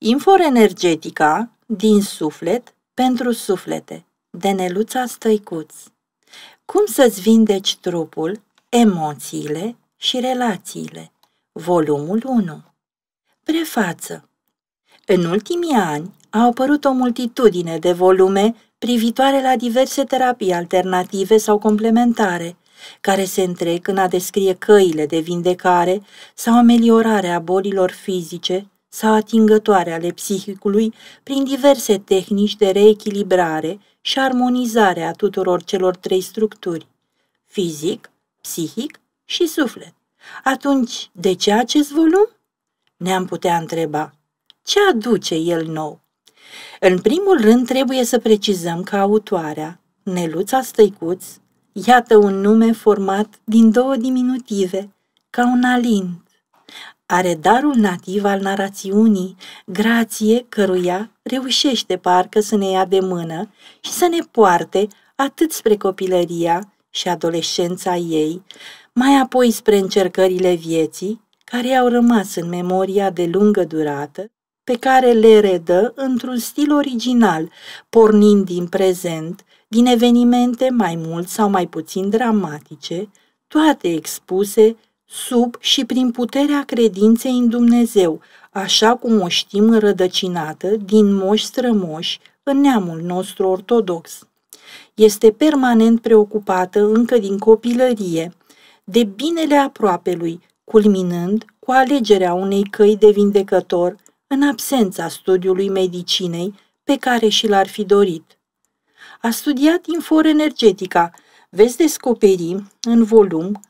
Infor energetica din suflet pentru suflete de Neluța Stăicuț Cum să-ți vindeci trupul, emoțiile și relațiile Volumul 1 Prefață În ultimii ani au apărut o multitudine de volume privitoare la diverse terapii alternative sau complementare, care se întrec în a descrie căile de vindecare sau ameliorare a bolilor fizice, sau atingătoare ale psihicului prin diverse tehnici de reechilibrare și armonizare a tuturor celor trei structuri, fizic, psihic și suflet. Atunci, de ce acest volum? Ne-am putea întreba. Ce aduce el nou? În primul rând, trebuie să precizăm că autoarea, Neluța Stăicuț, iată un nume format din două diminutive, ca un alint are darul nativ al narațiunii, grație căruia reușește parcă să ne ia de mână și să ne poarte atât spre copilăria și adolescența ei, mai apoi spre încercările vieții, care au rămas în memoria de lungă durată, pe care le redă într-un stil original, pornind din prezent, din evenimente mai mult sau mai puțin dramatice, toate expuse sub și prin puterea credinței în Dumnezeu, așa cum o știm rădăcinată din moși strămoși în neamul nostru ortodox. Este permanent preocupată încă din copilărie de binele aproapelui, culminând cu alegerea unei căi de vindecător în absența studiului medicinei pe care și l-ar fi dorit. A studiat energetica, veți descoperi în volum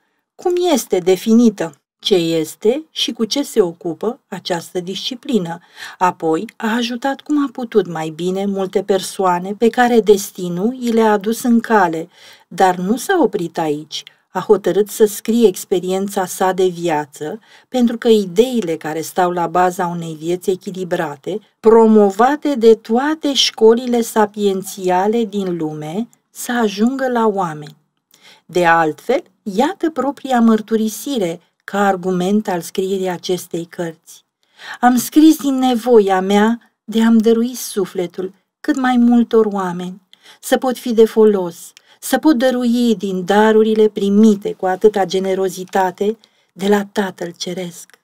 cum este definită, ce este și cu ce se ocupă această disciplină. Apoi a ajutat cum a putut mai bine multe persoane pe care destinul i le-a adus în cale, dar nu s-a oprit aici. A hotărât să scrie experiența sa de viață, pentru că ideile care stau la baza unei vieți echilibrate, promovate de toate școlile sapiențiale din lume, să ajungă la oameni. De altfel, iată propria mărturisire ca argument al scrierii acestei cărți. Am scris din nevoia mea de a-mi dărui sufletul cât mai multor oameni, să pot fi de folos, să pot dărui din darurile primite cu atâta generozitate de la Tatăl Ceresc.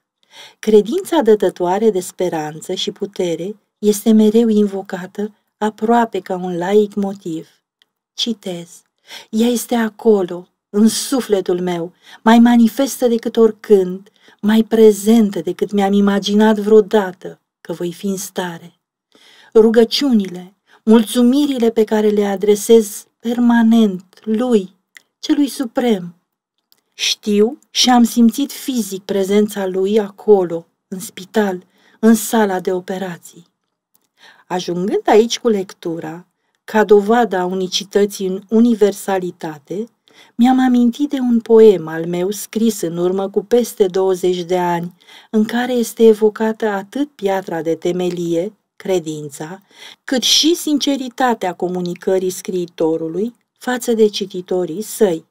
Credința dătătoare de speranță și putere este mereu invocată aproape ca un laic motiv. Citez. Ea este acolo, în sufletul meu, mai manifestă decât oricând, mai prezentă decât mi-am imaginat vreodată că voi fi în stare. Rugăciunile, mulțumirile pe care le adresez permanent lui, celui suprem. Știu și am simțit fizic prezența lui acolo, în spital, în sala de operații. Ajungând aici cu lectura, ca dovada a unicității în universalitate, mi-am amintit de un poem al meu scris în urmă cu peste 20 de ani, în care este evocată atât piatra de temelie, credința, cât și sinceritatea comunicării scriitorului față de cititorii săi.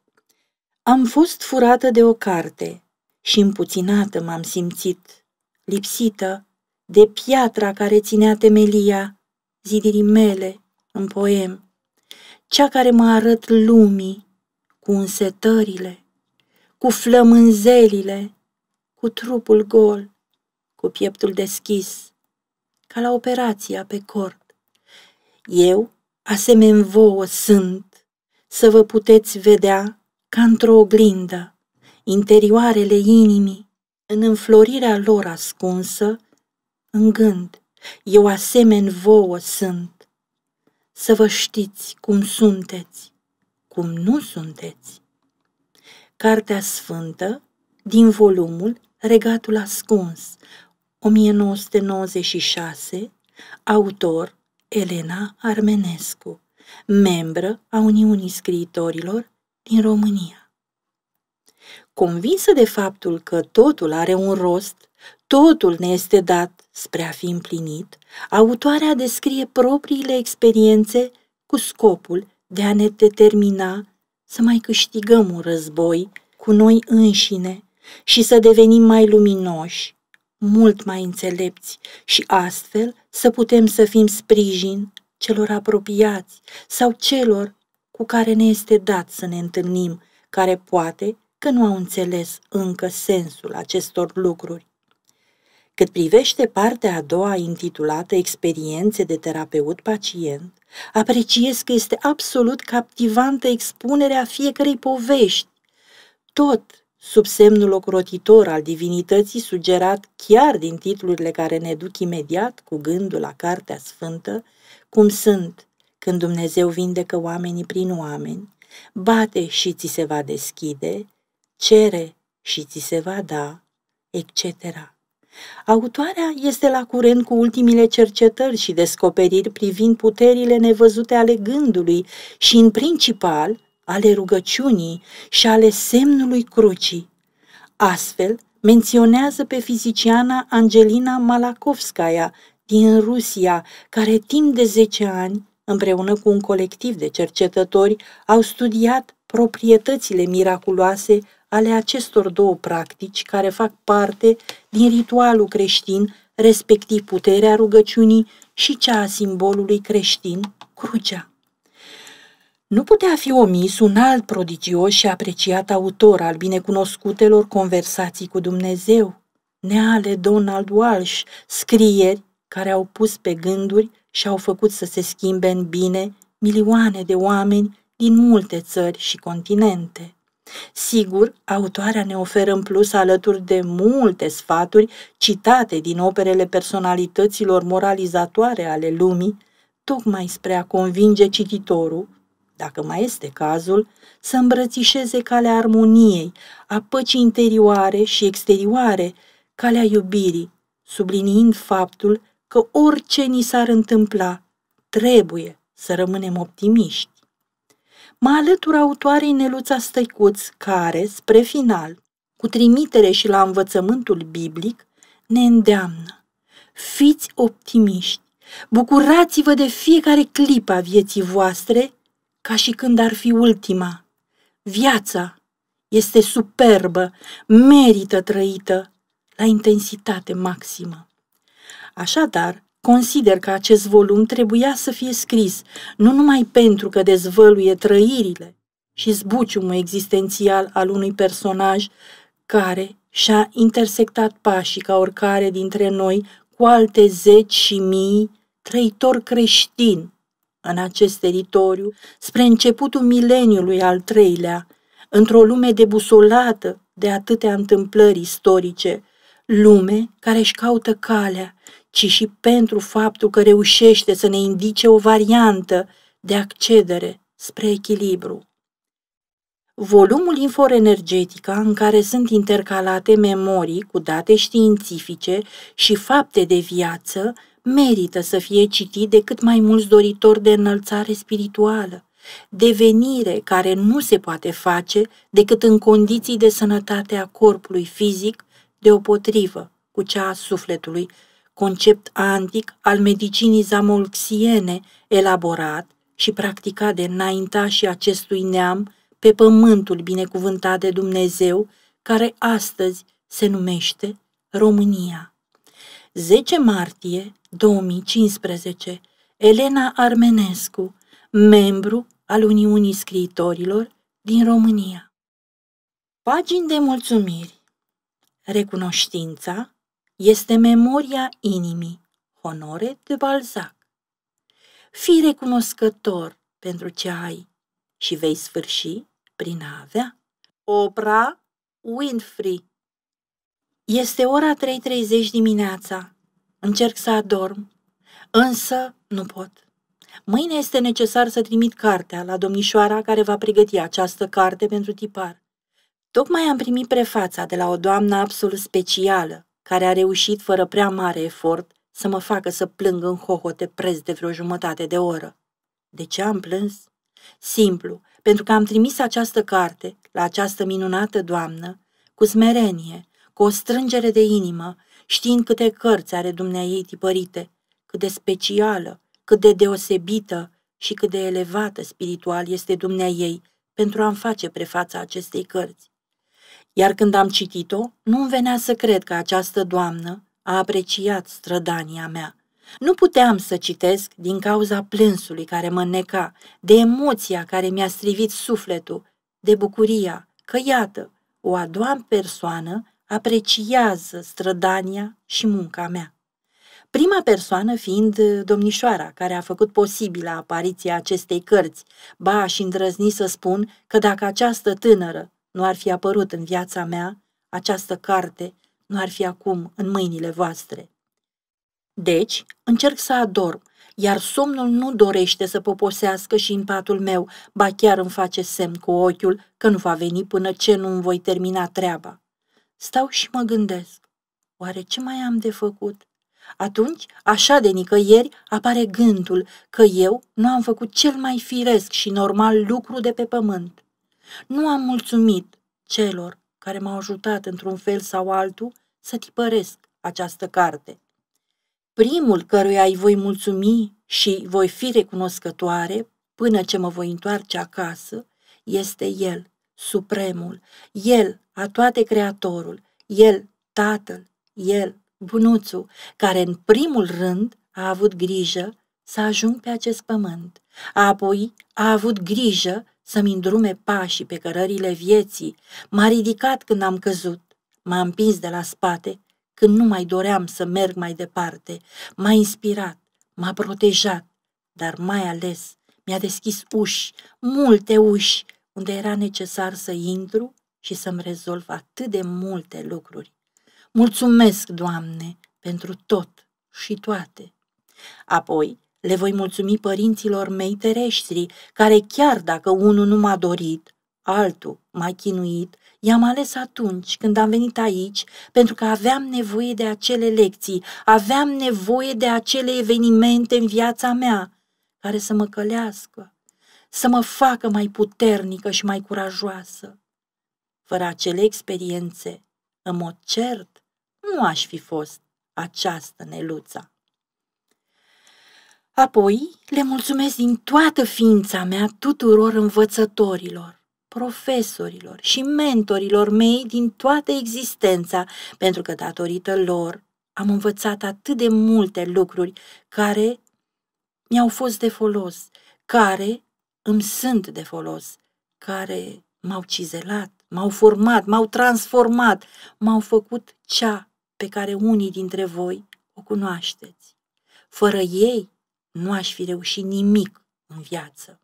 Am fost furată de o carte și împuținată m-am simțit, lipsită de piatra care ținea temelia zidirii mele în poem, cea care mă arăt lumii cu însetările, cu flămânzelile, cu trupul gol, cu pieptul deschis, ca la operația pe cord. Eu, asemeni vouă, sunt, să vă puteți vedea ca într-o oglindă, interioarele inimii, în înflorirea lor ascunsă, în gând, eu asemeni vouă sunt să vă știți cum sunteți, cum nu sunteți. Cartea Sfântă din volumul Regatul Ascuns, 1996, autor Elena Armenescu, membră a Uniunii Scriitorilor din România. Convinsă de faptul că totul are un rost, totul ne este dat Spre a fi împlinit, autoarea descrie propriile experiențe cu scopul de a ne determina să mai câștigăm un război cu noi înșine și să devenim mai luminoși, mult mai înțelepți și astfel să putem să fim sprijin celor apropiați sau celor cu care ne este dat să ne întâlnim, care poate că nu au înțeles încă sensul acestor lucruri. Cât privește partea a doua intitulată Experiențe de terapeut-pacient, apreciez că este absolut captivantă expunerea fiecărei povești. Tot sub semnul ocrotitor al divinității sugerat chiar din titlurile care ne duc imediat cu gândul la Cartea Sfântă, cum sunt când Dumnezeu vindecă oamenii prin oameni, bate și ți se va deschide, cere și ți se va da, etc. Autoarea este la curent cu ultimile cercetări și descoperiri privind puterile nevăzute ale gândului și, în principal, ale rugăciunii și ale semnului crucii. Astfel, menționează pe fiziciana Angelina Malakovskaya din Rusia, care timp de 10 ani, împreună cu un colectiv de cercetători, au studiat proprietățile miraculoase ale acestor două practici care fac parte din ritualul creștin, respectiv puterea rugăciunii și cea a simbolului creștin, crucea. Nu putea fi omis un alt prodigios și apreciat autor al binecunoscutelor conversații cu Dumnezeu, Neale Donald Walsh, scrieri care au pus pe gânduri și au făcut să se schimbe în bine milioane de oameni din multe țări și continente. Sigur, autoarea ne oferă în plus alături de multe sfaturi citate din operele personalităților moralizatoare ale lumii, tocmai spre a convinge cititorul, dacă mai este cazul, să îmbrățișeze calea armoniei, a păcii interioare și exterioare, calea iubirii, subliniind faptul că orice ni s-ar întâmpla, trebuie să rămânem optimiști mă alătur autoarei Neluța Stăicuț, care, spre final, cu trimitere și la învățământul biblic, ne îndeamnă. Fiți optimiști, bucurați-vă de fiecare clipă a vieții voastre, ca și când ar fi ultima. Viața este superbă, merită trăită la intensitate maximă. Așadar, Consider că acest volum trebuia să fie scris nu numai pentru că dezvăluie trăirile și zbuciumul existențial al unui personaj care și-a intersectat pașii ca oricare dintre noi cu alte zeci și mii trăitori creștini în acest teritoriu spre începutul mileniului al treilea, într-o lume debusolată de atâtea întâmplări istorice, lume care își caută calea ci și pentru faptul că reușește să ne indice o variantă de accedere spre echilibru. Volumul inforenergetica în care sunt intercalate memorii cu date științifice și fapte de viață merită să fie citit de cât mai mulți doritori de înălțare spirituală, devenire care nu se poate face decât în condiții de sănătate a corpului fizic, deopotrivă cu cea a sufletului concept antic al medicinii zamolxiene, elaborat și practicat de înaintașii acestui neam pe pământul binecuvântat de Dumnezeu, care astăzi se numește România. 10 martie 2015 Elena Armenescu, membru al Uniunii Scriitorilor din România. Pagini de mulțumiri Recunoștința este memoria inimii, Honore de Balzac. Fii recunoscător pentru ce ai și vei sfârși prin a avea. Opra Winfrey Este ora 3.30 dimineața. Încerc să adorm, însă nu pot. Mâine este necesar să trimit cartea la domnișoara care va pregăti această carte pentru tipar. Tocmai am primit prefața de la o doamnă absolut specială, care a reușit fără prea mare efort să mă facă să plâng în hohote preț de vreo jumătate de oră. De ce am plâns? Simplu, pentru că am trimis această carte la această minunată doamnă cu smerenie, cu o strângere de inimă, știind câte cărți are dumnea ei tipărite, cât de specială, cât de deosebită și cât de elevată spiritual este dumnea ei pentru a-mi face prefața acestei cărți iar când am citit-o, nu-mi venea să cred că această doamnă a apreciat strădania mea. Nu puteam să citesc din cauza plânsului care mă neca, de emoția care mi-a strivit sufletul, de bucuria că, iată, o a doua persoană apreciază strădania și munca mea. Prima persoană fiind uh, domnișoara care a făcut posibilă apariția acestei cărți, ba și îndrăzni să spun că dacă această tânără nu ar fi apărut în viața mea această carte, nu ar fi acum în mâinile voastre. Deci, încerc să adorm, iar somnul nu dorește să poposească și în patul meu, ba chiar îmi face semn cu ochiul că nu va veni până ce nu îmi voi termina treaba. Stau și mă gândesc, oare ce mai am de făcut? Atunci, așa de nicăieri, apare gândul că eu nu am făcut cel mai firesc și normal lucru de pe pământ. Nu am mulțumit celor care m-au ajutat într-un fel sau altul să tipăresc această carte. Primul căruia îi voi mulțumi și voi fi recunoscătoare până ce mă voi întoarce acasă este El, Supremul, El, a toate Creatorul, El, Tatăl, El, Bunuțul, care în primul rând a avut grijă să ajung pe acest pământ. Apoi a avut grijă să-mi îndrume pașii pe cărările vieții, m-a ridicat când am căzut, m-a împins de la spate când nu mai doream să merg mai departe, m-a inspirat, m-a protejat, dar mai ales mi-a deschis uși, multe uși, unde era necesar să intru și să-mi rezolv atât de multe lucruri. Mulțumesc, Doamne, pentru tot și toate. Apoi le voi mulțumi părinților mei tereștri, care chiar dacă unul nu m-a dorit, altul m-a chinuit, i-am ales atunci când am venit aici, pentru că aveam nevoie de acele lecții, aveam nevoie de acele evenimente în viața mea, care să mă călească, să mă facă mai puternică și mai curajoasă. Fără acele experiențe, în mod cert, nu aș fi fost această neluță. Apoi le mulțumesc din toată ființa mea tuturor învățătorilor, profesorilor și mentorilor mei din toată existența, pentru că datorită lor am învățat atât de multe lucruri care mi-au fost de folos, care îmi sunt de folos, care m-au cizelat, m-au format, m-au transformat, m-au făcut cea pe care unii dintre voi o cunoașteți. Fără ei, nu aș fi reușit nimic în viață.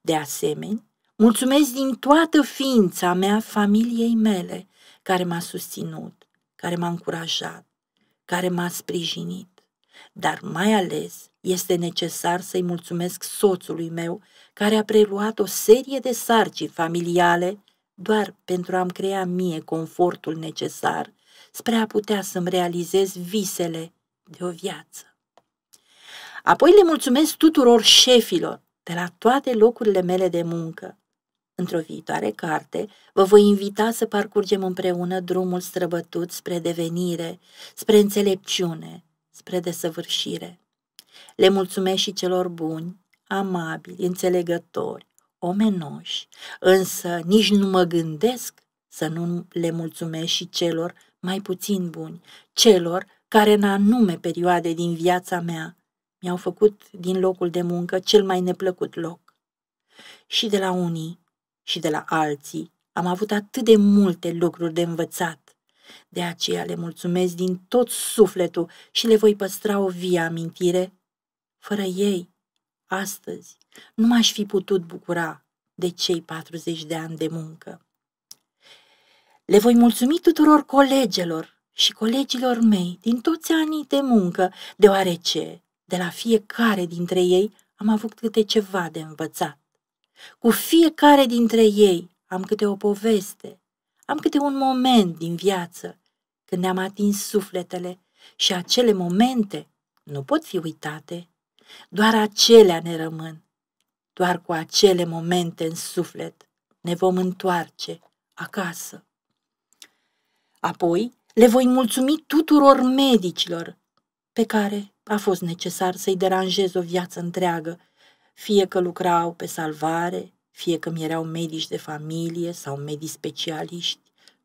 De asemenea, mulțumesc din toată ființa mea familiei mele care m-a susținut, care m-a încurajat, care m-a sprijinit. Dar mai ales este necesar să-i mulțumesc soțului meu care a preluat o serie de sarcini familiale doar pentru a-mi crea mie confortul necesar spre a putea să-mi realizez visele de o viață. Apoi le mulțumesc tuturor șefilor de la toate locurile mele de muncă. Într-o viitoare carte vă voi invita să parcurgem împreună drumul străbătut spre devenire, spre înțelepciune, spre desăvârșire. Le mulțumesc și celor buni, amabili, înțelegători, omenoși, însă nici nu mă gândesc să nu le mulțumesc și celor mai puțin buni, celor care în anume perioade din viața mea mi-au făcut din locul de muncă cel mai neplăcut loc. Și de la unii și de la alții am avut atât de multe lucruri de învățat. De aceea le mulțumesc din tot sufletul și le voi păstra o via amintire. Fără ei, astăzi, nu m-aș fi putut bucura de cei 40 de ani de muncă. Le voi mulțumi tuturor colegelor și colegilor mei din toți anii de muncă, deoarece de la fiecare dintre ei am avut câte ceva de învățat. Cu fiecare dintre ei am câte o poveste, am câte un moment din viață când ne-am atins sufletele și acele momente nu pot fi uitate, doar acelea ne rămân. Doar cu acele momente în suflet ne vom întoarce acasă. Apoi le voi mulțumi tuturor medicilor pe care a fost necesar să-i deranjez o viață întreagă, fie că lucrau pe salvare, fie că mi erau medici de familie sau medici specialiști.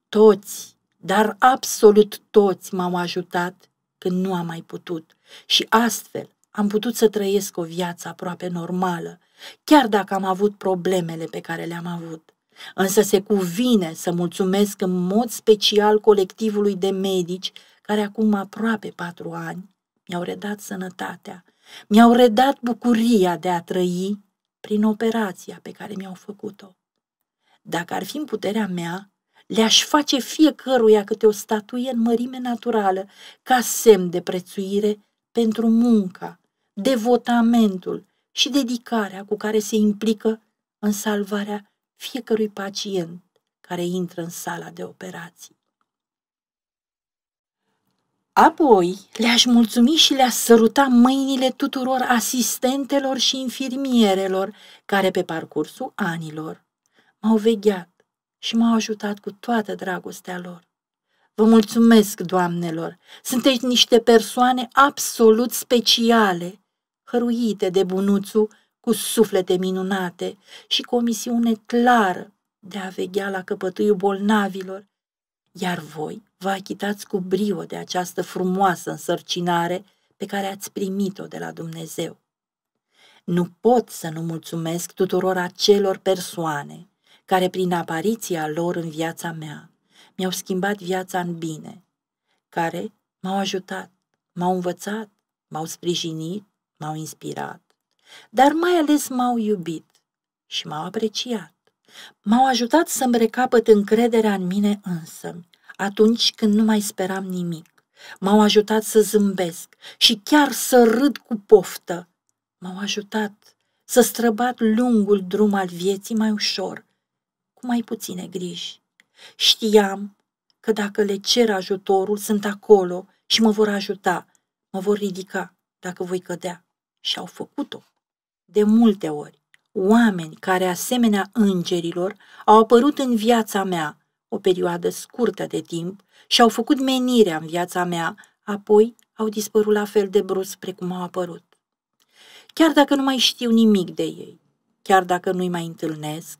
Toți, dar absolut toți m-au ajutat când nu am mai putut și astfel am putut să trăiesc o viață aproape normală, chiar dacă am avut problemele pe care le-am avut. Însă se cuvine să mulțumesc în mod special colectivului de medici care acum aproape patru ani mi-au redat sănătatea, mi-au redat bucuria de a trăi prin operația pe care mi-au făcut-o. Dacă ar fi în puterea mea, le-aș face fiecăruia câte o statuie în mărime naturală, ca semn de prețuire pentru munca, devotamentul și dedicarea cu care se implică în salvarea fiecărui pacient care intră în sala de operații. Apoi le-aș mulțumi și le-aș săruta mâinile tuturor asistentelor și infirmierelor care pe parcursul anilor m-au vegheat și m-au ajutat cu toată dragostea lor. Vă mulțumesc, doamnelor! Sunteți niște persoane absolut speciale, hăruite de bunuțu cu suflete minunate și cu o misiune clară de a veghea la căpătâiul bolnavilor, iar voi vă achitați cu brio de această frumoasă însărcinare pe care ați primit-o de la Dumnezeu. Nu pot să nu mulțumesc tuturor acelor persoane care prin apariția lor în viața mea mi-au schimbat viața în bine, care m-au ajutat, m-au învățat, m-au sprijinit, m-au inspirat, dar mai ales m-au iubit și m-au apreciat. M-au ajutat să-mi recapăt încrederea în mine însămi atunci când nu mai speram nimic. M-au ajutat să zâmbesc și chiar să râd cu poftă. M-au ajutat să străbat lungul drum al vieții mai ușor, cu mai puține griji. Știam că dacă le cer ajutorul, sunt acolo și mă vor ajuta, mă vor ridica dacă voi cădea. Și au făcut-o. De multe ori, oameni care, asemenea îngerilor, au apărut în viața mea – o perioadă scurtă de timp, și-au făcut menirea în viața mea, apoi au dispărut la fel de brusc precum au apărut. Chiar dacă nu mai știu nimic de ei, chiar dacă nu-i mai întâlnesc,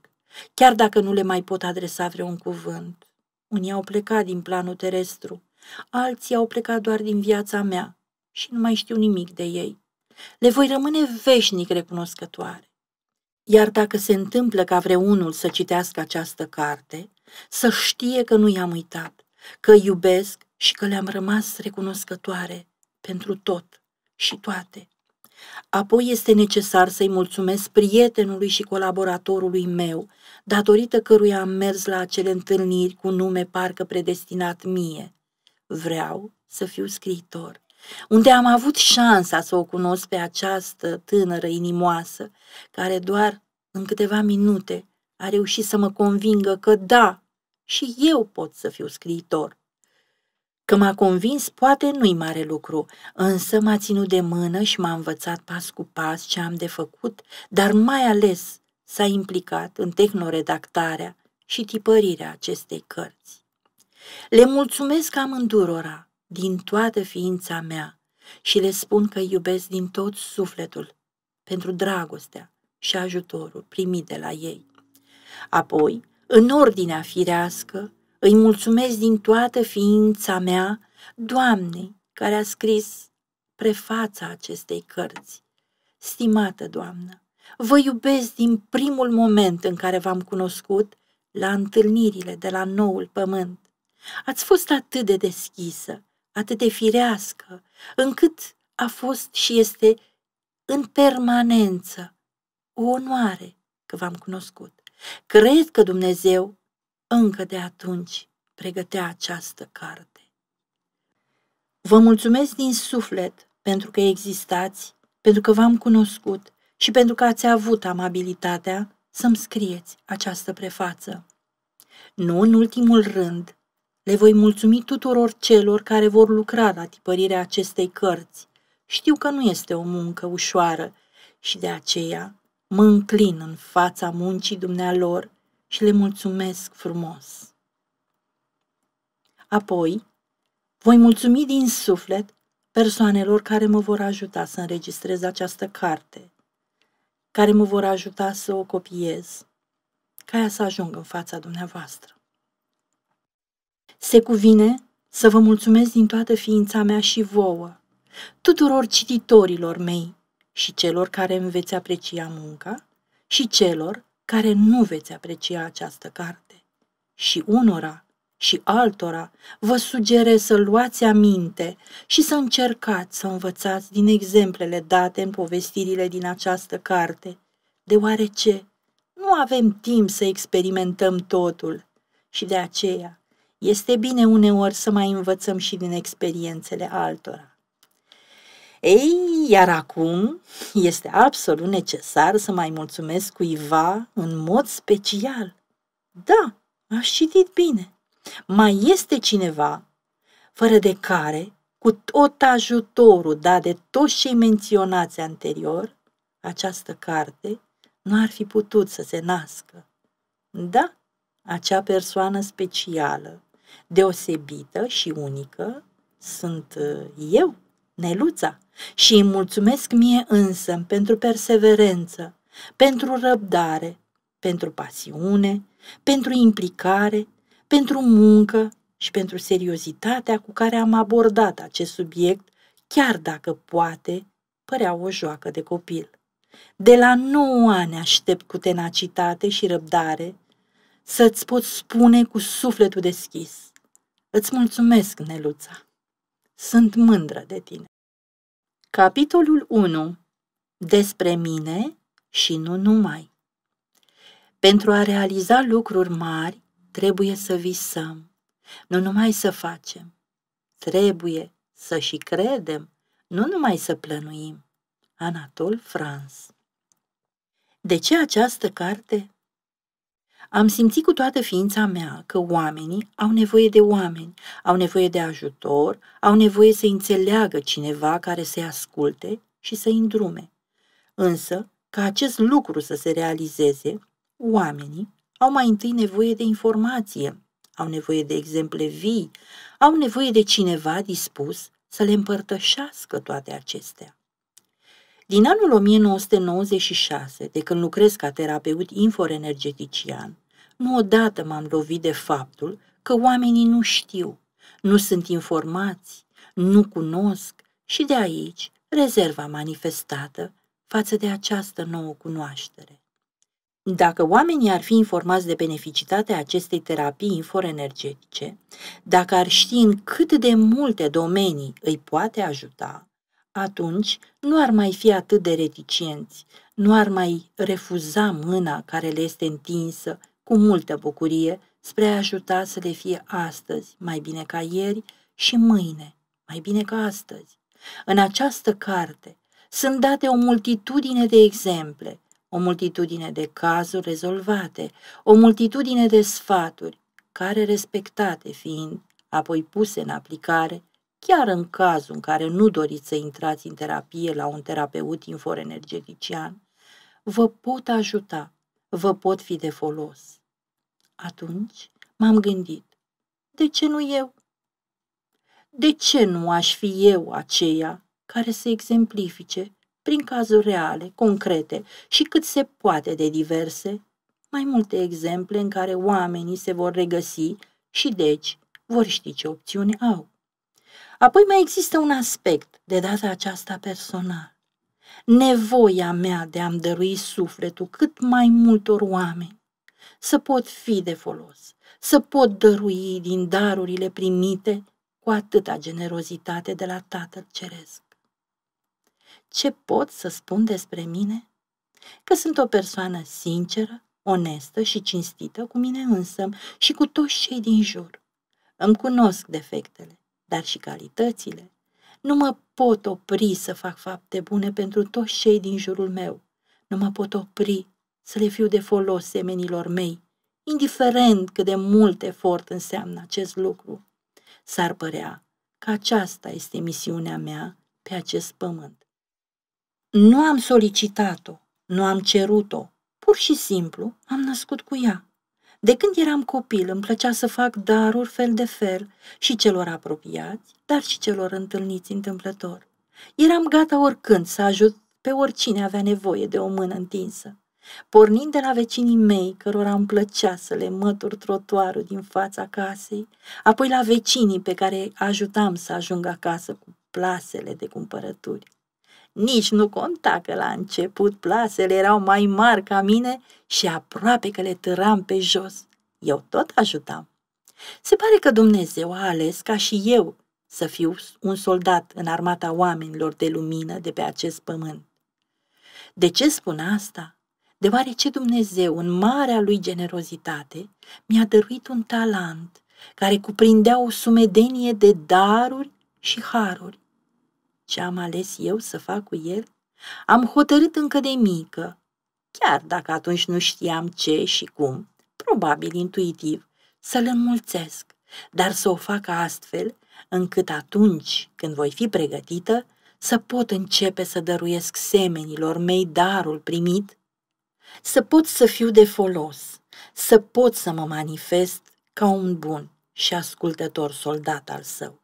chiar dacă nu le mai pot adresa vreun cuvânt, unii au plecat din planul terestru, alții au plecat doar din viața mea și nu mai știu nimic de ei. Le voi rămâne veșnic recunoscătoare. Iar dacă se întâmplă ca vreunul să citească această carte, să știe că nu i-am uitat, că iubesc și că le-am rămas recunoscătoare pentru tot și toate. Apoi este necesar să-i mulțumesc prietenului și colaboratorului meu, datorită căruia am mers la acele întâlniri cu nume parcă predestinat mie. Vreau să fiu scriitor, unde am avut șansa să o cunosc pe această tânără inimoasă, care doar în câteva minute a reușit să mă convingă că da, și eu pot să fiu scriitor. Că m-a convins poate nu-i mare lucru, însă m-a ținut de mână și m-a învățat pas cu pas ce am de făcut, dar mai ales s-a implicat în tehnoredactarea și tipărirea acestei cărți. Le mulțumesc amândurora din toată ființa mea și le spun că iubesc din tot sufletul pentru dragostea și ajutorul primit de la ei. Apoi în ordinea firească, îi mulțumesc din toată ființa mea Doamnei care a scris prefața acestei cărți. Stimată Doamnă, vă iubesc din primul moment în care v-am cunoscut la întâlnirile de la noul pământ. Ați fost atât de deschisă, atât de firească, încât a fost și este în permanență o onoare că v-am cunoscut. Cred că Dumnezeu încă de atunci pregătea această carte. Vă mulțumesc din suflet pentru că existați, pentru că v-am cunoscut și pentru că ați avut amabilitatea să-mi scrieți această prefață. Nu în ultimul rând, le voi mulțumi tuturor celor care vor lucra la tipărirea acestei cărți. Știu că nu este o muncă ușoară și de aceea Mă înclin în fața muncii dumnealor și le mulțumesc frumos. Apoi, voi mulțumi din suflet persoanelor care mă vor ajuta să înregistrez această carte, care mă vor ajuta să o copiez, ca ea să ajung în fața dumneavoastră. Se cuvine să vă mulțumesc din toată ființa mea și vouă, tuturor cititorilor mei, și celor care îmi veți aprecia munca și celor care nu veți aprecia această carte. Și unora și altora vă sugerez să luați aminte și să încercați să învățați din exemplele date în povestirile din această carte, deoarece nu avem timp să experimentăm totul și de aceea este bine uneori să mai învățăm și din experiențele altora. Ei, iar acum este absolut necesar să mai mulțumesc cuiva în mod special. Da, aș citit bine. Mai este cineva fără de care, cu tot ajutorul dat de toți cei menționați anterior, această carte nu ar fi putut să se nască. Da, acea persoană specială, deosebită și unică, sunt uh, eu, Neluța și îi mulțumesc mie însă pentru perseverență, pentru răbdare, pentru pasiune, pentru implicare, pentru muncă și pentru seriozitatea cu care am abordat acest subiect, chiar dacă poate părea o joacă de copil. De la 9 ani aștept cu tenacitate și răbdare să-ți pot spune cu sufletul deschis. Îți mulțumesc, Neluța. Sunt mândră de tine. Capitolul 1. Despre mine și nu numai. Pentru a realiza lucruri mari, trebuie să visăm, nu numai să facem. Trebuie să și credem, nu numai să plănuim. Anatol Franz De ce această carte? Am simțit cu toată ființa mea că oamenii au nevoie de oameni, au nevoie de ajutor, au nevoie să înțeleagă cineva care să-i asculte și să-i îndrume. Însă, ca acest lucru să se realizeze, oamenii au mai întâi nevoie de informație, au nevoie de exemple vii, au nevoie de cineva dispus să le împărtășească toate acestea. Din anul 1996, de când lucrez ca terapeut inforenergetician, nu odată m-am lovit de faptul că oamenii nu știu, nu sunt informați, nu cunosc și de aici rezerva manifestată față de această nouă cunoaștere. Dacă oamenii ar fi informați de beneficitatea acestei terapii inforenergetice, dacă ar ști în cât de multe domenii îi poate ajuta, atunci nu ar mai fi atât de reticenți, nu ar mai refuza mâna care le este întinsă cu multă bucurie spre a ajuta să le fie astăzi mai bine ca ieri și mâine mai bine ca astăzi. În această carte sunt date o multitudine de exemple, o multitudine de cazuri rezolvate, o multitudine de sfaturi, care respectate fiind, apoi puse în aplicare, chiar în cazul în care nu doriți să intrați în terapie la un terapeut energetician, vă pot ajuta vă pot fi de folos. Atunci m-am gândit, de ce nu eu? De ce nu aș fi eu aceea care să exemplifice, prin cazuri reale, concrete și cât se poate de diverse, mai multe exemple în care oamenii se vor regăsi și deci vor ști ce opțiune au. Apoi mai există un aspect, de data aceasta personal nevoia mea de a-mi dărui sufletul cât mai multor oameni, să pot fi de folos, să pot dărui din darurile primite cu atâta generozitate de la Tatăl Ceresc. Ce pot să spun despre mine? Că sunt o persoană sinceră, onestă și cinstită cu mine însă și cu toți cei din jur. Îmi cunosc defectele, dar și calitățile, nu mă pot opri să fac fapte bune pentru toți cei din jurul meu. Nu mă pot opri să le fiu de folos semenilor mei, indiferent cât de mult efort înseamnă acest lucru. S-ar părea că aceasta este misiunea mea pe acest pământ. Nu am solicitat-o, nu am cerut-o, pur și simplu am născut cu ea. De când eram copil, îmi plăcea să fac daruri fel de fel, și celor apropiați, dar și celor întâlniți întâmplător. Eram gata oricând să ajut pe oricine avea nevoie de o mână întinsă. Pornind de la vecinii mei, cărora îmi plăcea să le mătur trotuarul din fața casei, apoi la vecinii pe care ajutam să ajungă acasă cu plasele de cumpărături. Nici nu conta că la început plasele erau mai mari ca mine și aproape că le târam pe jos. Eu tot ajutam. Se pare că Dumnezeu a ales ca și eu să fiu un soldat în armata oamenilor de lumină de pe acest pământ. De ce spun asta? Deoarece Dumnezeu, în marea lui generozitate, mi-a dăruit un talent care cuprindea o sumedenie de daruri și haruri ce am ales eu să fac cu el, am hotărât încă de mică, chiar dacă atunci nu știam ce și cum, probabil intuitiv, să-l înmulțesc, dar să o fac astfel încât atunci când voi fi pregătită să pot începe să dăruiesc semenilor mei darul primit, să pot să fiu de folos, să pot să mă manifest ca un bun și ascultător soldat al său.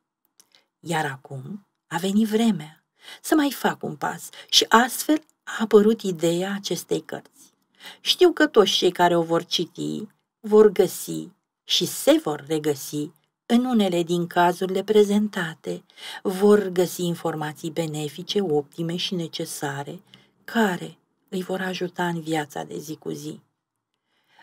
Iar acum, a venit vremea să mai fac un pas și astfel a apărut ideea acestei cărți. Știu că toți cei care o vor citi vor găsi și se vor regăsi în unele din cazurile prezentate, vor găsi informații benefice, optime și necesare, care îi vor ajuta în viața de zi cu zi.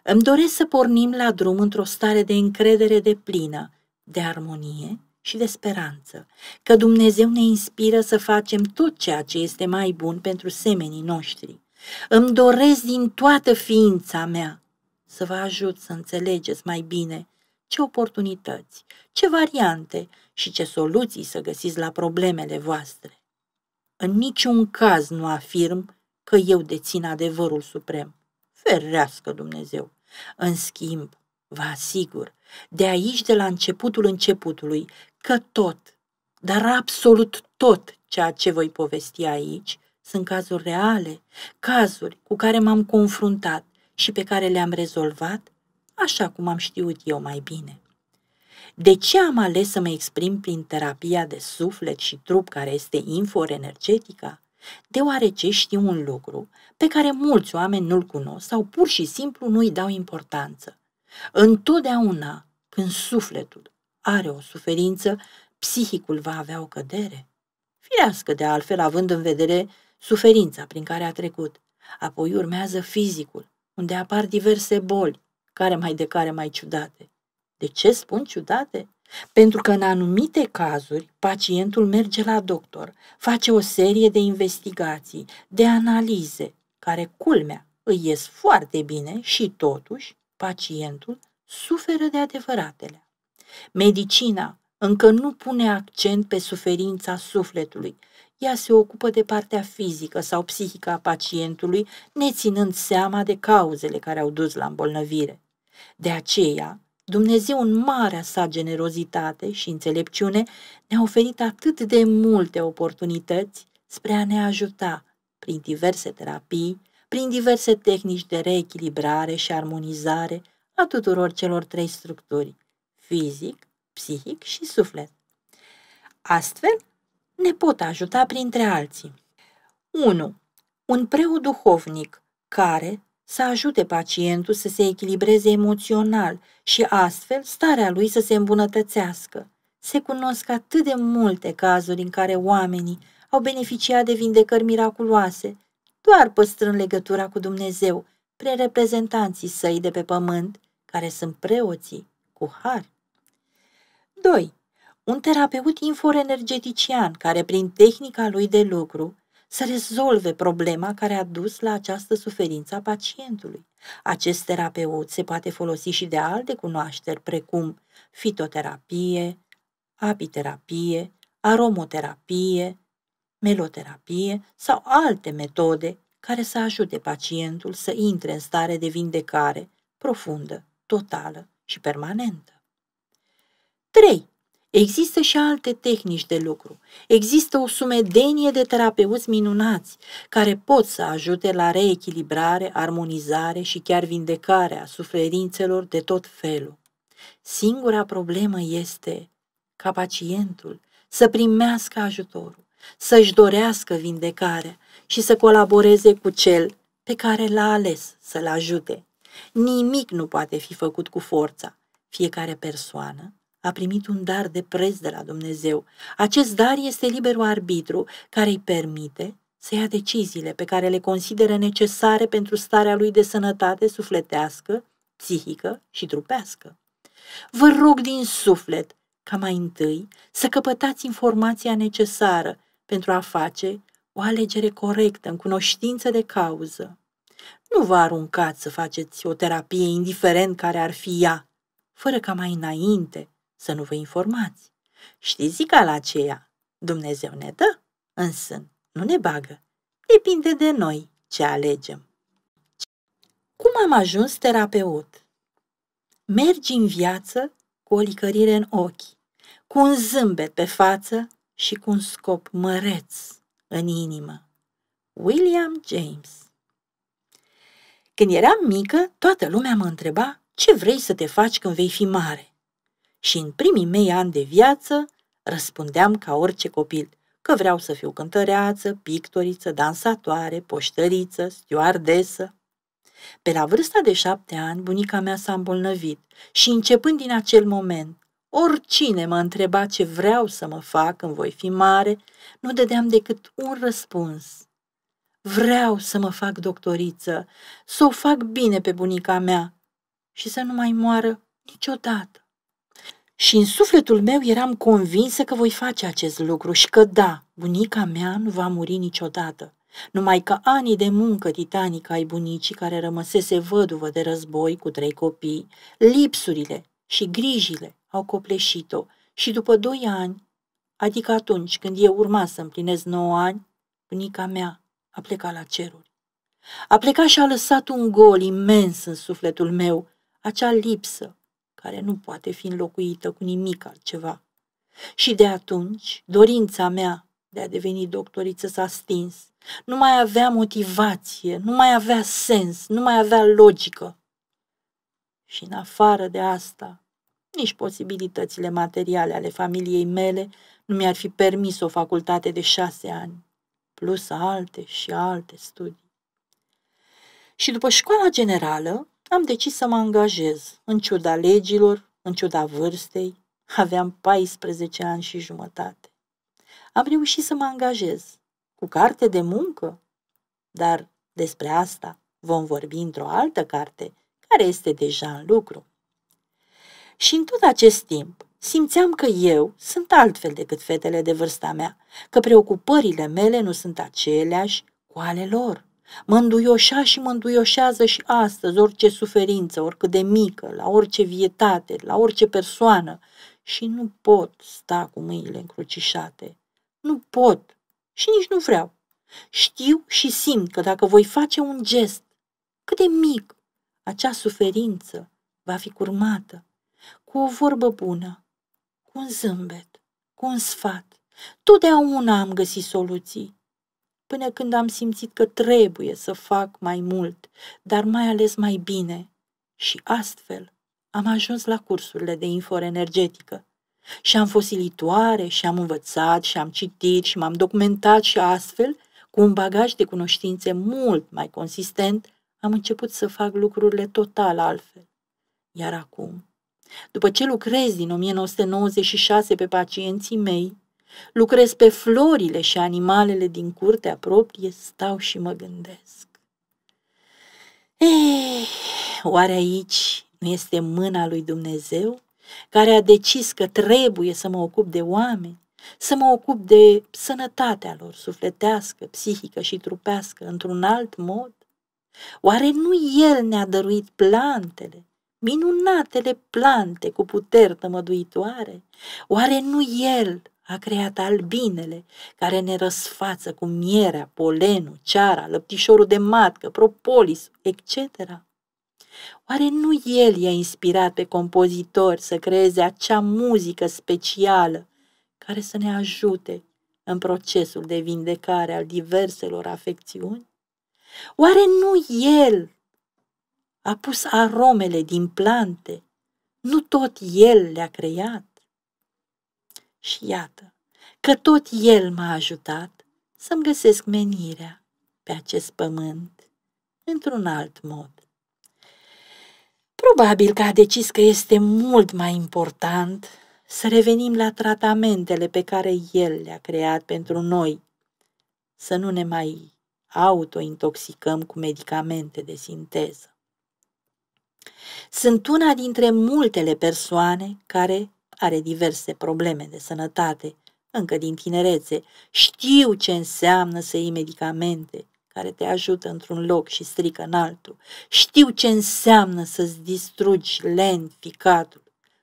Îmi doresc să pornim la drum într-o stare de încredere de plină, de armonie și de speranță, că Dumnezeu ne inspiră să facem tot ceea ce este mai bun pentru semenii noștri. Îmi doresc din toată ființa mea să vă ajut să înțelegeți mai bine ce oportunități, ce variante și ce soluții să găsiți la problemele voastre. În niciun caz nu afirm că eu dețin adevărul suprem. Ferească Dumnezeu! În schimb, vă asigur, de aici, de la începutul începutului, că tot, dar absolut tot ceea ce voi povesti aici sunt cazuri reale, cazuri cu care m-am confruntat și pe care le-am rezolvat așa cum am știut eu mai bine. De ce am ales să mă exprim prin terapia de suflet și trup care este inforenergetica? Deoarece știu un lucru pe care mulți oameni nu-l cunosc sau pur și simplu nu-i dau importanță. Întotdeauna, când sufletul are o suferință, psihicul va avea o cădere. Firească, de altfel, având în vedere suferința prin care a trecut. Apoi urmează fizicul, unde apar diverse boli, care mai de care mai ciudate. De ce spun ciudate? Pentru că în anumite cazuri pacientul merge la doctor, face o serie de investigații, de analize, care, culmea, îi ies foarte bine și totuși pacientul suferă de adevăratele. Medicina încă nu pune accent pe suferința sufletului. Ea se ocupă de partea fizică sau psihică a pacientului, neținând seama de cauzele care au dus la îmbolnăvire. De aceea, Dumnezeu în marea sa generozitate și înțelepciune ne-a oferit atât de multe oportunități spre a ne ajuta prin diverse terapii, prin diverse tehnici de reechilibrare și armonizare a tuturor celor trei structuri, fizic, psihic și suflet. Astfel, ne pot ajuta printre alții. 1. Un preot duhovnic care să ajute pacientul să se echilibreze emoțional și astfel starea lui să se îmbunătățească. Se cunosc atât de multe cazuri în care oamenii au beneficiat de vindecări miraculoase, doar păstrând legătura cu Dumnezeu prin reprezentanții săi de pe pământ, care sunt preoții cu har. 2. Un terapeut inforenergetician care, prin tehnica lui de lucru, să rezolve problema care a dus la această suferință a pacientului. Acest terapeut se poate folosi și de alte cunoașteri, precum fitoterapie, apiterapie, aromoterapie, meloterapie sau alte metode care să ajute pacientul să intre în stare de vindecare profundă, totală și permanentă. 3. Există și alte tehnici de lucru. Există o sumedenie de terapeuți minunați care pot să ajute la reechilibrare, armonizare și chiar vindecarea suferințelor de tot felul. Singura problemă este ca pacientul să primească ajutorul, să-și dorească vindecarea și să colaboreze cu cel pe care l-a ales să-l ajute. Nimic nu poate fi făcut cu forța. Fiecare persoană a primit un dar de preț de la Dumnezeu. Acest dar este liberul arbitru care îi permite să ia deciziile pe care le consideră necesare pentru starea lui de sănătate sufletească, psihică și trupească. Vă rog din suflet ca mai întâi să căpătați informația necesară pentru a face o alegere corectă în cunoștință de cauză. Nu vă aruncați să faceți o terapie indiferent care ar fi ea, fără ca mai înainte să nu vă informați. Știți zica la aceea, Dumnezeu ne dă, însă nu ne bagă. Depinde de noi ce alegem. Cum am ajuns terapeut? Mergi în viață cu o licărire în ochi, cu un zâmbet pe față și cu un scop măreț în inimă. William James Când eram mică, toată lumea mă întreba ce vrei să te faci când vei fi mare și în primii mei ani de viață răspundeam ca orice copil că vreau să fiu cântăreață, pictoriță, dansatoare, poștăriță, stioardesă. Pe la vârsta de șapte ani, bunica mea s-a îmbolnăvit și începând din acel moment, oricine mă întreba ce vreau să mă fac când voi fi mare, nu dădeam decât un răspuns. Vreau să mă fac doctoriță, să o fac bine pe bunica mea și să nu mai moară niciodată și în sufletul meu eram convinsă că voi face acest lucru și că da, bunica mea nu va muri niciodată. Numai că anii de muncă titanică ai bunicii care rămăsese văduvă de război cu trei copii, lipsurile și grijile au copleșit-o și după doi ani, adică atunci când eu urma să împlinesc nouă ani, bunica mea a plecat la ceruri. A plecat și a lăsat un gol imens în sufletul meu, acea lipsă care nu poate fi înlocuită cu nimic altceva. Și de atunci, dorința mea de a deveni doctoriță s-a stins. Nu mai avea motivație, nu mai avea sens, nu mai avea logică. Și în afară de asta, nici posibilitățile materiale ale familiei mele nu mi-ar fi permis o facultate de șase ani, plus alte și alte studii. Și după școala generală, am decis să mă angajez, în ciuda legilor, în ciuda vârstei. Aveam 14 ani și jumătate. Am reușit să mă angajez, cu carte de muncă, dar despre asta vom vorbi într-o altă carte, care este deja în lucru. Și în tot acest timp, simțeam că eu sunt altfel decât fetele de vârsta mea, că preocupările mele nu sunt aceleași cu ale lor. Mă înduioșa și mă înduioșează și astăzi orice suferință, oricât de mică, la orice vietate, la orice persoană și nu pot sta cu mâinile încrucișate. Nu pot și nici nu vreau. Știu și simt că dacă voi face un gest cât de mic, acea suferință va fi curmată cu o vorbă bună, cu un zâmbet, cu un sfat. Totdeauna am găsit soluții până când am simțit că trebuie să fac mai mult, dar mai ales mai bine. Și astfel am ajuns la cursurile de energetică. Și am fost ilitoare și am învățat, și am citit, și m-am documentat și astfel, cu un bagaj de cunoștințe mult mai consistent, am început să fac lucrurile total altfel. Iar acum, după ce lucrez din 1996 pe pacienții mei, Lucrez pe florile și animalele din curtea proprie, stau și mă gândesc. Ei, eh, oare aici nu este mâna lui Dumnezeu care a decis că trebuie să mă ocup de oameni, să mă ocup de sănătatea lor sufletească, psihică și trupească într-un alt mod? Oare nu El ne-a dăruit plantele, minunatele plante cu puteri tămăduitoare? Oare nu El a creat albinele care ne răsfață cu mierea, polenul, ceara, lăptișorul de matcă, propolis, etc. Oare nu el i-a inspirat pe compozitori să creeze acea muzică specială care să ne ajute în procesul de vindecare al diverselor afecțiuni? Oare nu el a pus aromele din plante? Nu tot el le-a creat? și iată că tot El m-a ajutat să-mi găsesc menirea pe acest pământ într-un alt mod. Probabil că a decis că este mult mai important să revenim la tratamentele pe care El le-a creat pentru noi, să nu ne mai autointoxicăm cu medicamente de sinteză. Sunt una dintre multele persoane care are diverse probleme de sănătate, încă din tinerețe, știu ce înseamnă să iei medicamente care te ajută într-un loc și strică în altul, știu ce înseamnă să-ți distrugi lent ficatul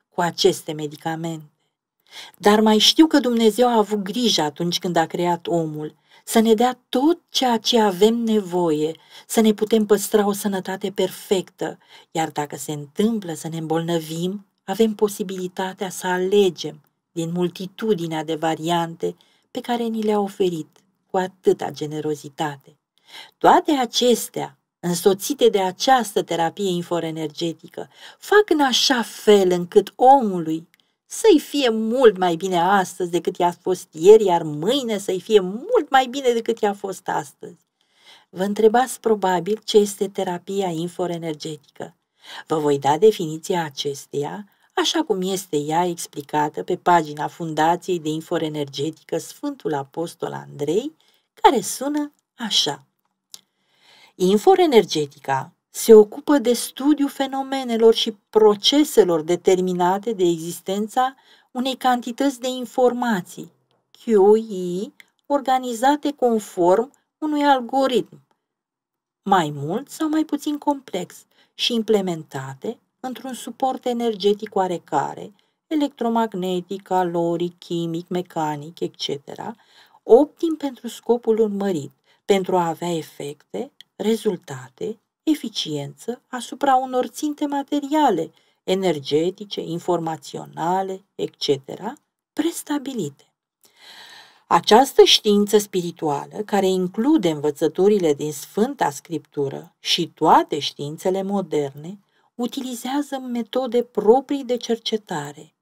cu aceste medicamente. Dar mai știu că Dumnezeu a avut grijă atunci când a creat omul să ne dea tot ceea ce avem nevoie, să ne putem păstra o sănătate perfectă, iar dacă se întâmplă să ne îmbolnăvim, avem posibilitatea să alegem din multitudinea de variante pe care ni le-a oferit cu atâta generozitate. Toate acestea, însoțite de această terapie inforenergetică, fac în așa fel încât omului să-i fie mult mai bine astăzi decât i-a fost ieri, iar mâine să-i fie mult mai bine decât i-a fost astăzi. Vă întrebați probabil ce este terapia inforenergetică. Vă voi da definiția acesteia așa cum este ea explicată pe pagina Fundației de Inforenergetică Sfântul Apostol Andrei, care sună așa. Inforenergetica se ocupă de studiu fenomenelor și proceselor determinate de existența unei cantități de informații, QI, organizate conform unui algoritm, mai mult sau mai puțin complex, și implementate într-un suport energetic oarecare, electromagnetic, caloric, chimic, mecanic, etc., optim pentru scopul urmărit, pentru a avea efecte, rezultate, eficiență asupra unor ținte materiale, energetice, informaționale, etc., prestabilite. Această știință spirituală, care include învățăturile din Sfânta Scriptură și toate științele moderne, utilizează metode proprii de cercetare.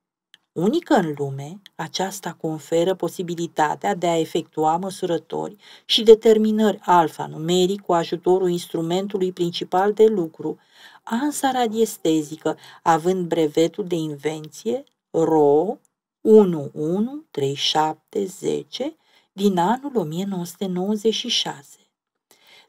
Unică în lume, aceasta conferă posibilitatea de a efectua măsurători și determinări alfanumeric cu ajutorul instrumentului principal de lucru, ansa radiestezică, având brevetul de invenție RO 113710 din anul 1996.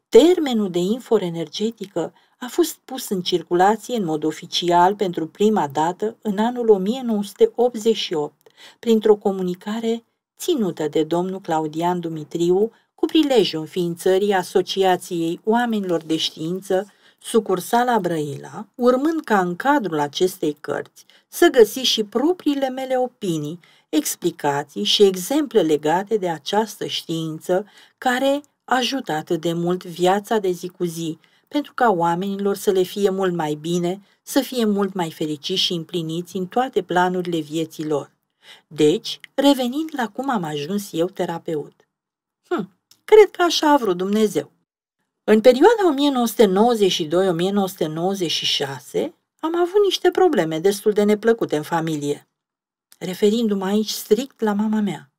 Termenul de inforenergetică a fost pus în circulație în mod oficial pentru prima dată în anul 1988, printr-o comunicare ținută de domnul Claudian Dumitriu cu prilejul înființării Asociației Oamenilor de Știință, sucursala Brăila, urmând ca în cadrul acestei cărți să găsi și propriile mele opinii, explicații și exemple legate de această știință care ajută atât de mult viața de zi cu zi, pentru ca oamenilor să le fie mult mai bine, să fie mult mai fericiți și împliniți în toate planurile vieții lor. Deci, revenind la cum am ajuns eu terapeut. Hm, cred că așa a vrut Dumnezeu. În perioada 1992-1996 am avut niște probleme destul de neplăcute în familie. Referindu-mă aici strict la mama mea.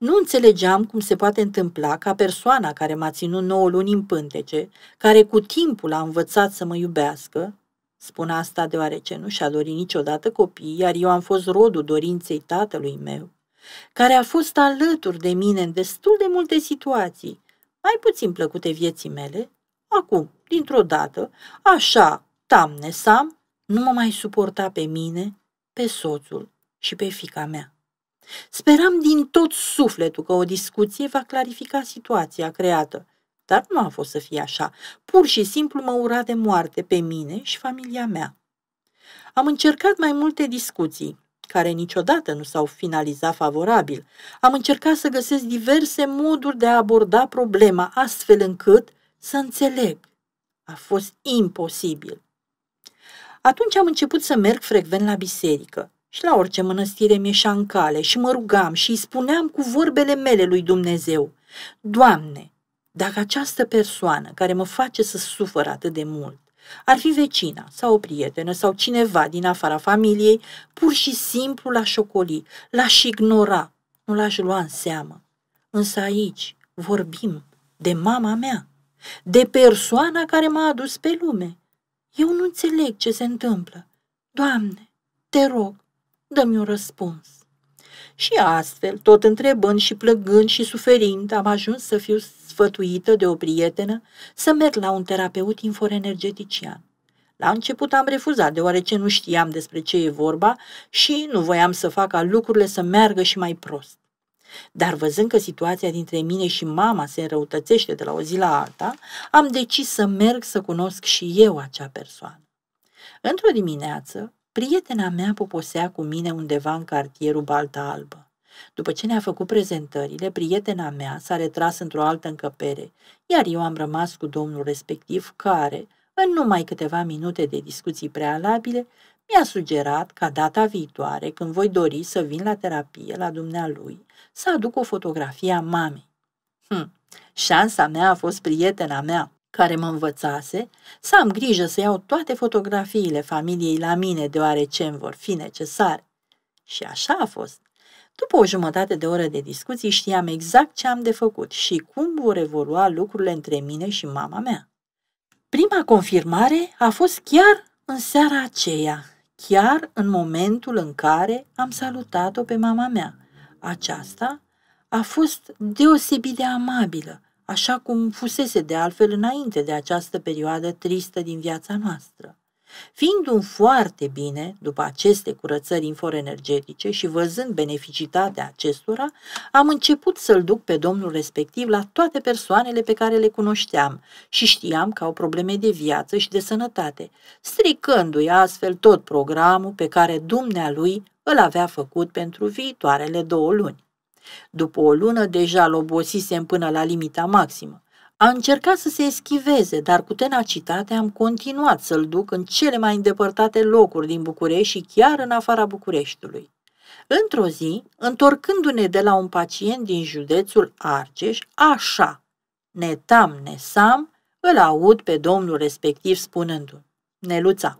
Nu înțelegeam cum se poate întâmpla ca persoana care m-a ținut nouă luni în pântece, care cu timpul a învățat să mă iubească, spun asta deoarece nu și-a dorit niciodată copii, iar eu am fost rodul dorinței tatălui meu, care a fost alături de mine în destul de multe situații, mai puțin plăcute vieții mele, acum, dintr-o dată, așa, tam nesam, nu mă mai suporta pe mine, pe soțul și pe fica mea. Speram din tot sufletul că o discuție va clarifica situația creată, dar nu a fost să fie așa. Pur și simplu mă ura de moarte pe mine și familia mea. Am încercat mai multe discuții, care niciodată nu s-au finalizat favorabil. Am încercat să găsesc diverse moduri de a aborda problema astfel încât să înțeleg. A fost imposibil. Atunci am început să merg frecvent la biserică și la orice mănăstire mi în cale și mă rugam și îi spuneam cu vorbele mele lui Dumnezeu, Doamne, dacă această persoană care mă face să sufăr atât de mult ar fi vecina sau o prietenă sau cineva din afara familiei, pur și simplu l-aș ocoli, l-aș ignora, nu l-aș lua în seamă. Însă aici vorbim de mama mea, de persoana care m-a adus pe lume. Eu nu înțeleg ce se întâmplă. Doamne, te rog, Dă-mi un răspuns. Și astfel, tot întrebând și plăgând și suferind, am ajuns să fiu sfătuită de o prietenă să merg la un terapeut infoenergetician. La început am refuzat, deoarece nu știam despre ce e vorba și nu voiam să fac ca lucrurile să meargă și mai prost. Dar văzând că situația dintre mine și mama se înrăutățește de la o zi la alta, am decis să merg să cunosc și eu acea persoană. Într-o dimineață, Prietena mea poposea cu mine undeva în cartierul Balta Albă. După ce ne-a făcut prezentările, prietena mea s-a retras într-o altă încăpere, iar eu am rămas cu domnul respectiv care, în numai câteva minute de discuții prealabile, mi-a sugerat ca data viitoare, când voi dori să vin la terapie la dumnealui, să aduc o fotografie a mamei. Hm, șansa mea a fost prietena mea care mă învățase să am grijă să iau toate fotografiile familiei la mine, deoarece îmi vor fi necesare. Și așa a fost. După o jumătate de oră de discuții știam exact ce am de făcut și cum vor evolua lucrurile între mine și mama mea. Prima confirmare a fost chiar în seara aceea, chiar în momentul în care am salutat-o pe mama mea. Aceasta a fost deosebit de amabilă, așa cum fusese de altfel înainte de această perioadă tristă din viața noastră. Fiind un foarte bine după aceste curățări inforenergetice și văzând beneficitatea acestora, am început să-l duc pe domnul respectiv la toate persoanele pe care le cunoșteam și știam că au probleme de viață și de sănătate, stricându-i astfel tot programul pe care dumnealui îl avea făcut pentru viitoarele două luni. După o lună deja l obosisem până la limita maximă. A încercat să se eschiveze, dar cu tenacitate am continuat să-l duc în cele mai îndepărtate locuri din București și chiar în afara Bucureștiului. Într-o zi, întorcându-ne de la un pacient din județul Argeș, așa, netam, nesam, îl aud pe domnul respectiv spunându-mi, Neluța,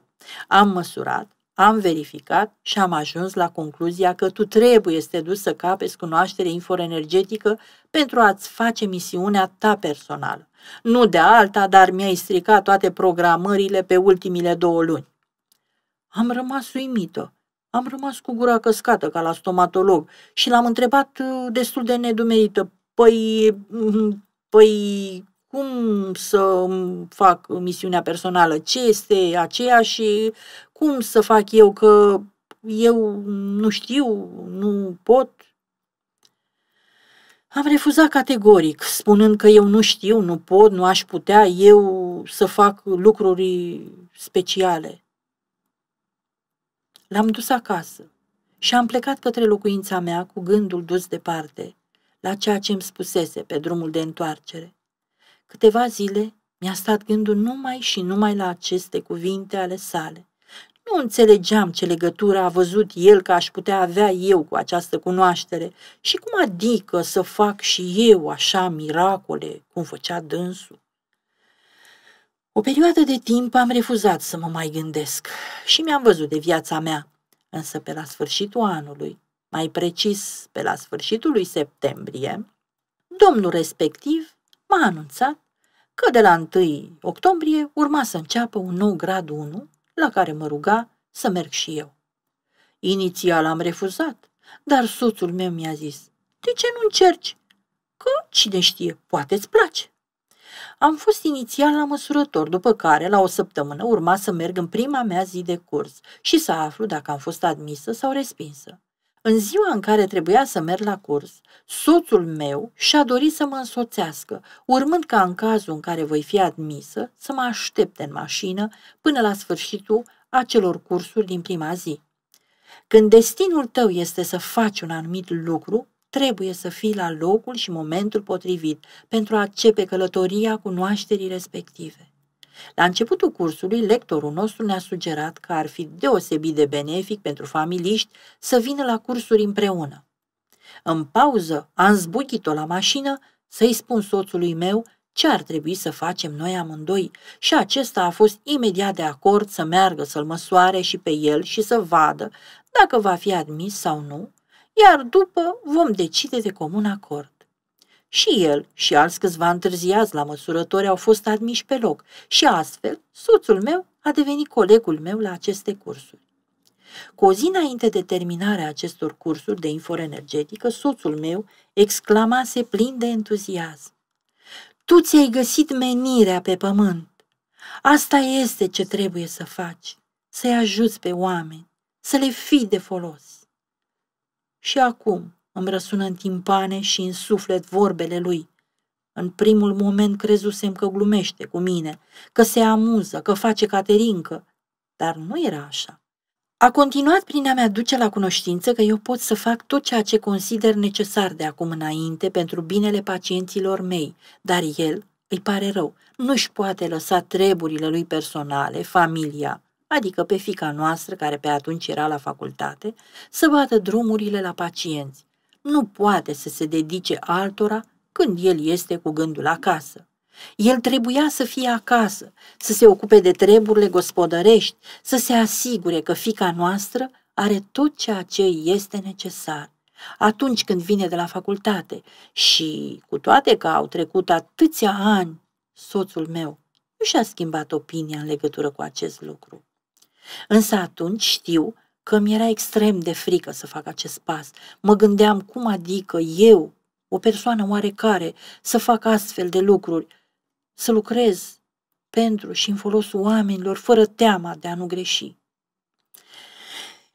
am măsurat am verificat și am ajuns la concluzia că tu trebuie să te duci să capezi cunoaștere infoenergetică pentru a-ți face misiunea ta personală. Nu de alta, dar mi-ai stricat toate programările pe ultimile două luni. Am rămas uimită. Am rămas cu gura căscată ca la stomatolog și l-am întrebat uh, destul de nedumerită. Păi, mm, păi, cum să fac misiunea personală, ce este aceea și cum să fac eu că eu nu știu, nu pot. Am refuzat categoric, spunând că eu nu știu, nu pot, nu aș putea eu să fac lucruri speciale. L-am dus acasă și am plecat către locuința mea cu gândul dus departe la ceea ce îmi spusese pe drumul de întoarcere. Câteva zile mi-a stat gândul numai și numai la aceste cuvinte ale sale. Nu înțelegeam ce legătură a văzut el că aș putea avea eu cu această cunoaștere și cum adică să fac și eu așa miracole cum făcea dânsul. O perioadă de timp am refuzat să mă mai gândesc și mi-am văzut de viața mea, însă pe la sfârșitul anului, mai precis pe la sfârșitul lui septembrie, domnul respectiv m-a anunțat că de la 1 octombrie urma să înceapă un nou grad 1 la care mă ruga să merg și eu. Inițial am refuzat, dar soțul meu mi-a zis, de ce nu încerci? Că cine știe, poate îți place. Am fost inițial la măsurător, după care, la o săptămână, urma să merg în prima mea zi de curs și să aflu dacă am fost admisă sau respinsă. În ziua în care trebuia să merg la curs, soțul meu și-a dorit să mă însoțească, urmând ca în cazul în care voi fi admisă să mă aștepte în mașină până la sfârșitul acelor cursuri din prima zi. Când destinul tău este să faci un anumit lucru, trebuie să fii la locul și momentul potrivit pentru a începe călătoria cunoașterii respective. La începutul cursului, lectorul nostru ne-a sugerat că ar fi deosebit de benefic pentru familiști să vină la cursuri împreună. În pauză, am zbuchit-o la mașină să-i spun soțului meu ce ar trebui să facem noi amândoi și acesta a fost imediat de acord să meargă să-l măsoare și pe el și să vadă dacă va fi admis sau nu, iar după vom decide de comun acord. Și el și alți câțiva întârziați la măsurători au fost admiși pe loc și astfel soțul meu a devenit colegul meu la aceste cursuri. Cu o zi înainte de terminarea acestor cursuri de energetică, soțul meu exclamase plin de entuziasm. Tu ți-ai găsit menirea pe pământ. Asta este ce trebuie să faci, să-i ajuți pe oameni, să le fii de folos. Și acum, îmi răsună în timpane și în suflet vorbele lui. În primul moment crezusem că glumește cu mine, că se amuză, că face caterincă, dar nu era așa. A continuat prin a-mi aduce la cunoștință că eu pot să fac tot ceea ce consider necesar de acum înainte pentru binele pacienților mei, dar el îi pare rău, nu-și poate lăsa treburile lui personale, familia, adică pe fica noastră, care pe atunci era la facultate, să bată drumurile la pacienți nu poate să se dedice altora când el este cu gândul acasă. El trebuia să fie acasă, să se ocupe de treburile gospodărești, să se asigure că fica noastră are tot ceea ce este necesar. Atunci când vine de la facultate și, cu toate că au trecut atâția ani, soțul meu nu și-a schimbat opinia în legătură cu acest lucru. Însă atunci știu că mi era extrem de frică să fac acest pas. Mă gândeam cum adică eu, o persoană oarecare, să fac astfel de lucruri, să lucrez pentru și în folosul oamenilor, fără teama de a nu greși.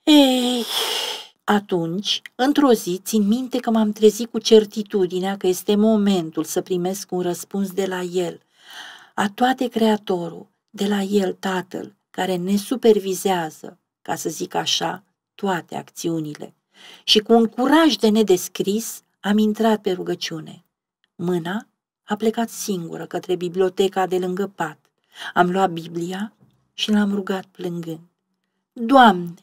Ei, atunci, într-o zi, țin minte că m-am trezit cu certitudinea că este momentul să primesc un răspuns de la el, a toate Creatorul, de la el Tatăl, care ne supervizează, ca să zic așa, toate acțiunile. Și cu un curaj de nedescris am intrat pe rugăciune. Mâna a plecat singură către biblioteca de lângă pat. Am luat Biblia și l-am rugat plângând. Doamne,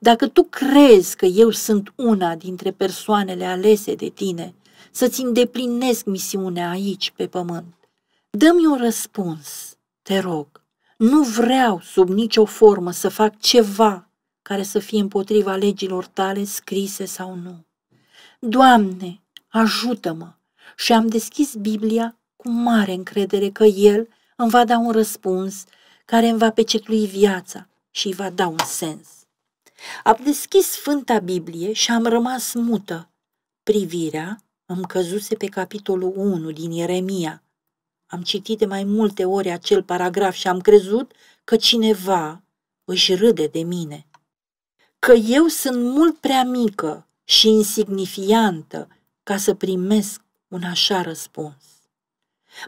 dacă tu crezi că eu sunt una dintre persoanele alese de tine, să-ți îndeplinesc misiunea aici, pe pământ, dă-mi un răspuns, te rog. Nu vreau sub nicio formă să fac ceva care să fie împotriva legilor tale scrise sau nu. Doamne, ajută-mă! Și am deschis Biblia cu mare încredere că El îmi va da un răspuns care îmi va pecetlui viața și îi va da un sens. Am deschis Sfânta Biblie și am rămas mută. Privirea îmi căzuse pe capitolul 1 din Ieremia, am citit de mai multe ori acel paragraf și am crezut că cineva își râde de mine. Că eu sunt mult prea mică și insignifiantă ca să primesc un așa răspuns.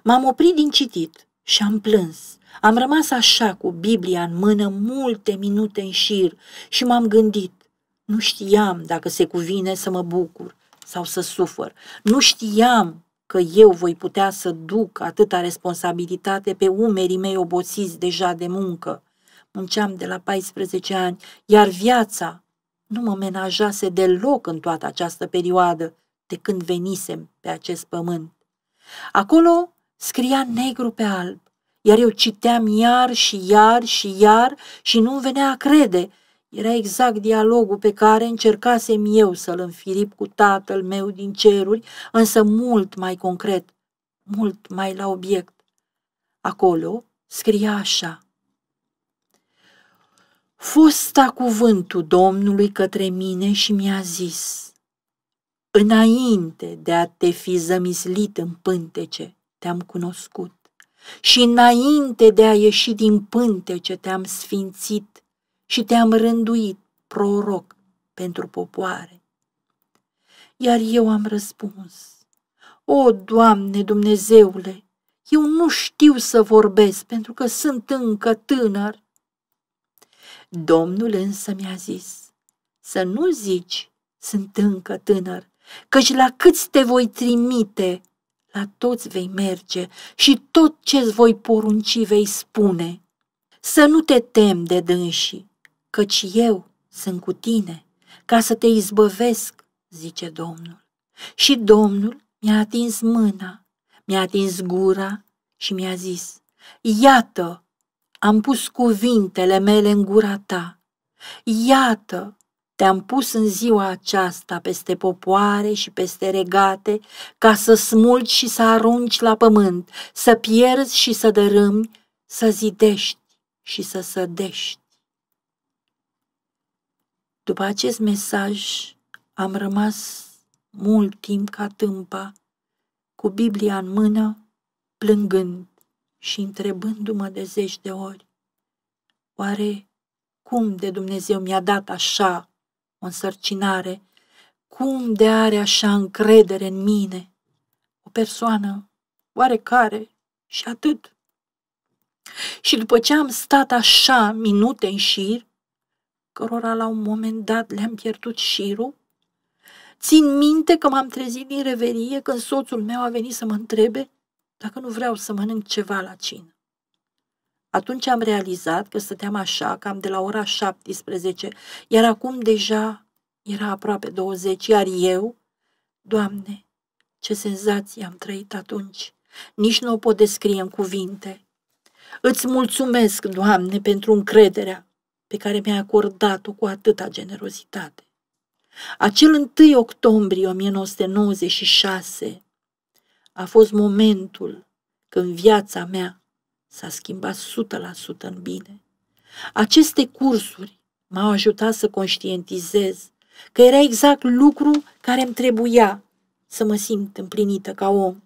M-am oprit din citit și am plâns. Am rămas așa cu Biblia în mână multe minute în șir și m-am gândit. Nu știam dacă se cuvine să mă bucur sau să sufăr. Nu știam că eu voi putea să duc atâta responsabilitate pe umerii mei obosiți deja de muncă. Munceam de la 14 ani, iar viața nu mă menajase deloc în toată această perioadă de când venisem pe acest pământ. Acolo scria negru pe alb, iar eu citeam iar și iar și iar și nu venea a crede era exact dialogul pe care încercasem eu să-l înfirip cu tatăl meu din ceruri, însă mult mai concret, mult mai la obiect. Acolo scria așa. Fosta cuvântul Domnului către mine și mi-a zis, Înainte de a te fi zămislit în pântece, te-am cunoscut și înainte de a ieși din pântece te-am sfințit și te-am rânduit proroc pentru popoare. Iar eu am răspuns, O, Doamne Dumnezeule, eu nu știu să vorbesc pentru că sunt încă tânăr. Domnul însă mi-a zis, să nu zici, sunt încă tânăr, căci la câți te voi trimite, la toți vei merge și tot ce-ți voi porunci vei spune. Să nu te tem de dânsii, căci eu sunt cu tine, ca să te izbăvesc, zice Domnul. Și Domnul mi-a atins mâna, mi-a atins gura și mi-a zis, Iată, am pus cuvintele mele în gura ta, iată, te-am pus în ziua aceasta peste popoare și peste regate, ca să smulgi și să arunci la pământ, să pierzi și să dărâmi, să zidești și să sădești după acest mesaj am rămas mult timp ca tâmpa, cu Biblia în mână, plângând și întrebându-mă de zeci de ori, oare cum de Dumnezeu mi-a dat așa o însărcinare, cum de are așa încredere în mine, o persoană oarecare și atât. Și după ce am stat așa minute în șir, cărora la un moment dat le-am pierdut șirul? Țin minte că m-am trezit din reverie când soțul meu a venit să mă întrebe dacă nu vreau să mănânc ceva la cină. Atunci am realizat că stăteam așa, cam de la ora 17, iar acum deja era aproape 20, iar eu, Doamne, ce senzații am trăit atunci! Nici nu o pot descrie în cuvinte. Îți mulțumesc, Doamne, pentru încrederea pe care mi-ai acordat-o cu atâta generozitate. Acel 1 octombrie 1996 a fost momentul când viața mea s-a schimbat 100% în bine. Aceste cursuri m-au ajutat să conștientizez că era exact lucru care îmi trebuia să mă simt împlinită ca om.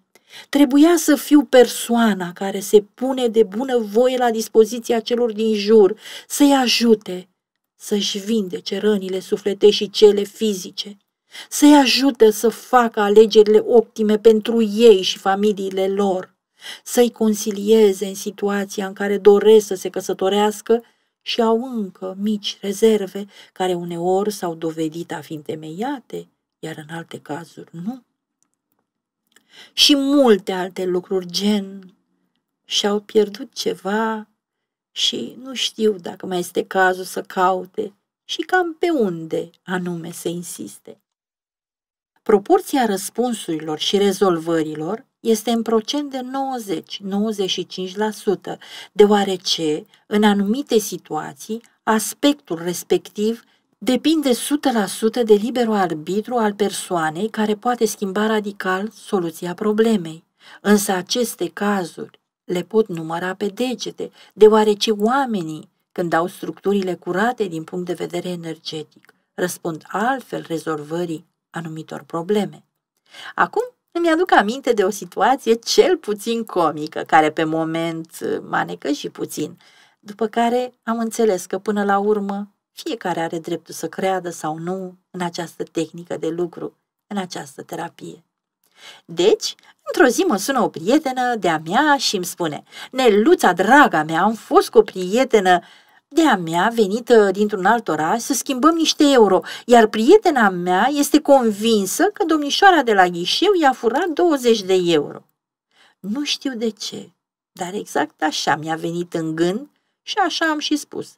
Trebuia să fiu persoana care se pune de bună voie la dispoziția celor din jur, să-i ajute, să-și vindece rănile sufletești și cele fizice, să-i ajute să facă alegerile optime pentru ei și familiile lor, să-i consilieze în situația în care doresc să se căsătorească și au încă mici rezerve care uneori s-au dovedit a fi întemeiate, iar în alte cazuri nu și multe alte lucruri gen și-au pierdut ceva și nu știu dacă mai este cazul să caute și cam pe unde anume să insiste. Proporția răspunsurilor și rezolvărilor este în procent de 90-95%, deoarece, în anumite situații, aspectul respectiv depinde 100% de liberul arbitru al persoanei care poate schimba radical soluția problemei. Însă aceste cazuri le pot număra pe degete, deoarece oamenii, când au structurile curate din punct de vedere energetic, răspund altfel rezolvării anumitor probleme. Acum îmi aduc aminte de o situație cel puțin comică, care pe moment manecă și puțin, după care am înțeles că până la urmă fiecare are dreptul să creadă sau nu în această tehnică de lucru, în această terapie. Deci, într-o zi mă sună o prietenă de-a mea și îmi spune Neluța, draga mea, am fost cu o prietenă de-a mea venită dintr-un alt oraș să schimbăm niște euro, iar prietena mea este convinsă că domnișoara de la ghișeu i-a furat 20 de euro. Nu știu de ce, dar exact așa mi-a venit în gând și așa am și spus.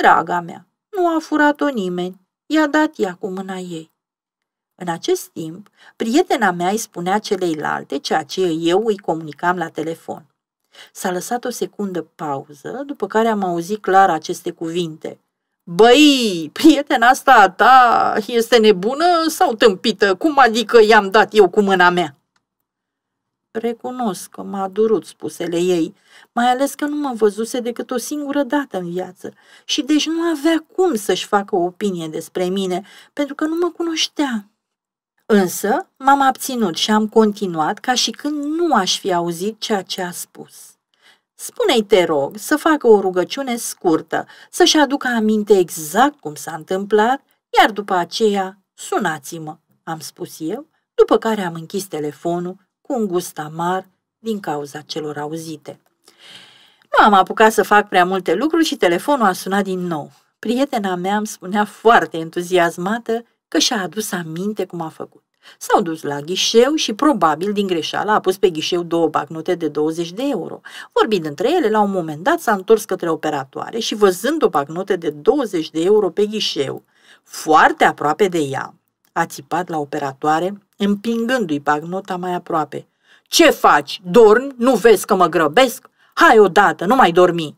Draga mea, nu a furat-o nimeni, i-a dat ea cu mâna ei. În acest timp, prietena mea îi spunea celeilalte ceea ce eu îi comunicam la telefon. S-a lăsat o secundă pauză, după care am auzit clar aceste cuvinte. Băi, prietena asta a ta este nebună sau tâmpită? Cum adică i-am dat eu cu mâna mea? Recunosc că m-a durut spusele ei, mai ales că nu mă văzuse decât o singură dată în viață și deci nu avea cum să-și facă o opinie despre mine, pentru că nu mă cunoștea. Însă m-am abținut și am continuat ca și când nu aș fi auzit ceea ce a spus. Spune-i, te rog, să facă o rugăciune scurtă, să-și aducă aminte exact cum s-a întâmplat, iar după aceea sunați-mă, am spus eu, după care am închis telefonul cu un gust amar din cauza celor auzite. Nu am apucat să fac prea multe lucruri și telefonul a sunat din nou. Prietena mea îmi spunea foarte entuziasmată că și-a adus aminte cum a făcut. S-au dus la ghișeu și probabil din greșeală a pus pe ghișeu două bagnote de 20 de euro. Vorbind între ele, la un moment dat s-a întors către operatoare și văzând o bagnote de 20 de euro pe ghișeu, foarte aproape de ea, a țipat la operatoare împingându-i bagnota mai aproape. Ce faci? Dormi? Nu vezi că mă grăbesc? Hai odată, nu mai dormi!"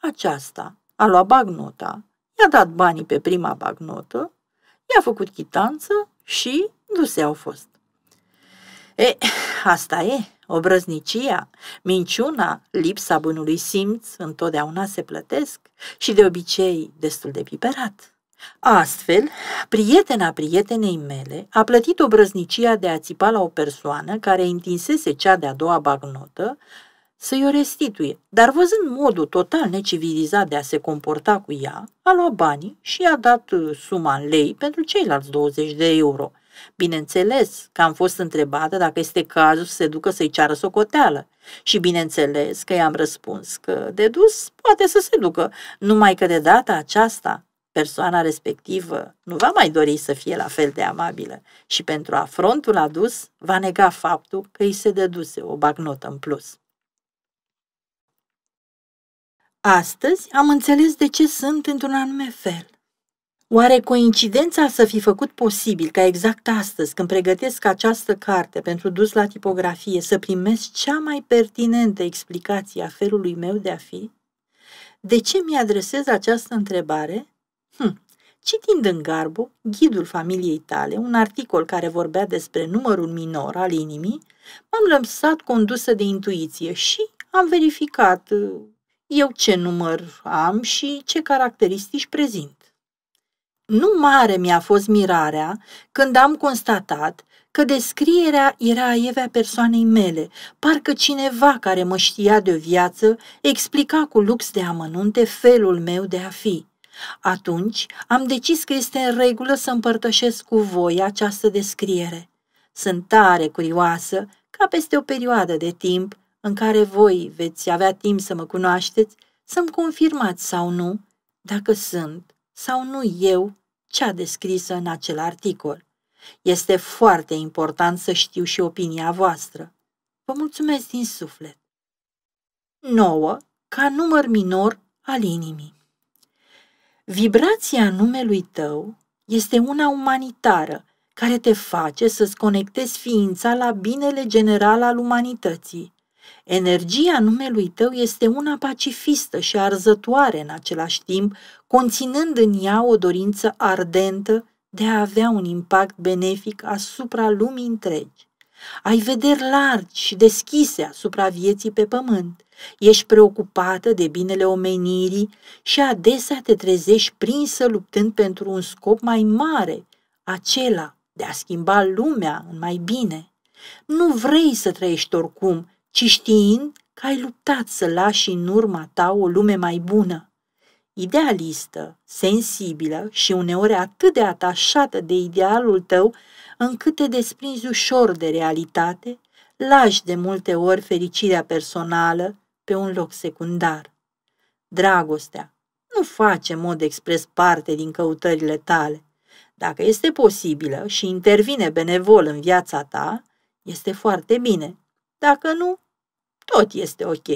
Aceasta a luat bagnota, i-a dat banii pe prima bagnotă, i-a făcut chitanță și duse au fost. E, asta e, obrăznicia, minciuna, lipsa bunului simț întotdeauna se plătesc și de obicei destul de piperat. Astfel, prietena prietenei mele a plătit obrăznicia de a țipa la o persoană care întinsese cea de-a doua bagnotă să-i o restituie, dar văzând modul total necivilizat de a se comporta cu ea, a luat banii și a dat uh, suma în lei pentru ceilalți 20 de euro. Bineînțeles că am fost întrebată dacă este cazul să se ducă să-i ceară socoteală și bineînțeles că i-am răspuns că de dus poate să se ducă, numai că de data aceasta persoana respectivă nu va mai dori să fie la fel de amabilă și pentru afrontul adus va nega faptul că îi se dăduse o bagnotă în plus. Astăzi am înțeles de ce sunt într-un anume fel. Oare coincidența să fi făcut posibil ca exact astăzi, când pregătesc această carte pentru dus la tipografie, să primesc cea mai pertinentă explicație a felului meu de a fi? De ce mi adresez această întrebare Hm. Citind în Garbo, ghidul familiei tale, un articol care vorbea despre numărul minor al inimii, m-am lăsat condusă de intuiție și am verificat ă, eu ce număr am și ce caracteristici prezint. Nu mare mi-a fost mirarea când am constatat că descrierea era aievea persoanei mele, parcă cineva care mă știa de o viață explica cu lux de amănunte felul meu de a fi. Atunci am decis că este în regulă să împărtășesc cu voi această descriere. Sunt tare curioasă ca peste o perioadă de timp în care voi veți avea timp să mă cunoașteți, să-mi confirmați sau nu dacă sunt sau nu eu cea descrisă în acel articol. Este foarte important să știu și opinia voastră. Vă mulțumesc din suflet. 9. Ca număr minor al inimii. Vibrația numelui tău este una umanitară, care te face să-ți conectezi ființa la binele general al umanității. Energia numelui tău este una pacifistă și arzătoare în același timp, conținând în ea o dorință ardentă de a avea un impact benefic asupra lumii întregi. Ai vederi largi și deschise asupra vieții pe pământ. Ești preocupată de binele omenirii și adesea te trezești prinsă luptând pentru un scop mai mare, acela de a schimba lumea în mai bine. Nu vrei să trăiești oricum, ci știind că ai luptat să lași în urma ta o lume mai bună. Idealistă, sensibilă și uneori atât de atașată de idealul tău, încât te desprinzi ușor de realitate, lași de multe ori fericirea personală pe un loc secundar. Dragostea nu face în mod expres parte din căutările tale. Dacă este posibilă și intervine benevol în viața ta, este foarte bine. Dacă nu, tot este ok.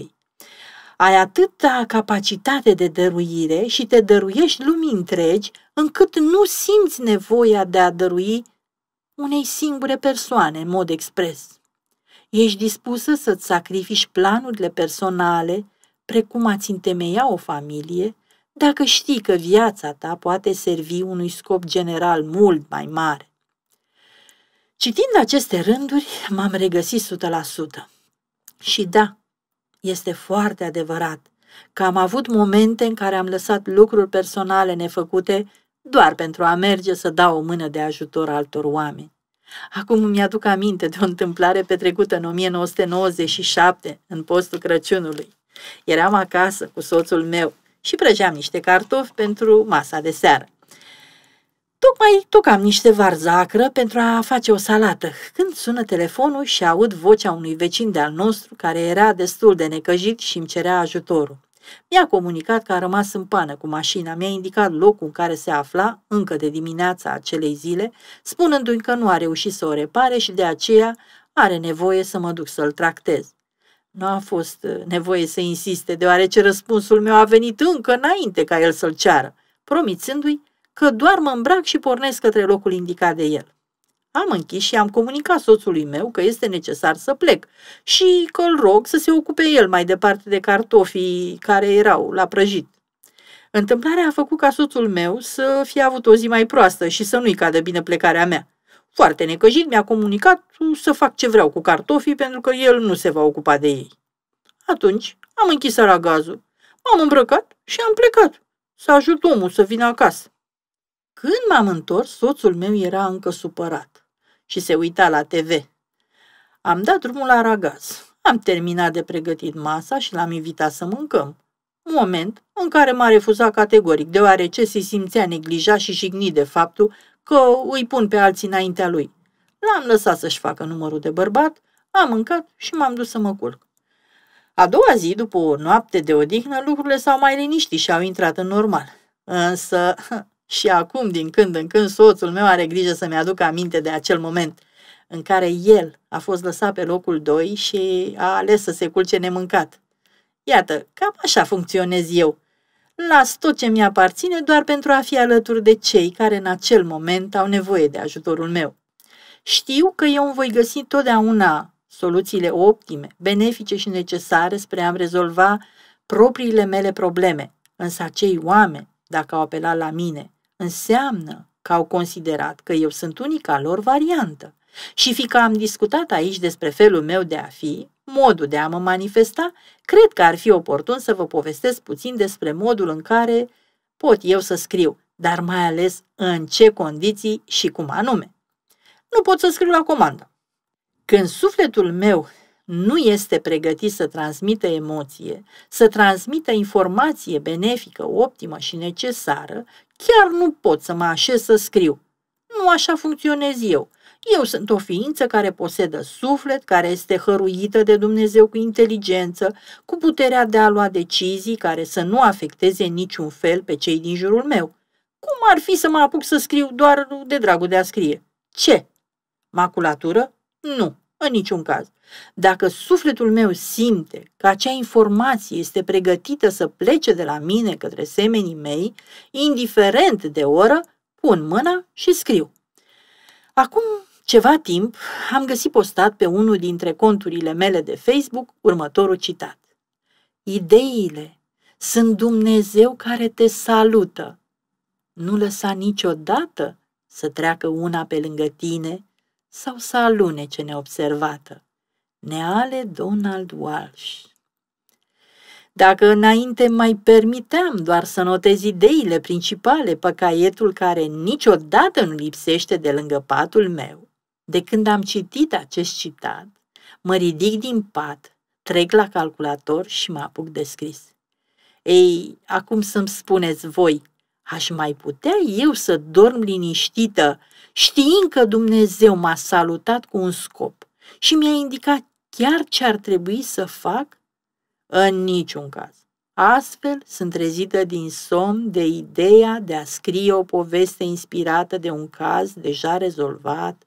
Ai atâta capacitate de dăruire și te dăruiești lumii întregi încât nu simți nevoia de a dărui unei singure persoane în mod expres. Ești dispusă să-ți sacrifici planurile personale, precum ați întemeia o familie, dacă știi că viața ta poate servi unui scop general mult mai mare. Citind aceste rânduri, m-am regăsit 100%. Și da, este foarte adevărat că am avut momente în care am lăsat lucruri personale nefăcute doar pentru a merge să dau o mână de ajutor altor oameni. Acum îmi aduc aminte de o întâmplare petrecută în 1997, în postul Crăciunului. Eram acasă cu soțul meu și prăjeam niște cartofi pentru masa de seară. Tocmai tocam niște varzacră pentru a face o salată, când sună telefonul și aud vocea unui vecin de-al nostru care era destul de necăjit și îmi cerea ajutorul. Mi-a comunicat că a rămas în pană cu mașina, mi-a indicat locul în care se afla încă de dimineața acelei zile, spunându-mi că nu a reușit să o repare și de aceea are nevoie să mă duc să-l tractez. Nu a fost uh, nevoie să insiste, deoarece răspunsul meu a venit încă înainte ca el să-l ceară, promițându-i că doar mă îmbrac și pornesc către locul indicat de el. Am închis și am comunicat soțului meu că este necesar să plec și că îl rog să se ocupe el mai departe de cartofii care erau la prăjit. Întâmplarea a făcut ca soțul meu să fie avut o zi mai proastă și să nu-i cadă bine plecarea mea. Foarte necăjit mi-a comunicat să fac ce vreau cu cartofii pentru că el nu se va ocupa de ei. Atunci am închis aragazul, m-am îmbrăcat și am plecat să ajut omul să vină acasă. Când m-am întors, soțul meu era încă supărat și se uita la TV. Am dat drumul la ragaz. Am terminat de pregătit masa și l-am invitat să mâncăm. Moment în care m-a refuzat categoric, deoarece se simțea neglijat și jignit de faptul că îi pun pe alții înaintea lui. L-am lăsat să-și facă numărul de bărbat, am mâncat și m-am dus să mă culc. A doua zi, după o noapte de odihnă, lucrurile s-au mai liniștit și au intrat în normal. Însă, și acum, din când în când, soțul meu are grijă să-mi aducă aminte de acel moment în care el a fost lăsat pe locul 2 și a ales să se culce nemâncat. Iată, cam așa funcționez eu. Las tot ce mi aparține doar pentru a fi alături de cei care în acel moment au nevoie de ajutorul meu. Știu că eu îmi voi găsi totdeauna soluțiile optime, benefice și necesare spre a-mi rezolva propriile mele probleme, însă acei oameni, dacă au apelat la mine înseamnă că au considerat că eu sunt unica lor variantă. Și fiindcă am discutat aici despre felul meu de a fi, modul de a mă manifesta, cred că ar fi oportun să vă povestesc puțin despre modul în care pot eu să scriu, dar mai ales în ce condiții și cum anume. Nu pot să scriu la comandă. Când sufletul meu nu este pregătit să transmită emoție, să transmită informație benefică, optimă și necesară, chiar nu pot să mă așez să scriu. Nu așa funcționez eu. Eu sunt o ființă care posedă suflet, care este hăruită de Dumnezeu cu inteligență, cu puterea de a lua decizii care să nu afecteze niciun fel pe cei din jurul meu. Cum ar fi să mă apuc să scriu doar de dragul de a scrie? Ce? Maculatură? Nu. În niciun caz. Dacă sufletul meu simte că acea informație este pregătită să plece de la mine către semenii mei, indiferent de oră, pun mâna și scriu. Acum ceva timp am găsit postat pe unul dintre conturile mele de Facebook următorul citat. Ideile sunt Dumnezeu care te salută. Nu lăsa niciodată să treacă una pe lângă tine sau să alunece neobservată. Neale Donald Walsh dacă înainte mai permiteam doar să notez ideile principale pe caietul care niciodată nu lipsește de lângă patul meu, de când am citit acest citat, mă ridic din pat, trec la calculator și mă apuc de scris. Ei, acum să-mi spuneți voi Aș mai putea eu să dorm liniștită, știind că Dumnezeu m-a salutat cu un scop și mi-a indicat chiar ce ar trebui să fac? În niciun caz. Astfel sunt trezită din somn de ideea de a scrie o poveste inspirată de un caz deja rezolvat,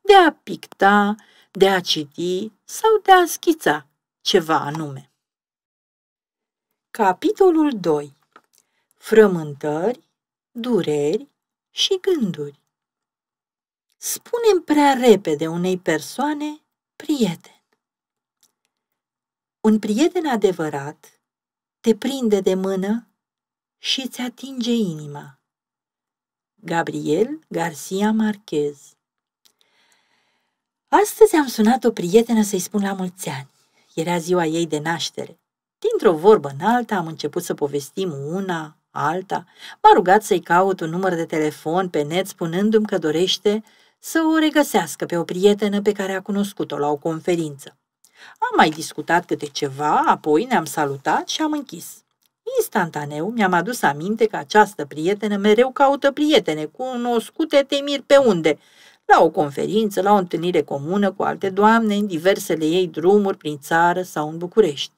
de a picta, de a citi sau de a schița ceva anume. Capitolul 2 frământări, dureri și gânduri. Spunem prea repede unei persoane prieten. Un prieten adevărat te prinde de mână și îți atinge inima. Gabriel Garcia Marquez Astăzi am sunat o prietenă să-i spun la mulți ani. Era ziua ei de naștere. Dintr-o vorbă în alta am început să povestim una, alta, m-a rugat să-i caut un număr de telefon pe net spunându-mi că dorește să o regăsească pe o prietenă pe care a cunoscut-o la o conferință. Am mai discutat câte ceva, apoi ne-am salutat și am închis. Instantaneu mi-am adus aminte că această prietenă mereu caută prietene cunoscute temir pe unde, la o conferință, la o întâlnire comună cu alte doamne în diversele ei drumuri prin țară sau în București.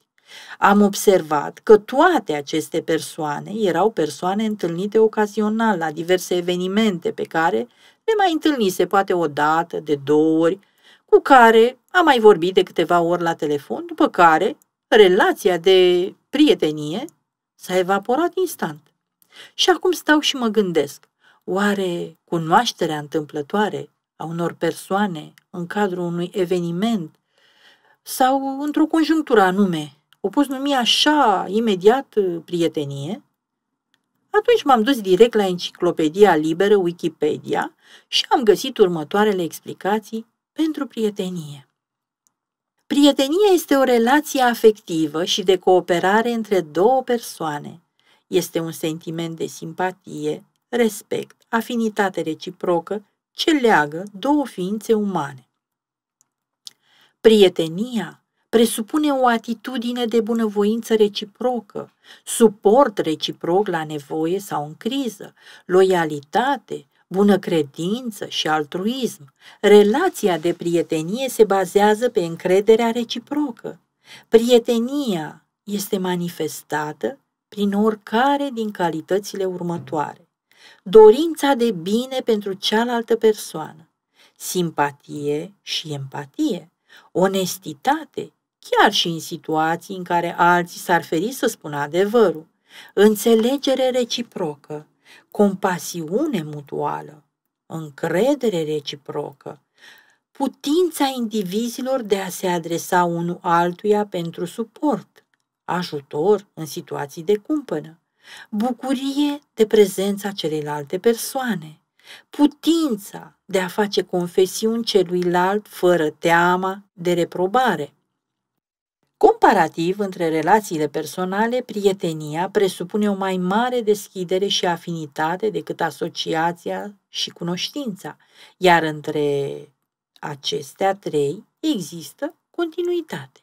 Am observat că toate aceste persoane erau persoane întâlnite ocazional la diverse evenimente pe care le mai întâlnise poate o dată, de două ori, cu care am mai vorbit de câteva ori la telefon, după care relația de prietenie s-a evaporat instant. Și acum stau și mă gândesc, oare cunoașterea întâmplătoare a unor persoane în cadrul unui eveniment sau într-o conjunctură anume o poți numi așa, imediat, uh, prietenie, atunci m-am dus direct la enciclopedia liberă Wikipedia și am găsit următoarele explicații pentru prietenie. Prietenia este o relație afectivă și de cooperare între două persoane. Este un sentiment de simpatie, respect, afinitate reciprocă ce leagă două ființe umane. Prietenia presupune o atitudine de bunăvoință reciprocă, suport reciproc la nevoie sau în criză, loialitate, bună credință și altruism. Relația de prietenie se bazează pe încrederea reciprocă. Prietenia este manifestată prin oricare din calitățile următoare. Dorința de bine pentru cealaltă persoană, simpatie și empatie, onestitate chiar și în situații în care alții s-ar feri să spună adevărul, înțelegere reciprocă, compasiune mutuală, încredere reciprocă, putința indivizilor de a se adresa unul altuia pentru suport, ajutor în situații de cumpănă, bucurie de prezența celelalte persoane, putința de a face confesiuni celuilalt fără teama de reprobare, Comparativ între relațiile personale, prietenia presupune o mai mare deschidere și afinitate decât asociația și cunoștința, iar între acestea trei există continuitate.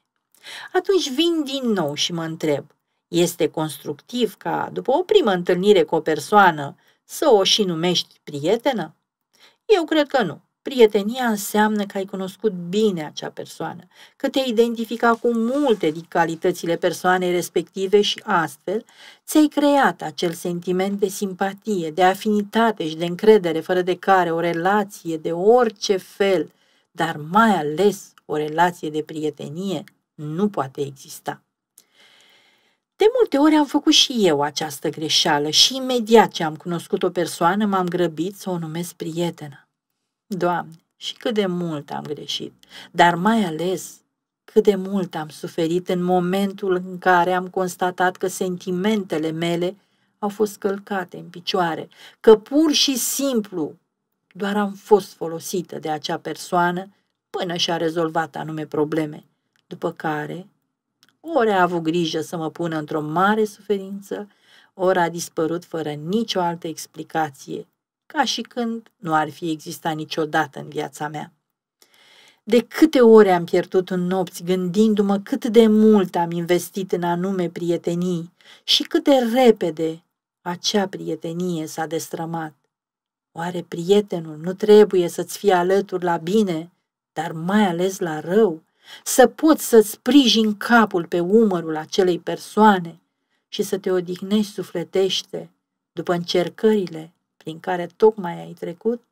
Atunci vin din nou și mă întreb, este constructiv ca, după o primă întâlnire cu o persoană, să o și numești prietenă? Eu cred că nu. Prietenia înseamnă că ai cunoscut bine acea persoană, că te-ai identificat cu multe din calitățile persoanei respective și astfel ți-ai creat acel sentiment de simpatie, de afinitate și de încredere fără de care o relație de orice fel, dar mai ales o relație de prietenie, nu poate exista. De multe ori am făcut și eu această greșeală și imediat ce am cunoscut o persoană m-am grăbit să o numesc prietenă. Doamne, și cât de mult am greșit, dar mai ales cât de mult am suferit în momentul în care am constatat că sentimentele mele au fost călcate în picioare, că pur și simplu doar am fost folosită de acea persoană până și-a rezolvat anume probleme, după care ori a avut grijă să mă pună într-o mare suferință, ori a dispărut fără nicio altă explicație ca și când nu ar fi existat niciodată în viața mea. De câte ore am pierdut în nopți gândindu-mă cât de mult am investit în anume prietenii și cât de repede acea prietenie s-a destrămat. Oare prietenul nu trebuie să-ți fie alături la bine, dar mai ales la rău, să poți să sprijin capul pe umărul acelei persoane și să te odihnești sufletește după încercările prin care tocmai ai trecut?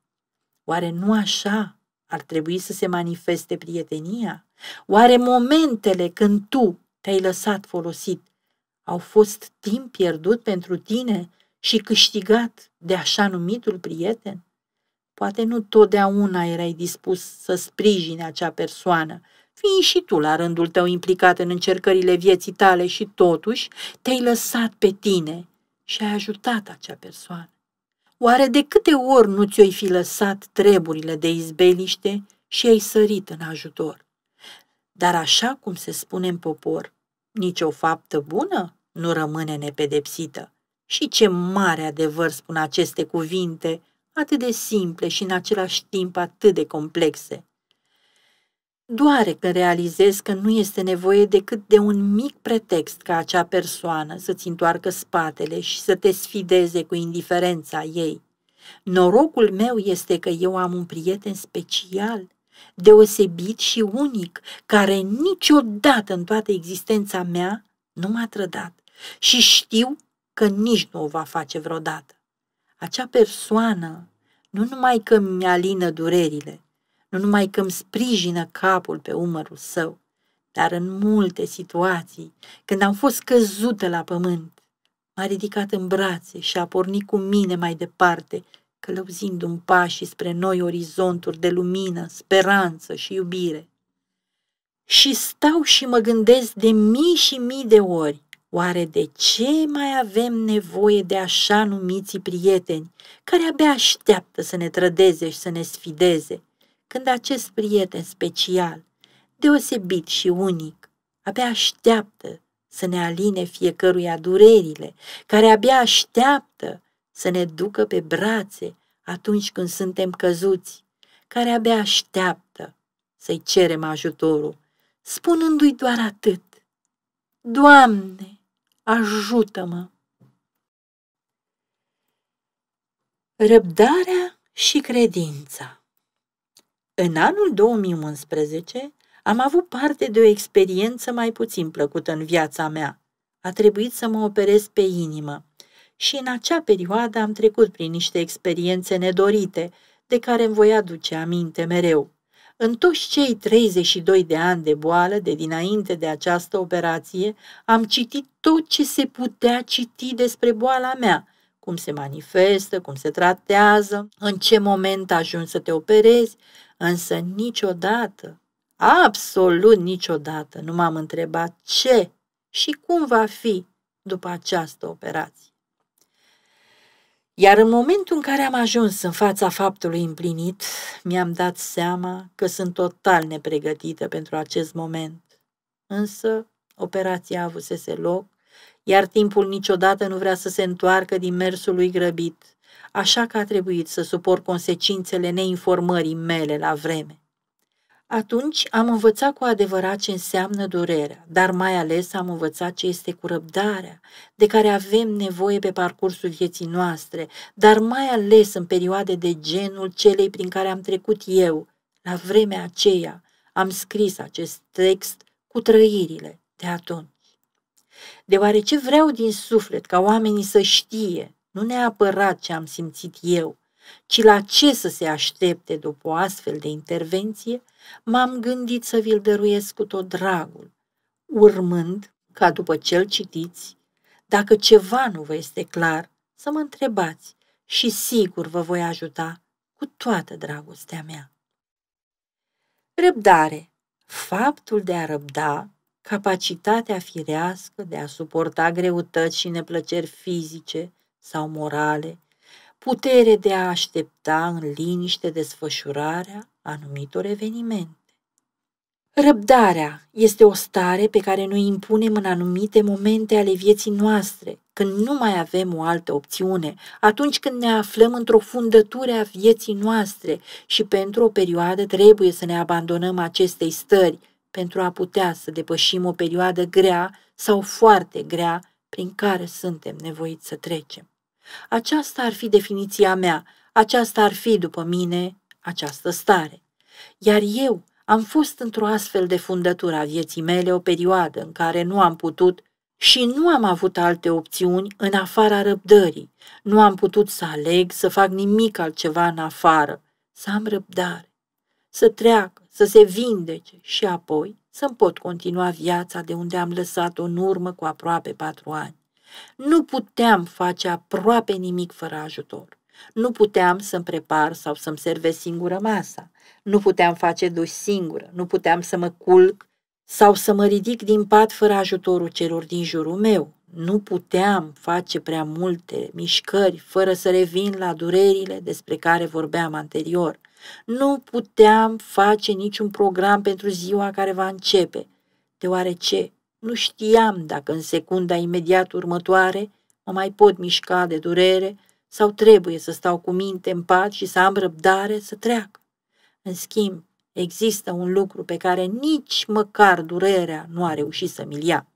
Oare nu așa ar trebui să se manifeste prietenia? Oare momentele când tu te-ai lăsat folosit au fost timp pierdut pentru tine și câștigat de așa numitul prieten? Poate nu totdeauna erai dispus să sprijini acea persoană, fiind și tu la rândul tău implicat în încercările vieții tale și totuși te-ai lăsat pe tine și ai ajutat acea persoană. Oare de câte ori nu ți ai fi lăsat treburile de izbeliște și ai sărit în ajutor? Dar așa cum se spune în popor, nici o faptă bună nu rămâne nepedepsită. Și ce mare adevăr spun aceste cuvinte, atât de simple și în același timp atât de complexe. Doare că realizezi că nu este nevoie decât de un mic pretext ca acea persoană să-ți întoarcă spatele și să te sfideze cu indiferența ei. Norocul meu este că eu am un prieten special, deosebit și unic, care niciodată în toată existența mea nu m-a trădat și știu că nici nu o va face vreodată. Acea persoană nu numai că mi alină durerile, nu numai că îmi sprijină capul pe umărul său, dar în multe situații, când am fost căzută la pământ, m-a ridicat în brațe și a pornit cu mine mai departe, un pas și spre noi orizonturi de lumină, speranță și iubire. Și stau și mă gândesc de mii și mii de ori, oare de ce mai avem nevoie de așa numiți prieteni, care abia așteaptă să ne trădeze și să ne sfideze, când acest prieten special, deosebit și unic, abia așteaptă să ne aline fiecăruia durerile, care abia așteaptă să ne ducă pe brațe atunci când suntem căzuți, care abia așteaptă să-i cerem ajutorul, spunându-i doar atât. Doamne, ajută-mă! Răbdarea și credința în anul 2011 am avut parte de o experiență mai puțin plăcută în viața mea. A trebuit să mă operez pe inimă și în acea perioadă am trecut prin niște experiențe nedorite, de care îmi voi aduce aminte mereu. În toți cei 32 de ani de boală de dinainte de această operație, am citit tot ce se putea citi despre boala mea cum se manifestă, cum se tratează, în ce moment ajungi să te operezi, însă niciodată, absolut niciodată, nu m-am întrebat ce și cum va fi după această operație. Iar în momentul în care am ajuns în fața faptului împlinit, mi-am dat seama că sunt total nepregătită pentru acest moment. Însă, operația avusese loc iar timpul niciodată nu vrea să se întoarcă din mersul lui grăbit, așa că a trebuit să suport consecințele neinformării mele la vreme. Atunci am învățat cu adevărat ce înseamnă durerea, dar mai ales am învățat ce este cu răbdarea, de care avem nevoie pe parcursul vieții noastre, dar mai ales în perioade de genul celei prin care am trecut eu. La vremea aceea am scris acest text cu trăirile de atunci deoarece vreau din suflet ca oamenii să știe, nu neapărat ce am simțit eu, ci la ce să se aștepte după o astfel de intervenție, m-am gândit să vi-l dăruiesc cu tot dragul, urmând ca după ce-l citiți, dacă ceva nu vă este clar, să mă întrebați și sigur vă voi ajuta cu toată dragostea mea. Răbdare. Faptul de a răbda capacitatea firească de a suporta greutăți și neplăceri fizice sau morale, putere de a aștepta în liniște desfășurarea anumitor evenimente. Răbdarea este o stare pe care noi impunem în anumite momente ale vieții noastre, când nu mai avem o altă opțiune, atunci când ne aflăm într-o fundătură a vieții noastre și pentru o perioadă trebuie să ne abandonăm acestei stări, pentru a putea să depășim o perioadă grea sau foarte grea prin care suntem nevoiți să trecem. Aceasta ar fi definiția mea, aceasta ar fi, după mine, această stare. Iar eu am fost într-o astfel de fundătură a vieții mele o perioadă în care nu am putut și nu am avut alte opțiuni în afara răbdării. Nu am putut să aleg să fac nimic altceva în afară, să am răbdare să treacă, să se vindece și apoi să-mi pot continua viața de unde am lăsat-o în urmă cu aproape patru ani. Nu puteam face aproape nimic fără ajutor. Nu puteam să-mi prepar sau să-mi serve singură masa. Nu puteam face duș singură. Nu puteam să mă culc sau să mă ridic din pat fără ajutorul celor din jurul meu. Nu puteam face prea multe mișcări fără să revin la durerile despre care vorbeam anterior. Nu puteam face niciun program pentru ziua care va începe, deoarece nu știam dacă în secunda imediat următoare mă mai pot mișca de durere sau trebuie să stau cu minte în pat și să am răbdare să treac. În schimb, există un lucru pe care nici măcar durerea nu a reușit să-mi ia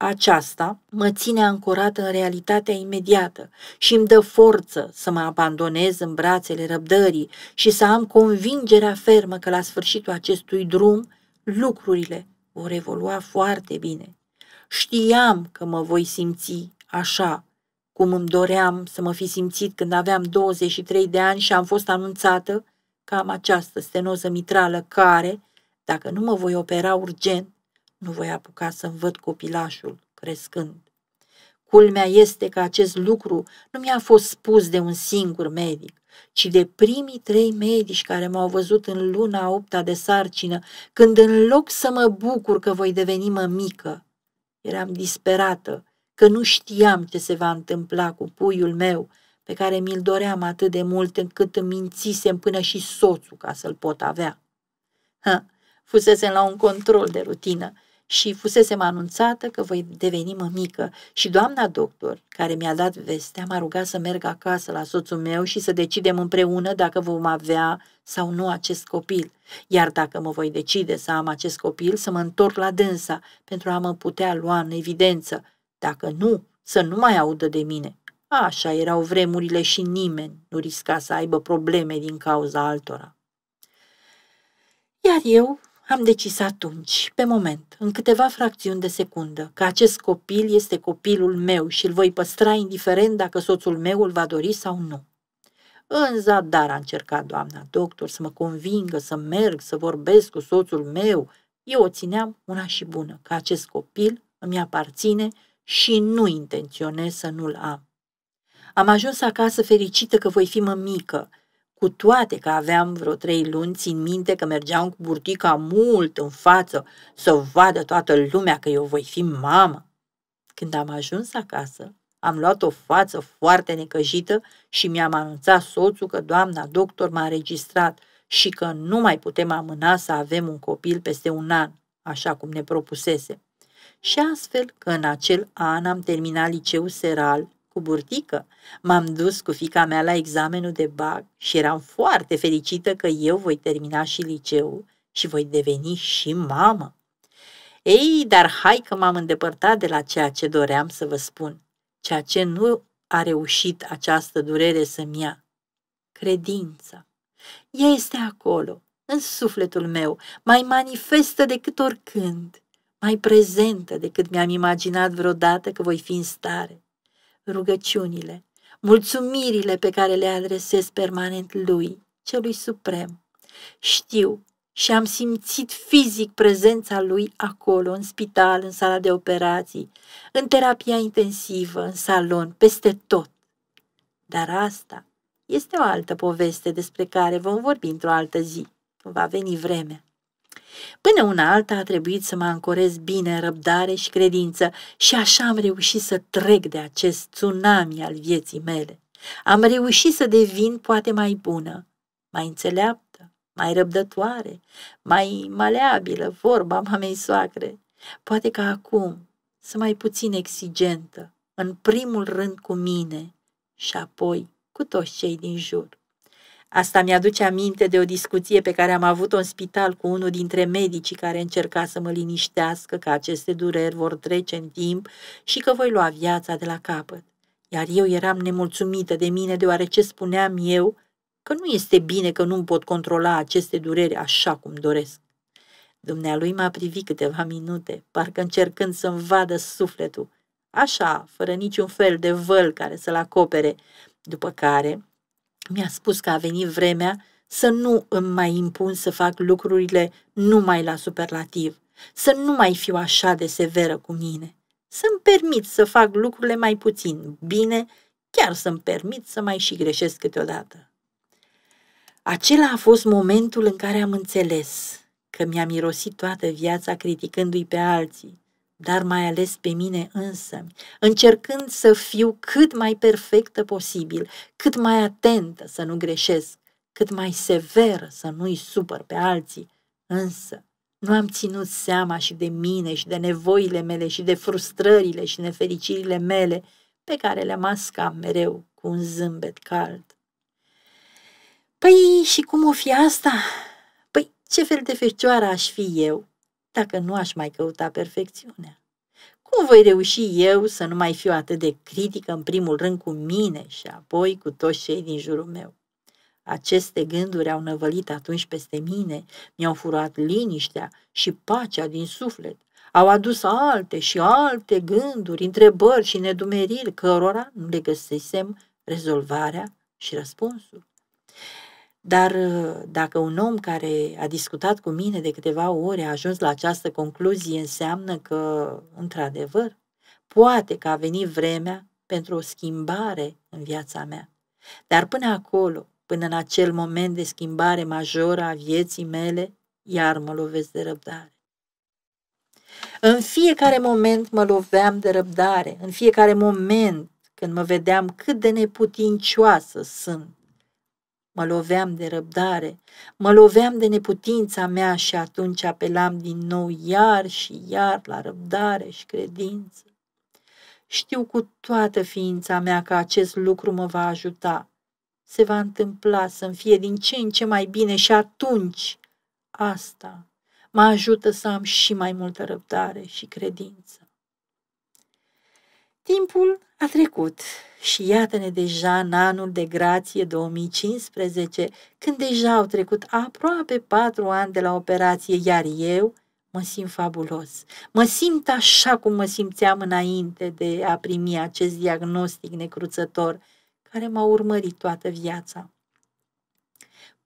aceasta mă ține ancorată în realitatea imediată și îmi dă forță să mă abandonez în brațele răbdării și să am convingerea fermă că la sfârșitul acestui drum lucrurile vor evolua foarte bine. Știam că mă voi simți așa cum îmi doream să mă fi simțit când aveam 23 de ani și am fost anunțată că am această stenoză mitrală care, dacă nu mă voi opera urgent, nu voi apuca să-mi văd copilașul crescând. Culmea este că acest lucru nu mi-a fost spus de un singur medic, ci de primii trei medici care m-au văzut în luna opta de sarcină, când în loc să mă bucur că voi deveni mică, eram disperată că nu știam ce se va întâmpla cu puiul meu, pe care mi-l doream atât de mult încât îmi mințisem până și soțul ca să-l pot avea. Ha, fusesem la un control de rutină și fusesem anunțată că voi deveni mămică și doamna doctor, care mi-a dat vestea, m-a rugat să merg acasă la soțul meu și să decidem împreună dacă vom avea sau nu acest copil, iar dacă mă voi decide să am acest copil, să mă întorc la dânsa pentru a mă putea lua în evidență, dacă nu, să nu mai audă de mine. Așa erau vremurile și nimeni nu risca să aibă probleme din cauza altora. Iar eu am decis atunci, pe moment, în câteva fracțiuni de secundă, că acest copil este copilul meu și îl voi păstra indiferent dacă soțul meu îl va dori sau nu. În zadar a încercat doamna doctor să mă convingă să merg, să vorbesc cu soțul meu. Eu o țineam una și bună, că acest copil îmi aparține și nu intenționez să nu-l am. Am ajuns acasă fericită că voi fi mămică cu toate că aveam vreo trei luni, țin minte că mergeam cu burtica mult în față să vadă toată lumea că eu voi fi mamă. Când am ajuns acasă, am luat o față foarte necăjită și mi-am anunțat soțul că doamna doctor m-a registrat și că nu mai putem amâna să avem un copil peste un an, așa cum ne propusese. Și astfel că în acel an am terminat liceul seral cu burtică. M-am dus cu fica mea la examenul de bag și eram foarte fericită că eu voi termina și liceul și voi deveni și mamă. Ei, dar hai că m-am îndepărtat de la ceea ce doream să vă spun, ceea ce nu a reușit această durere să-mi ia. Credința. Ea este acolo, în sufletul meu, mai manifestă decât oricând, mai prezentă decât mi-am imaginat vreodată că voi fi în stare rugăciunile, mulțumirile pe care le adresez permanent lui, celui suprem. Știu și am simțit fizic prezența lui acolo, în spital, în sala de operații, în terapia intensivă, în salon, peste tot. Dar asta este o altă poveste despre care vom vorbi într-o altă zi, când va veni vremea. Până una alta a trebuit să mă ancorez bine în răbdare și credință și așa am reușit să trec de acest tsunami al vieții mele. Am reușit să devin poate mai bună, mai înțeleaptă, mai răbdătoare, mai maleabilă, vorba mamei soacre. Poate că acum să mai puțin exigentă, în primul rând cu mine și apoi cu toți cei din jur. Asta mi-aduce aminte de o discuție pe care am avut-o în spital cu unul dintre medicii care încerca să mă liniștească că aceste dureri vor trece în timp și că voi lua viața de la capăt. Iar eu eram nemulțumită de mine deoarece spuneam eu că nu este bine că nu pot controla aceste dureri așa cum doresc. Dumnealui m-a privit câteva minute, parcă încercând să-mi vadă sufletul, așa, fără niciun fel de văl care să-l acopere, după care mi-a spus că a venit vremea să nu îmi mai impun să fac lucrurile numai la superlativ, să nu mai fiu așa de severă cu mine, să-mi permit să fac lucrurile mai puțin bine, chiar să-mi permit să mai și greșesc câteodată. Acela a fost momentul în care am înțeles că mi-a mirosit toată viața criticându-i pe alții, dar mai ales pe mine însă, încercând să fiu cât mai perfectă posibil, cât mai atentă să nu greșesc, cât mai severă să nu-i supăr pe alții, însă nu am ținut seama și de mine și de nevoile mele și de frustrările și nefericirile mele pe care le mascam mereu cu un zâmbet cald. Păi și cum o fi asta? Păi ce fel de fecioară aș fi eu dacă nu aș mai căuta perfecțiunea. Cum voi reuși eu să nu mai fiu atât de critică în primul rând cu mine și apoi cu toți cei din jurul meu? Aceste gânduri au năvălit atunci peste mine, mi-au furat liniștea și pacea din suflet. Au adus alte și alte gânduri, întrebări și nedumeriri cărora nu le găsesem rezolvarea și răspunsul. Dar uh, dacă un om care a discutat cu mine de câteva ore a ajuns la această concluzie, înseamnă că, într-adevăr, poate că a venit vremea pentru o schimbare în viața mea. Dar până acolo, până în acel moment de schimbare majoră a vieții mele, iar mă lovesc de răbdare. În fiecare moment mă loveam de răbdare, în fiecare moment când mă vedeam cât de neputincioasă sunt, Mă loveam de răbdare, mă loveam de neputința mea și atunci apelam din nou iar și iar la răbdare și credință. Știu cu toată ființa mea că acest lucru mă va ajuta. Se va întâmpla să-mi fie din ce în ce mai bine și atunci asta mă ajută să am și mai multă răbdare și credință. Timpul a trecut și iată-ne deja în anul de grație 2015, când deja au trecut aproape patru ani de la operație, iar eu mă simt fabulos. Mă simt așa cum mă simțeam înainte de a primi acest diagnostic necruțător care m-a urmărit toată viața.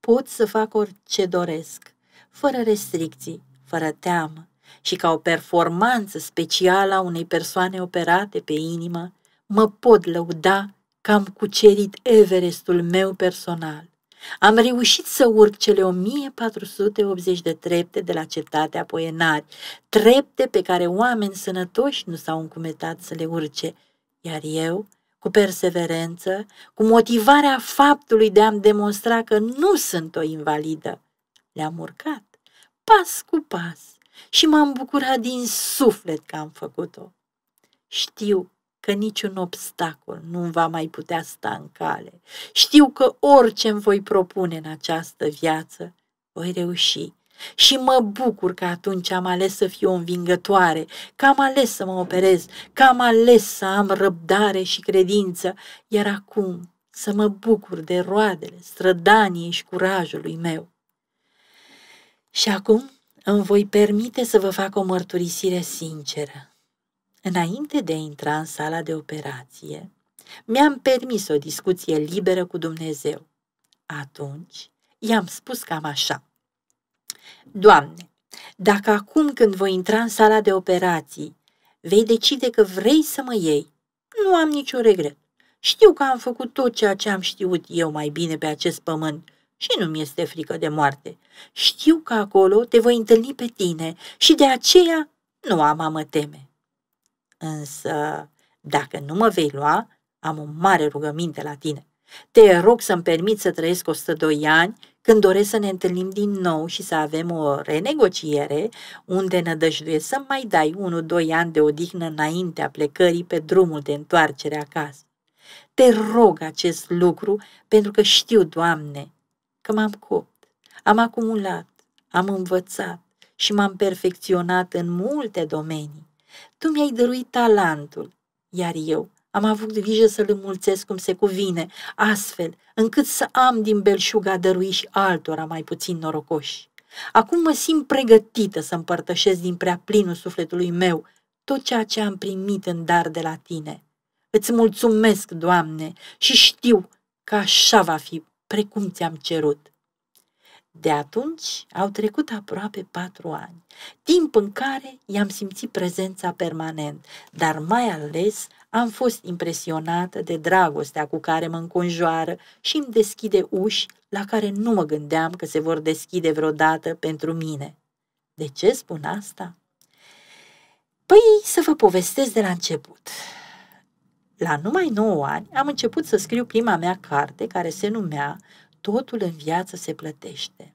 Pot să fac orice doresc, fără restricții, fără teamă, și ca o performanță specială a unei persoane operate pe inimă, mă pot lăuda că am cucerit Everestul meu personal. Am reușit să urc cele 1480 de trepte de la cetatea Poenari, trepte pe care oameni sănătoși nu s-au încumetat să le urce, iar eu, cu perseverență, cu motivarea faptului de a-mi demonstra că nu sunt o invalidă, le-am urcat, pas cu pas, și m-am bucurat din suflet că am făcut-o. Știu că niciun obstacol nu va mai putea sta în cale. Știu că orice îmi voi propune în această viață, voi reuși. Și mă bucur că atunci am ales să fiu învingătoare, că am ales să mă operez, că am ales să am răbdare și credință, iar acum să mă bucur de roadele, strădaniei și curajului meu. Și acum îmi voi permite să vă fac o mărturisire sinceră. Înainte de a intra în sala de operație, mi-am permis o discuție liberă cu Dumnezeu. Atunci i-am spus cam așa. Doamne, dacă acum când voi intra în sala de operații, vei decide că vrei să mă iei, nu am niciun regret. Știu că am făcut tot ceea ce am știut eu mai bine pe acest pământ și nu mi este frică de moarte. Știu că acolo te voi întâlni pe tine și de aceea nu am a mă teme. Însă, dacă nu mă vei lua, am o mare rugăminte la tine. Te rog să-mi permit să trăiesc 102 ani când doresc să ne întâlnim din nou și să avem o renegociere unde nădăjduiesc să mai dai 1-2 ani de odihnă înaintea plecării pe drumul de întoarcere acasă. Te rog acest lucru pentru că știu, Doamne, că m-am copt. Am acumulat, am învățat și m-am perfecționat în multe domenii. Tu mi-ai dăruit talentul, iar eu am avut grijă să-l înmulțesc cum se cuvine, astfel încât să am din belșuga dărui și altora mai puțin norocoși. Acum mă simt pregătită să împărtășesc din prea plinul sufletului meu tot ceea ce am primit în dar de la tine. Îți mulțumesc, Doamne, și știu că așa va fi, precum ți-am cerut. De atunci au trecut aproape patru ani, timp în care i-am simțit prezența permanent, dar mai ales am fost impresionată de dragostea cu care mă înconjoară și îmi deschide uși la care nu mă gândeam că se vor deschide vreodată pentru mine. De ce spun asta? Păi să vă povestesc de la început. La numai 9 ani am început să scriu prima mea carte care se numea totul în viață se plătește.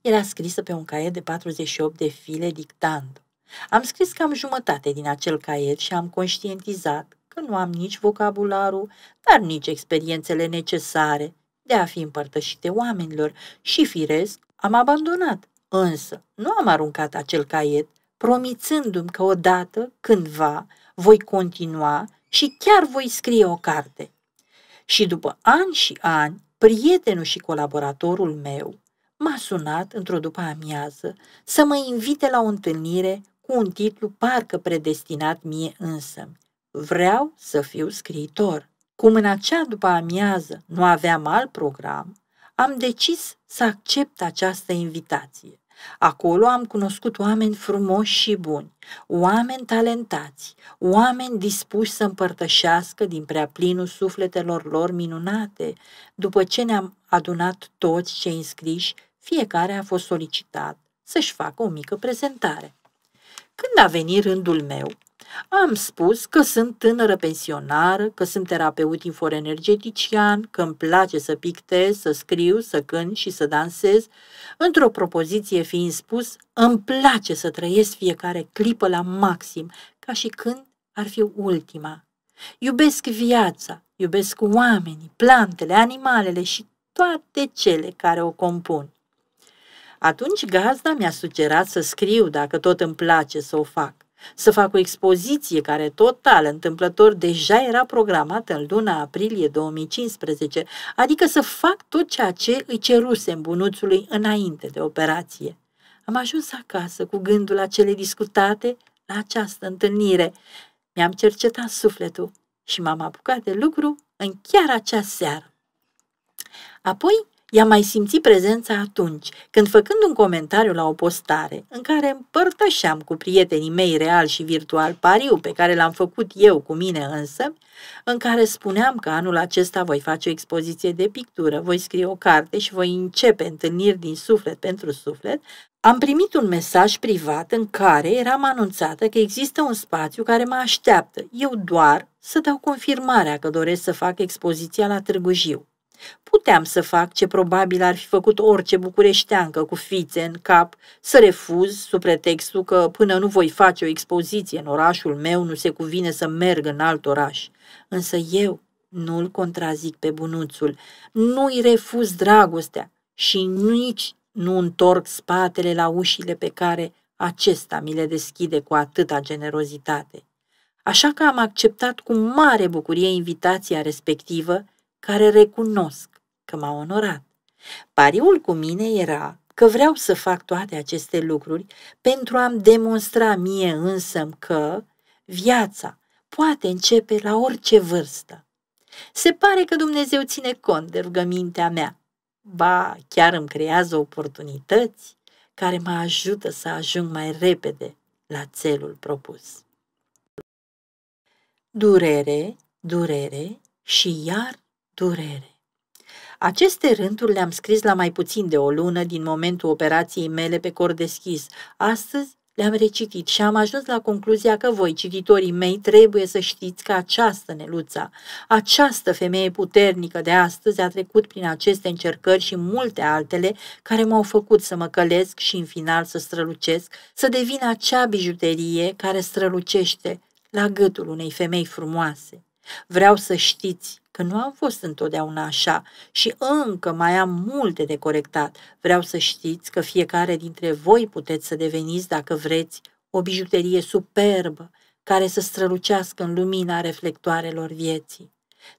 Era scrisă pe un caiet de 48 de file dictando. Am scris cam jumătate din acel caiet și am conștientizat că nu am nici vocabularul, dar nici experiențele necesare de a fi împărtășite oamenilor și, firesc, am abandonat. Însă, nu am aruncat acel caiet, promițându-mi că odată, cândva, voi continua și chiar voi scrie o carte. Și după ani și ani, prietenul și colaboratorul meu, m-a sunat într-o după amiază să mă invite la o întâlnire cu un titlu parcă predestinat mie însă. Vreau să fiu scriitor. Cum în acea după amiază nu aveam alt program, am decis să accept această invitație. Acolo am cunoscut oameni frumoși și buni, oameni talentați, oameni dispuși să împărtășească din prea plinul sufletelor lor minunate. După ce ne-am adunat toți cei înscriși, fiecare a fost solicitat să-și facă o mică prezentare. Când a venit rândul meu, am spus că sunt tânără pensionară, că sunt terapeut inforenergetician, că îmi place să pictez, să scriu, să cânt și să dansez, într-o propoziție fiind spus, îmi place să trăiesc fiecare clipă la maxim, ca și când ar fi ultima. Iubesc viața, iubesc oamenii, plantele, animalele și toate cele care o compun. Atunci gazda mi-a sugerat să scriu dacă tot îmi place să o fac să fac o expoziție care total întâmplător deja era programată în luna aprilie 2015, adică să fac tot ceea ce îi în bunuțului înainte de operație. Am ajuns acasă cu gândul la cele discutate la această întâlnire. Mi-am cercetat sufletul și m-am apucat de lucru în chiar acea seară. Apoi ea mai simți prezența atunci, când făcând un comentariu la o postare, în care împărtășeam cu prietenii mei real și virtual pariu pe care l-am făcut eu cu mine însă, în care spuneam că anul acesta voi face o expoziție de pictură, voi scrie o carte și voi începe întâlniri din suflet pentru suflet, am primit un mesaj privat în care eram anunțată că există un spațiu care mă așteaptă, eu doar să dau confirmarea că doresc să fac expoziția la Târgu Jiu. Puteam să fac ce probabil ar fi făcut orice bucureșteancă cu fițe în cap, să refuz sub pretextul că până nu voi face o expoziție în orașul meu nu se cuvine să merg în alt oraș. Însă eu nu-l contrazic pe bunuțul, nu-i refuz dragostea și nici nu întorc spatele la ușile pe care acesta mi le deschide cu atâta generozitate. Așa că am acceptat cu mare bucurie invitația respectivă care recunosc că m-a onorat. Pariul cu mine era că vreau să fac toate aceste lucruri pentru a-mi demonstra mie însă că viața poate începe la orice vârstă. Se pare că Dumnezeu ține cont de rugămintea mea. Ba, chiar îmi creează oportunități care mă ajută să ajung mai repede la țelul propus. Durere, durere și iar durere. Aceste rânduri le-am scris la mai puțin de o lună din momentul operației mele pe cor deschis. Astăzi le-am recitit și am ajuns la concluzia că voi, cititorii mei, trebuie să știți că această Neluța, această femeie puternică de astăzi a trecut prin aceste încercări și multe altele care m-au făcut să mă călesc și în final să strălucesc, să devin acea bijuterie care strălucește la gâtul unei femei frumoase. Vreau să știți că nu am fost întotdeauna așa și încă mai am multe de corectat. Vreau să știți că fiecare dintre voi puteți să deveniți, dacă vreți, o bijuterie superbă care să strălucească în lumina reflectoarelor vieții.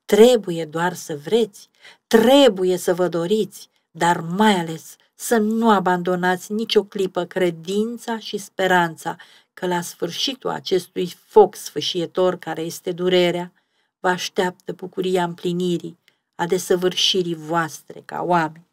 Trebuie doar să vreți, trebuie să vă doriți, dar mai ales să nu abandonați nicio clipă credința și speranța că la sfârșitul acestui foc sfâșietor care este durerea, vă așteaptă bucuria împlinirii, a desăvârșirii voastre ca oameni.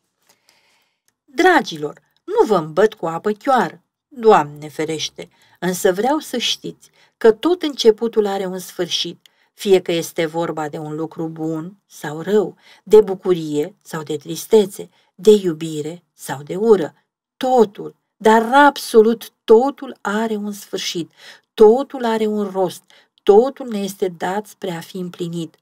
Dragilor, nu vă îmbăt cu apă chioară, Doamne ferește, însă vreau să știți că tot începutul are un sfârșit, fie că este vorba de un lucru bun sau rău, de bucurie sau de tristețe, de iubire sau de ură. Totul, dar absolut totul are un sfârșit, totul are un rost, Totul ne este dat spre a fi împlinit,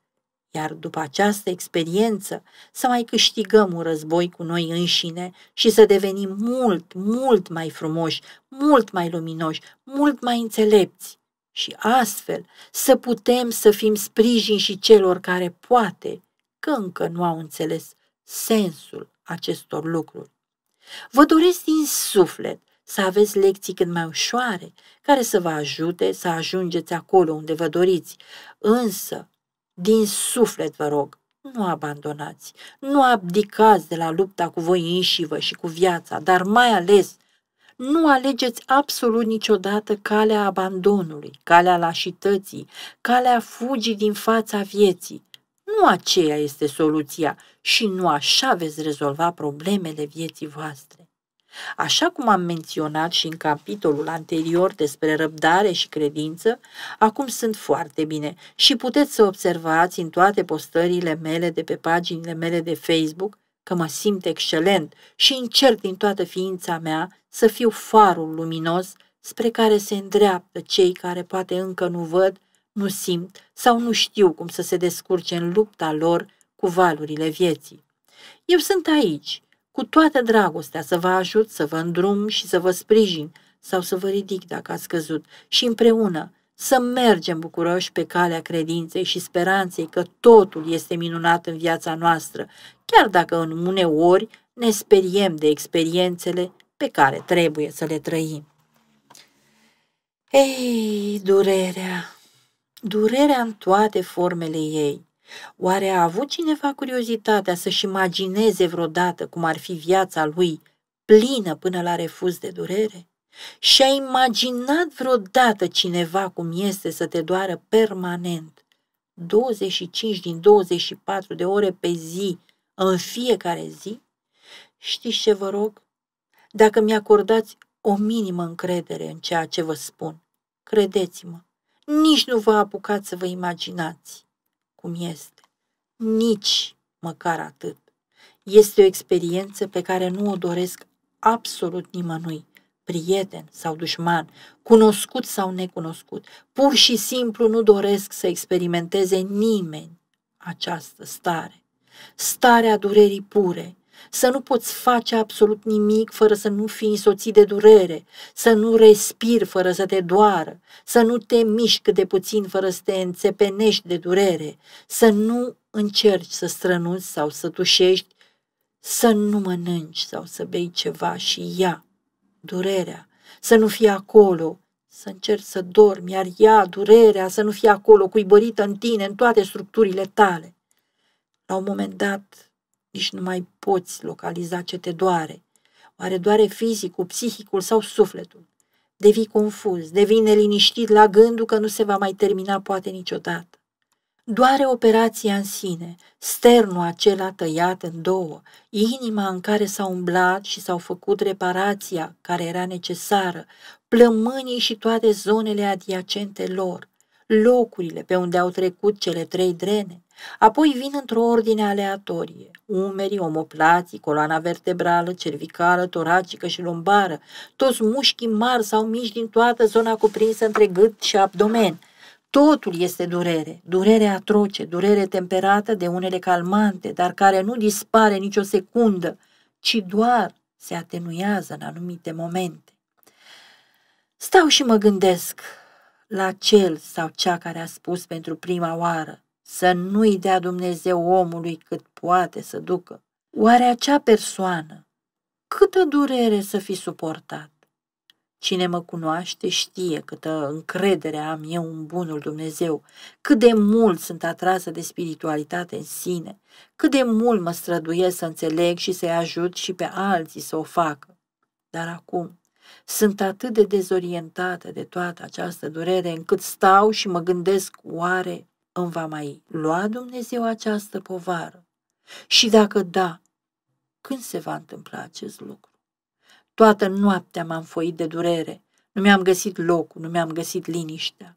iar după această experiență să mai câștigăm un război cu noi înșine și să devenim mult, mult mai frumoși, mult mai luminoși, mult mai înțelepți și astfel să putem să fim sprijin și celor care poate că încă nu au înțeles sensul acestor lucruri. Vă doresc din suflet să aveți lecții cât mai ușoare, care să vă ajute să ajungeți acolo unde vă doriți. Însă, din suflet vă rog, nu abandonați, nu abdicați de la lupta cu voi înșivă și cu viața, dar mai ales nu alegeți absolut niciodată calea abandonului, calea lașității, calea fugii din fața vieții. Nu aceea este soluția și nu așa veți rezolva problemele vieții voastre. Așa cum am menționat și în capitolul anterior despre răbdare și credință, acum sunt foarte bine și puteți să observați în toate postările mele de pe paginile mele de Facebook că mă simt excelent și încerc din toată ființa mea să fiu farul luminos spre care se îndreaptă cei care poate încă nu văd, nu simt sau nu știu cum să se descurce în lupta lor cu valurile vieții. Eu sunt aici cu toată dragostea să vă ajut, să vă îndrum și să vă sprijin sau să vă ridic dacă ați căzut și împreună să mergem bucuroși pe calea credinței și speranței că totul este minunat în viața noastră, chiar dacă în uneori ne speriem de experiențele pe care trebuie să le trăim. Ei, durerea! Durerea în toate formele ei, Oare a avut cineva curiozitatea să-și imagineze vreodată cum ar fi viața lui plină până la refuz de durere? Și-a imaginat vreodată cineva cum este să te doară permanent, 25 din 24 de ore pe zi, în fiecare zi? Știți ce vă rog? Dacă mi-acordați o minimă încredere în ceea ce vă spun, credeți-mă, nici nu vă apucați să vă imaginați cum este. Nici măcar atât. Este o experiență pe care nu o doresc absolut nimănui, prieten sau dușman, cunoscut sau necunoscut. Pur și simplu nu doresc să experimenteze nimeni această stare. Starea durerii pure, să nu poți face absolut nimic fără să nu fii însoțit de durere, să nu respiri fără să te doară, să nu te miști de puțin fără să te înțepenești de durere, să nu încerci să strănuți sau să tușești, să nu mănânci sau să bei ceva și ia durerea, să nu fii acolo, să încerci să dormi, iar ia durerea, să nu fii acolo, cuibărită în tine, în toate structurile tale. La un moment dat, nici nu mai poți localiza ce te doare. Oare doare fizicul, psihicul sau sufletul? Devii confuz, devii neliniștit la gândul că nu se va mai termina poate niciodată. Doare operația în sine, sternul acela tăiat în două, inima în care s-a umblat și s-au făcut reparația care era necesară, plămânii și toate zonele adiacente lor, locurile pe unde au trecut cele trei drene, apoi vin într-o ordine aleatorie, umerii, omoplații, coloana vertebrală, cervicală, toracică și lombară, toți mușchii mari sau mici din toată zona cuprinsă între gât și abdomen. Totul este durere, durere atroce, durere temperată de unele calmante, dar care nu dispare nicio secundă, ci doar se atenuează în anumite momente. Stau și mă gândesc la cel sau cea care a spus pentru prima oară, să nu-i dea Dumnezeu omului cât poate să ducă. Oare acea persoană, câtă durere să fi suportat? Cine mă cunoaște știe câtă încredere am eu în bunul Dumnezeu, cât de mult sunt atrasă de spiritualitate în sine, cât de mult mă străduiesc să înțeleg și să-i ajut și pe alții să o facă. Dar acum sunt atât de dezorientată de toată această durere încât stau și mă gândesc oare îmi va mai lua Dumnezeu această povară? Și dacă da, când se va întâmpla acest lucru? Toată noaptea m-am foit de durere, nu mi-am găsit locul, nu mi-am găsit liniștea.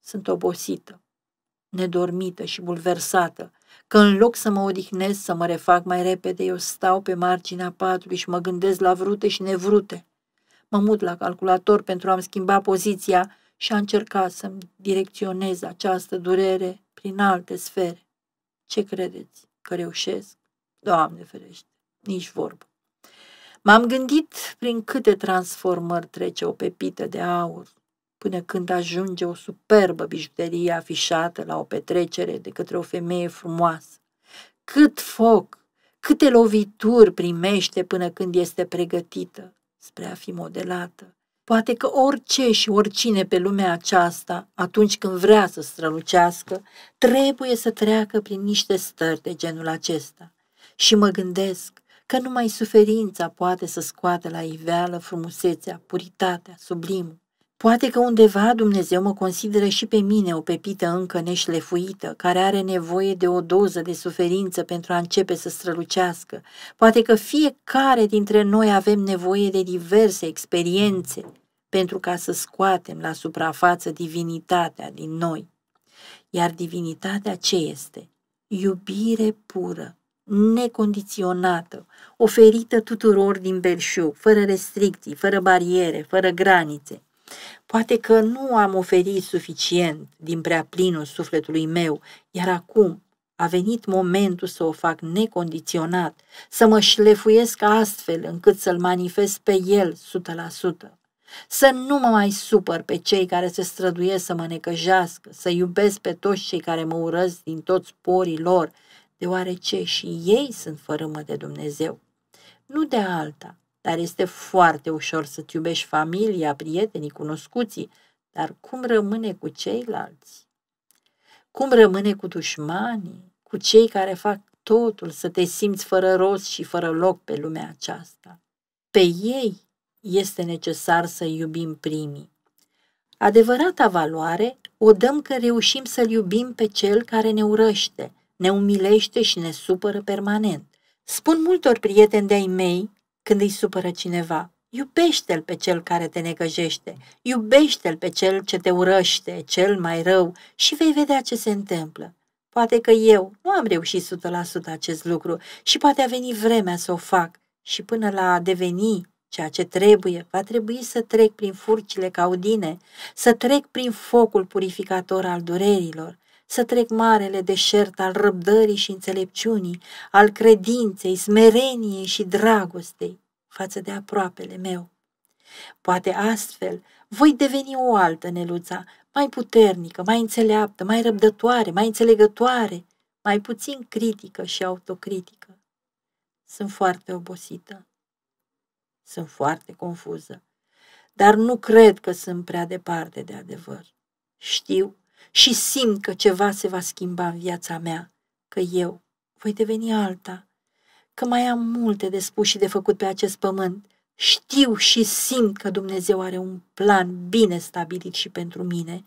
Sunt obosită, nedormită și bulversată, că în loc să mă odihnesc, să mă refac mai repede, eu stau pe marginea patului și mă gândesc la vrute și nevrute. Mă mut la calculator pentru a-mi schimba poziția și a încercat să-mi direcționez această durere prin alte sfere. Ce credeți? Că reușesc? Doamne ferește, nici vorbă. M-am gândit prin câte transformări trece o pepită de aur, până când ajunge o superbă bijuterie afișată la o petrecere de către o femeie frumoasă. Cât foc, câte lovituri primește până când este pregătită spre a fi modelată, Poate că orice și oricine pe lumea aceasta, atunci când vrea să strălucească, trebuie să treacă prin niște stări de genul acesta. Și mă gândesc că numai suferința poate să scoate la iveală frumusețea, puritatea, sublimul. Poate că undeva Dumnezeu mă consideră și pe mine o pepită încă neșlefuită, care are nevoie de o doză de suferință pentru a începe să strălucească. Poate că fiecare dintre noi avem nevoie de diverse experiențe pentru ca să scoatem la suprafață divinitatea din noi. Iar divinitatea ce este? Iubire pură, necondiționată, oferită tuturor din belșug, fără restricții, fără bariere, fără granițe. Poate că nu am oferit suficient din prea plinul sufletului meu, iar acum a venit momentul să o fac necondiționat, să mă șlefuiesc astfel încât să-l manifest pe el 100%. Să nu mă mai supăr pe cei care se străduiesc să mă necăjească, să iubesc pe toți cei care mă urăsc din toți porii lor, deoarece și ei sunt fărâmă de Dumnezeu. Nu de alta, dar este foarte ușor să-ți iubești familia, prietenii, cunoscuții, dar cum rămâne cu ceilalți? Cum rămâne cu dușmanii, cu cei care fac totul să te simți fără rost și fără loc pe lumea aceasta? Pe ei este necesar să iubim primii. Adevărata valoare o dăm că reușim să-l iubim pe cel care ne urăște, ne umilește și ne supără permanent. Spun multor prieteni de-ai mei când îi supără cineva. Iubește-l pe cel care te negăjește, iubește-l pe cel ce te urăște, cel mai rău și vei vedea ce se întâmplă. Poate că eu nu am reușit 100% acest lucru și poate a venit vremea să o fac și până la a deveni ceea ce trebuie, va trebui să trec prin furcile caudine, să trec prin focul purificator al durerilor, să trec marele deșert al răbdării și înțelepciunii, al credinței, smereniei și dragostei față de aproapele meu. Poate astfel voi deveni o altă Neluța, mai puternică, mai înțeleaptă, mai răbdătoare, mai înțelegătoare, mai puțin critică și autocritică. Sunt foarte obosită. Sunt foarte confuză, dar nu cred că sunt prea departe de adevăr. Știu și simt că ceva se va schimba în viața mea, că eu voi deveni alta, că mai am multe de spus și de făcut pe acest pământ. Știu și simt că Dumnezeu are un plan bine stabilit și pentru mine.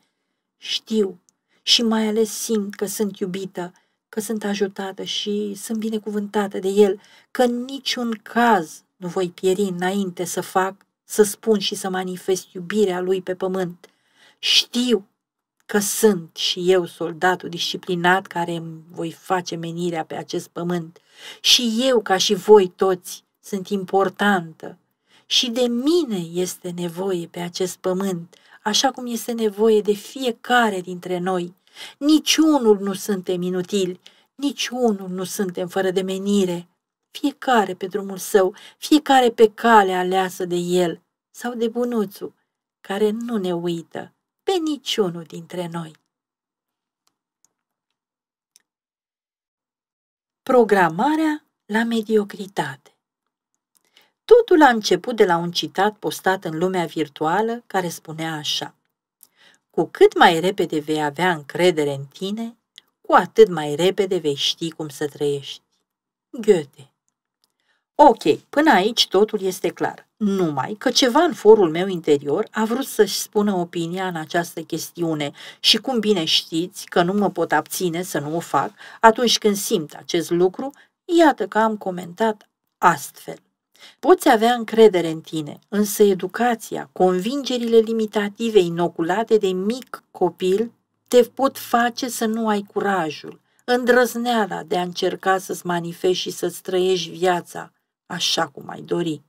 Știu și mai ales simt că sunt iubită, că sunt ajutată și sunt binecuvântată de El, că în niciun caz nu voi pieri înainte să fac, să spun și să manifest iubirea Lui pe pământ. Știu că sunt și eu soldatul disciplinat care îmi voi face menirea pe acest pământ. Și eu, ca și voi toți, sunt importantă. Și de mine este nevoie pe acest pământ, așa cum este nevoie de fiecare dintre noi. Niciunul nu suntem inutili, niciunul nu suntem fără de menire. Fiecare pe drumul său, fiecare pe calea aleasă de el sau de bunuțul, care nu ne uită pe niciunul dintre noi. Programarea la mediocritate Totul a început de la un citat postat în lumea virtuală care spunea așa Cu cât mai repede vei avea încredere în tine, cu atât mai repede vei ști cum să trăiești. Goethe Ok, până aici totul este clar. Numai că ceva în forul meu interior a vrut să-și spună opinia în această chestiune și cum bine știți că nu mă pot abține să nu o fac, atunci când simt acest lucru, iată că am comentat astfel. Poți avea încredere în tine, însă educația, convingerile limitative inoculate de mic copil te pot face să nu ai curajul, îndrăzneala de a încerca să-ți manifesti și să-ți trăiești viața, așa cum ai dori.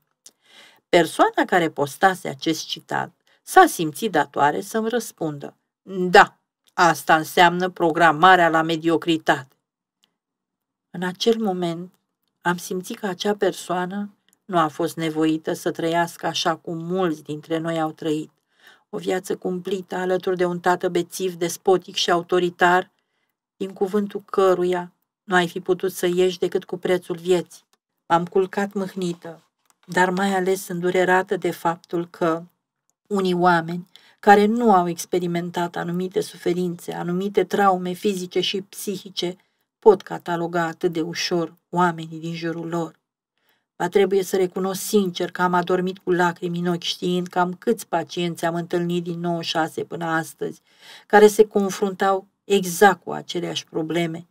Persoana care postase acest citat s-a simțit datoare să-mi răspundă. Da, asta înseamnă programarea la mediocritate. În acel moment am simțit că acea persoană nu a fost nevoită să trăiască așa cum mulți dintre noi au trăit. O viață cumplită alături de un tată bețiv, despotic și autoritar, din cuvântul căruia nu ai fi putut să ieși decât cu prețul vieții. M-am culcat mâhnită, dar mai ales îndurerată de faptul că unii oameni care nu au experimentat anumite suferințe, anumite traume fizice și psihice, pot cataloga atât de ușor oamenii din jurul lor. Va trebuie să recunosc sincer că am adormit cu lacrimi în ochi știind cam câți pacienți am întâlnit din 96 până astăzi, care se confruntau exact cu aceleași probleme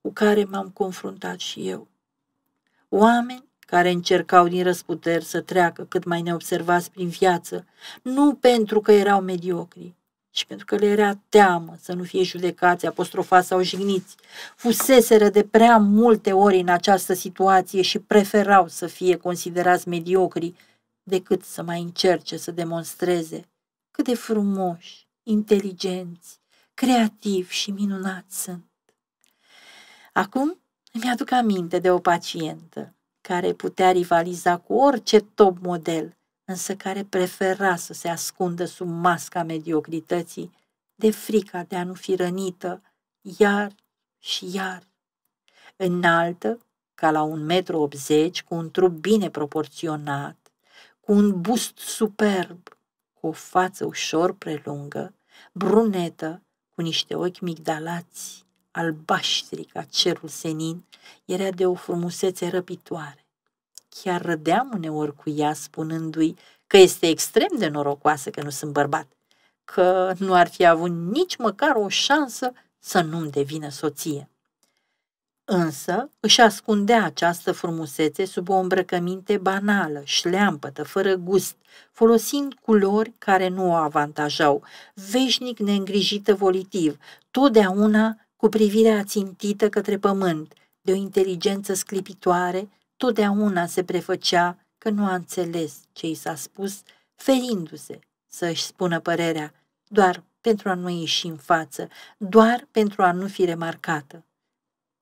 cu care m-am confruntat și eu oameni care încercau din răsputeri să treacă cât mai neobservați prin viață, nu pentru că erau mediocri, ci pentru că le era teamă să nu fie judecați, apostrofați sau jigniți. Fuseseră de prea multe ori în această situație și preferau să fie considerați mediocri decât să mai încerce să demonstreze cât de frumoși, inteligenți, creativi și minunați sunt. Acum îmi aduc aminte de o pacientă care putea rivaliza cu orice top model, însă care prefera să se ascundă sub masca mediocrității de frica de a nu fi rănită iar și iar. Înaltă, ca la un metru optzeci, cu un trup bine proporționat, cu un bust superb, cu o față ușor prelungă, brunetă, cu niște ochi migdalați, albaștri ca cerul senin, era de o frumusețe răpitoare. Chiar rădeam uneori cu ea spunându-i că este extrem de norocoasă că nu sunt bărbat, că nu ar fi avut nici măcar o șansă să nu-mi devină soție. Însă își ascundea această frumusețe sub o îmbrăcăminte banală, șleampătă, fără gust, folosind culori care nu o avantajau, veșnic neîngrijită volitiv, totdeauna cu privirea țintită către pământ, de o inteligență sclipitoare, totdeauna se prefăcea că nu a înțeles ce i s-a spus, ferindu-se să și spună părerea, doar pentru a nu ieși în față, doar pentru a nu fi remarcată.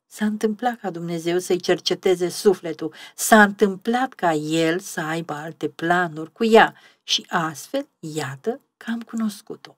S-a întâmplat ca Dumnezeu să-i cerceteze sufletul, s-a întâmplat ca el să aibă alte planuri cu ea și astfel, iată că am cunoscut-o.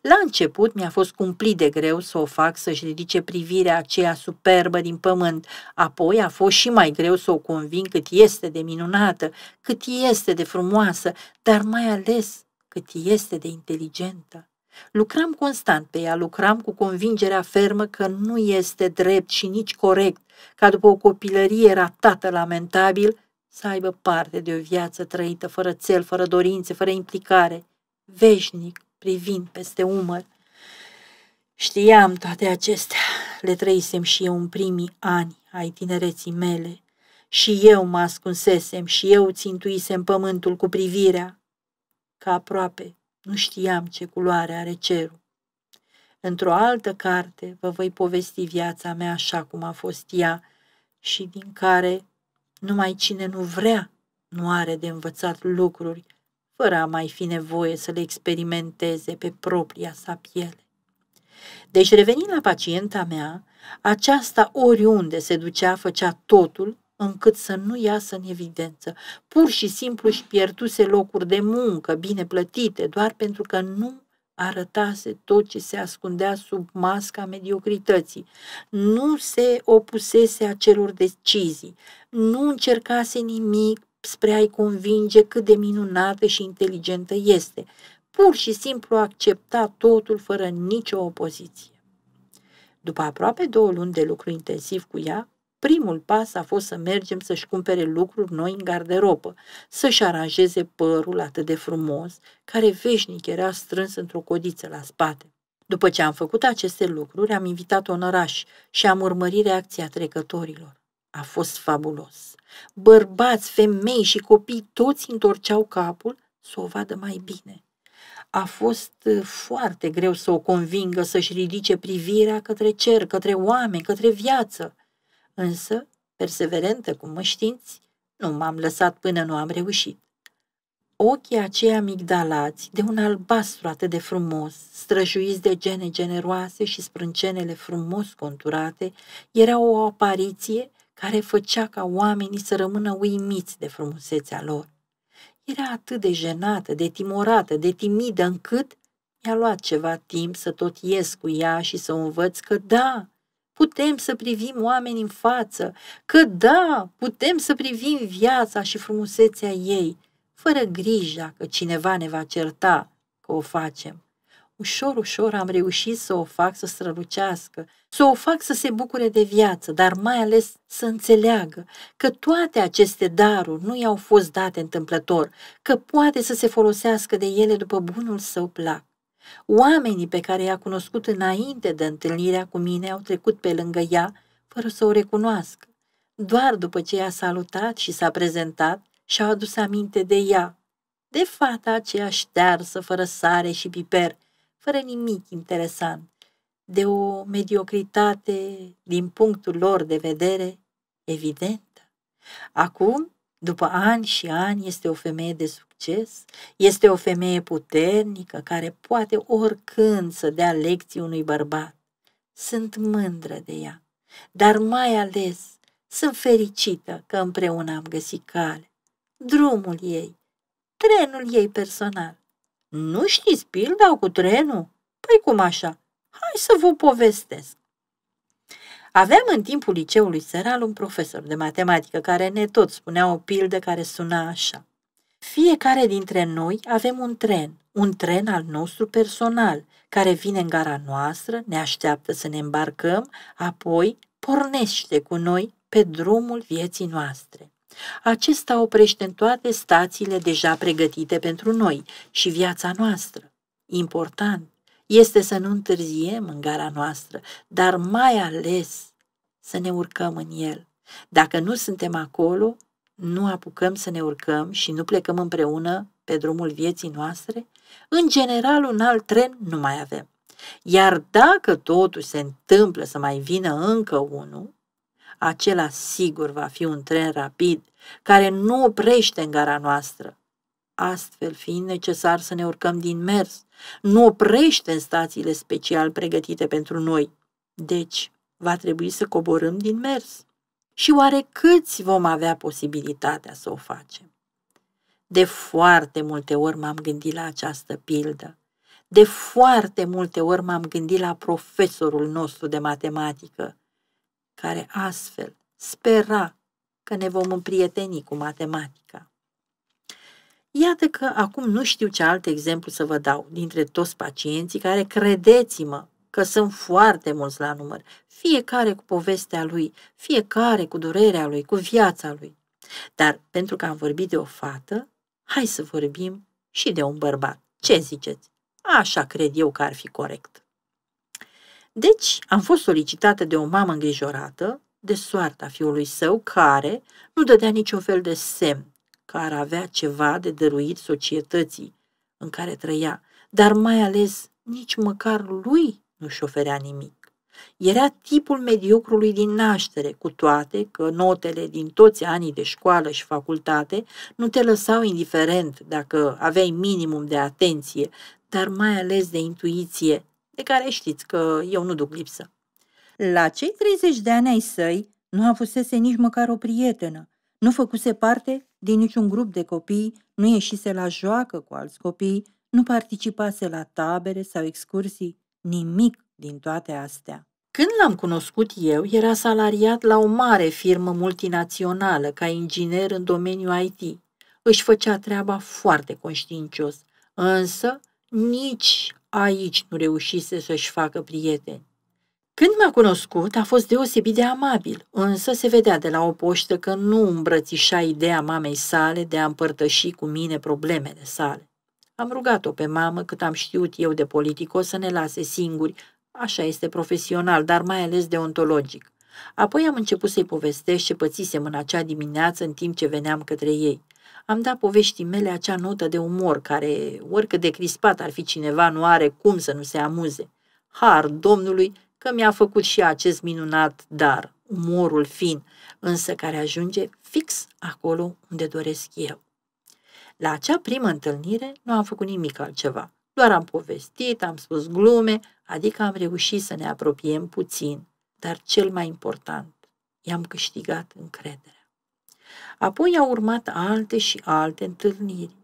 La început mi-a fost cumplit de greu să o fac să-și ridice privirea aceea superbă din pământ, apoi a fost și mai greu să o convin cât este de minunată, cât este de frumoasă, dar mai ales cât este de inteligentă. Lucram constant pe ea, lucram cu convingerea fermă că nu este drept și nici corect ca după o copilărie ratată lamentabil să aibă parte de o viață trăită fără țel, fără dorințe, fără implicare, veșnic privind peste umăr. Știam toate acestea, le trăisem și eu în primii ani ai tinereții mele. Și eu mă ascunsesem și eu țintuisem pământul cu privirea, Ca aproape nu știam ce culoare are cerul. Într-o altă carte vă voi povesti viața mea așa cum a fost ea și din care numai cine nu vrea nu are de învățat lucruri fără a mai fi nevoie să le experimenteze pe propria sa piele. Deci, revenind la pacienta mea, aceasta oriunde se ducea făcea totul încât să nu iasă în evidență. Pur și simplu își pierduse locuri de muncă bine plătite, doar pentru că nu arătase tot ce se ascundea sub masca mediocrității, nu se opusese acelor decizii, nu încercase nimic spre a-i convinge cât de minunată și inteligentă este. Pur și simplu accepta totul fără nicio opoziție. După aproape două luni de lucru intensiv cu ea, primul pas a fost să mergem să-și cumpere lucruri noi în garderobă, să-și aranjeze părul atât de frumos, care veșnic era strâns într-o codiță la spate. După ce am făcut aceste lucruri, am invitat-o în oraș și am urmărit reacția trecătorilor. A fost fabulos. Bărbați, femei și copii toți întorceau capul să o vadă mai bine. A fost uh, foarte greu să o convingă să-și ridice privirea către cer, către oameni, către viață. Însă, perseverentă cum mă știți, nu m-am lăsat până nu am reușit. Ochii aceia migdalați, de un albastru atât de frumos, străjuiți de gene generoase și sprâncenele frumos conturate, erau o apariție care făcea ca oamenii să rămână uimiți de frumusețea lor. Era atât de jenată, de timorată, de timidă, încât mi-a luat ceva timp să tot ies cu ea și să o învăț că da, putem să privim oameni în față, că da, putem să privim viața și frumusețea ei, fără grija că cineva ne va certa că o facem ușor, ușor am reușit să o fac să strălucească, să o fac să se bucure de viață, dar mai ales să înțeleagă că toate aceste daruri nu i-au fost date întâmplător, că poate să se folosească de ele după bunul său plac. Oamenii pe care i-a cunoscut înainte de întâlnirea cu mine au trecut pe lângă ea fără să o recunoască. Doar după ce i-a salutat și s-a prezentat, și-au adus aminte de ea, de fata aceea ștearsă, fără sare și piper, fără nimic interesant, de o mediocritate, din punctul lor de vedere, evidentă. Acum, după ani și ani, este o femeie de succes, este o femeie puternică care poate oricând să dea lecții unui bărbat. Sunt mândră de ea, dar mai ales sunt fericită că împreună am găsit cale, drumul ei, trenul ei personal. Nu știți pilda cu trenul? Păi cum așa? Hai să vă povestesc. Aveam în timpul liceului săral un profesor de matematică care ne tot spunea o pildă care suna așa. Fiecare dintre noi avem un tren, un tren al nostru personal, care vine în gara noastră, ne așteaptă să ne îmbarcăm, apoi pornește cu noi pe drumul vieții noastre. Acesta oprește în toate stațiile deja pregătite pentru noi și viața noastră. Important este să nu întârziem în gara noastră, dar mai ales să ne urcăm în el. Dacă nu suntem acolo, nu apucăm să ne urcăm și nu plecăm împreună pe drumul vieții noastre, în general un alt tren nu mai avem. Iar dacă totuși se întâmplă să mai vină încă unul, acela sigur va fi un tren rapid care nu oprește în gara noastră. Astfel fiind necesar să ne urcăm din mers, nu oprește în stațiile special pregătite pentru noi. Deci, va trebui să coborâm din mers. Și oare câți vom avea posibilitatea să o facem? De foarte multe ori m-am gândit la această pildă. De foarte multe ori m-am gândit la profesorul nostru de matematică, care astfel spera că ne vom împrieteni cu matematica. Iată că acum nu știu ce alt exemplu să vă dau dintre toți pacienții care, credeți-mă, că sunt foarte mulți la număr, fiecare cu povestea lui, fiecare cu durerea lui, cu viața lui. Dar pentru că am vorbit de o fată, hai să vorbim și de un bărbat. Ce ziceți? Așa cred eu că ar fi corect. Deci am fost solicitată de o mamă îngrijorată de soarta fiului său, care nu dădea niciun fel de semn că ar avea ceva de dăruit societății în care trăia, dar mai ales nici măcar lui nu-și oferea nimic. Era tipul mediocrului din naștere, cu toate că notele din toți anii de școală și facultate nu te lăsau indiferent dacă aveai minimum de atenție, dar mai ales de intuiție de care știți că eu nu duc lipsă. La cei 30 de ani ai săi, nu a fusese nici măcar o prietenă, nu făcuse parte din niciun grup de copii, nu ieșise la joacă cu alți copii, nu participase la tabere sau excursii, nimic din toate astea. Când l-am cunoscut eu, era salariat la o mare firmă multinațională ca inginer în domeniul IT. Își făcea treaba foarte conștiincios, însă nici aici nu reușise să-și facă prieteni. Când m-a cunoscut, a fost deosebit de amabil, însă se vedea de la o poștă că nu îmbrățișa ideea mamei sale de a împărtăși cu mine problemele sale. Am rugat-o pe mamă cât am știut eu de politico să ne lase singuri, așa este profesional, dar mai ales deontologic. Apoi am început să-i povestesc ce pățisem în acea dimineață în timp ce veneam către ei – am dat poveștii mele acea notă de umor care, oricât de crispat ar fi cineva, nu are cum să nu se amuze. Har Domnului că mi-a făcut și acest minunat dar, umorul fin, însă care ajunge fix acolo unde doresc eu. La acea primă întâlnire nu am făcut nimic altceva. Doar am povestit, am spus glume, adică am reușit să ne apropiem puțin. Dar cel mai important, i-am câștigat încrederea. Apoi au urmat alte și alte întâlniri.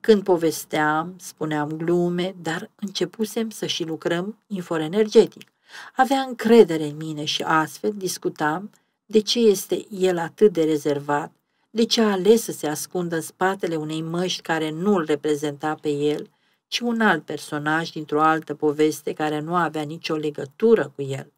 Când povesteam, spuneam glume, dar începusem să și lucrăm energetic. Avea încredere în mine și astfel discutam de ce este el atât de rezervat, de ce a ales să se ascundă în spatele unei măști care nu îl reprezenta pe el, ci un alt personaj dintr-o altă poveste care nu avea nicio legătură cu el.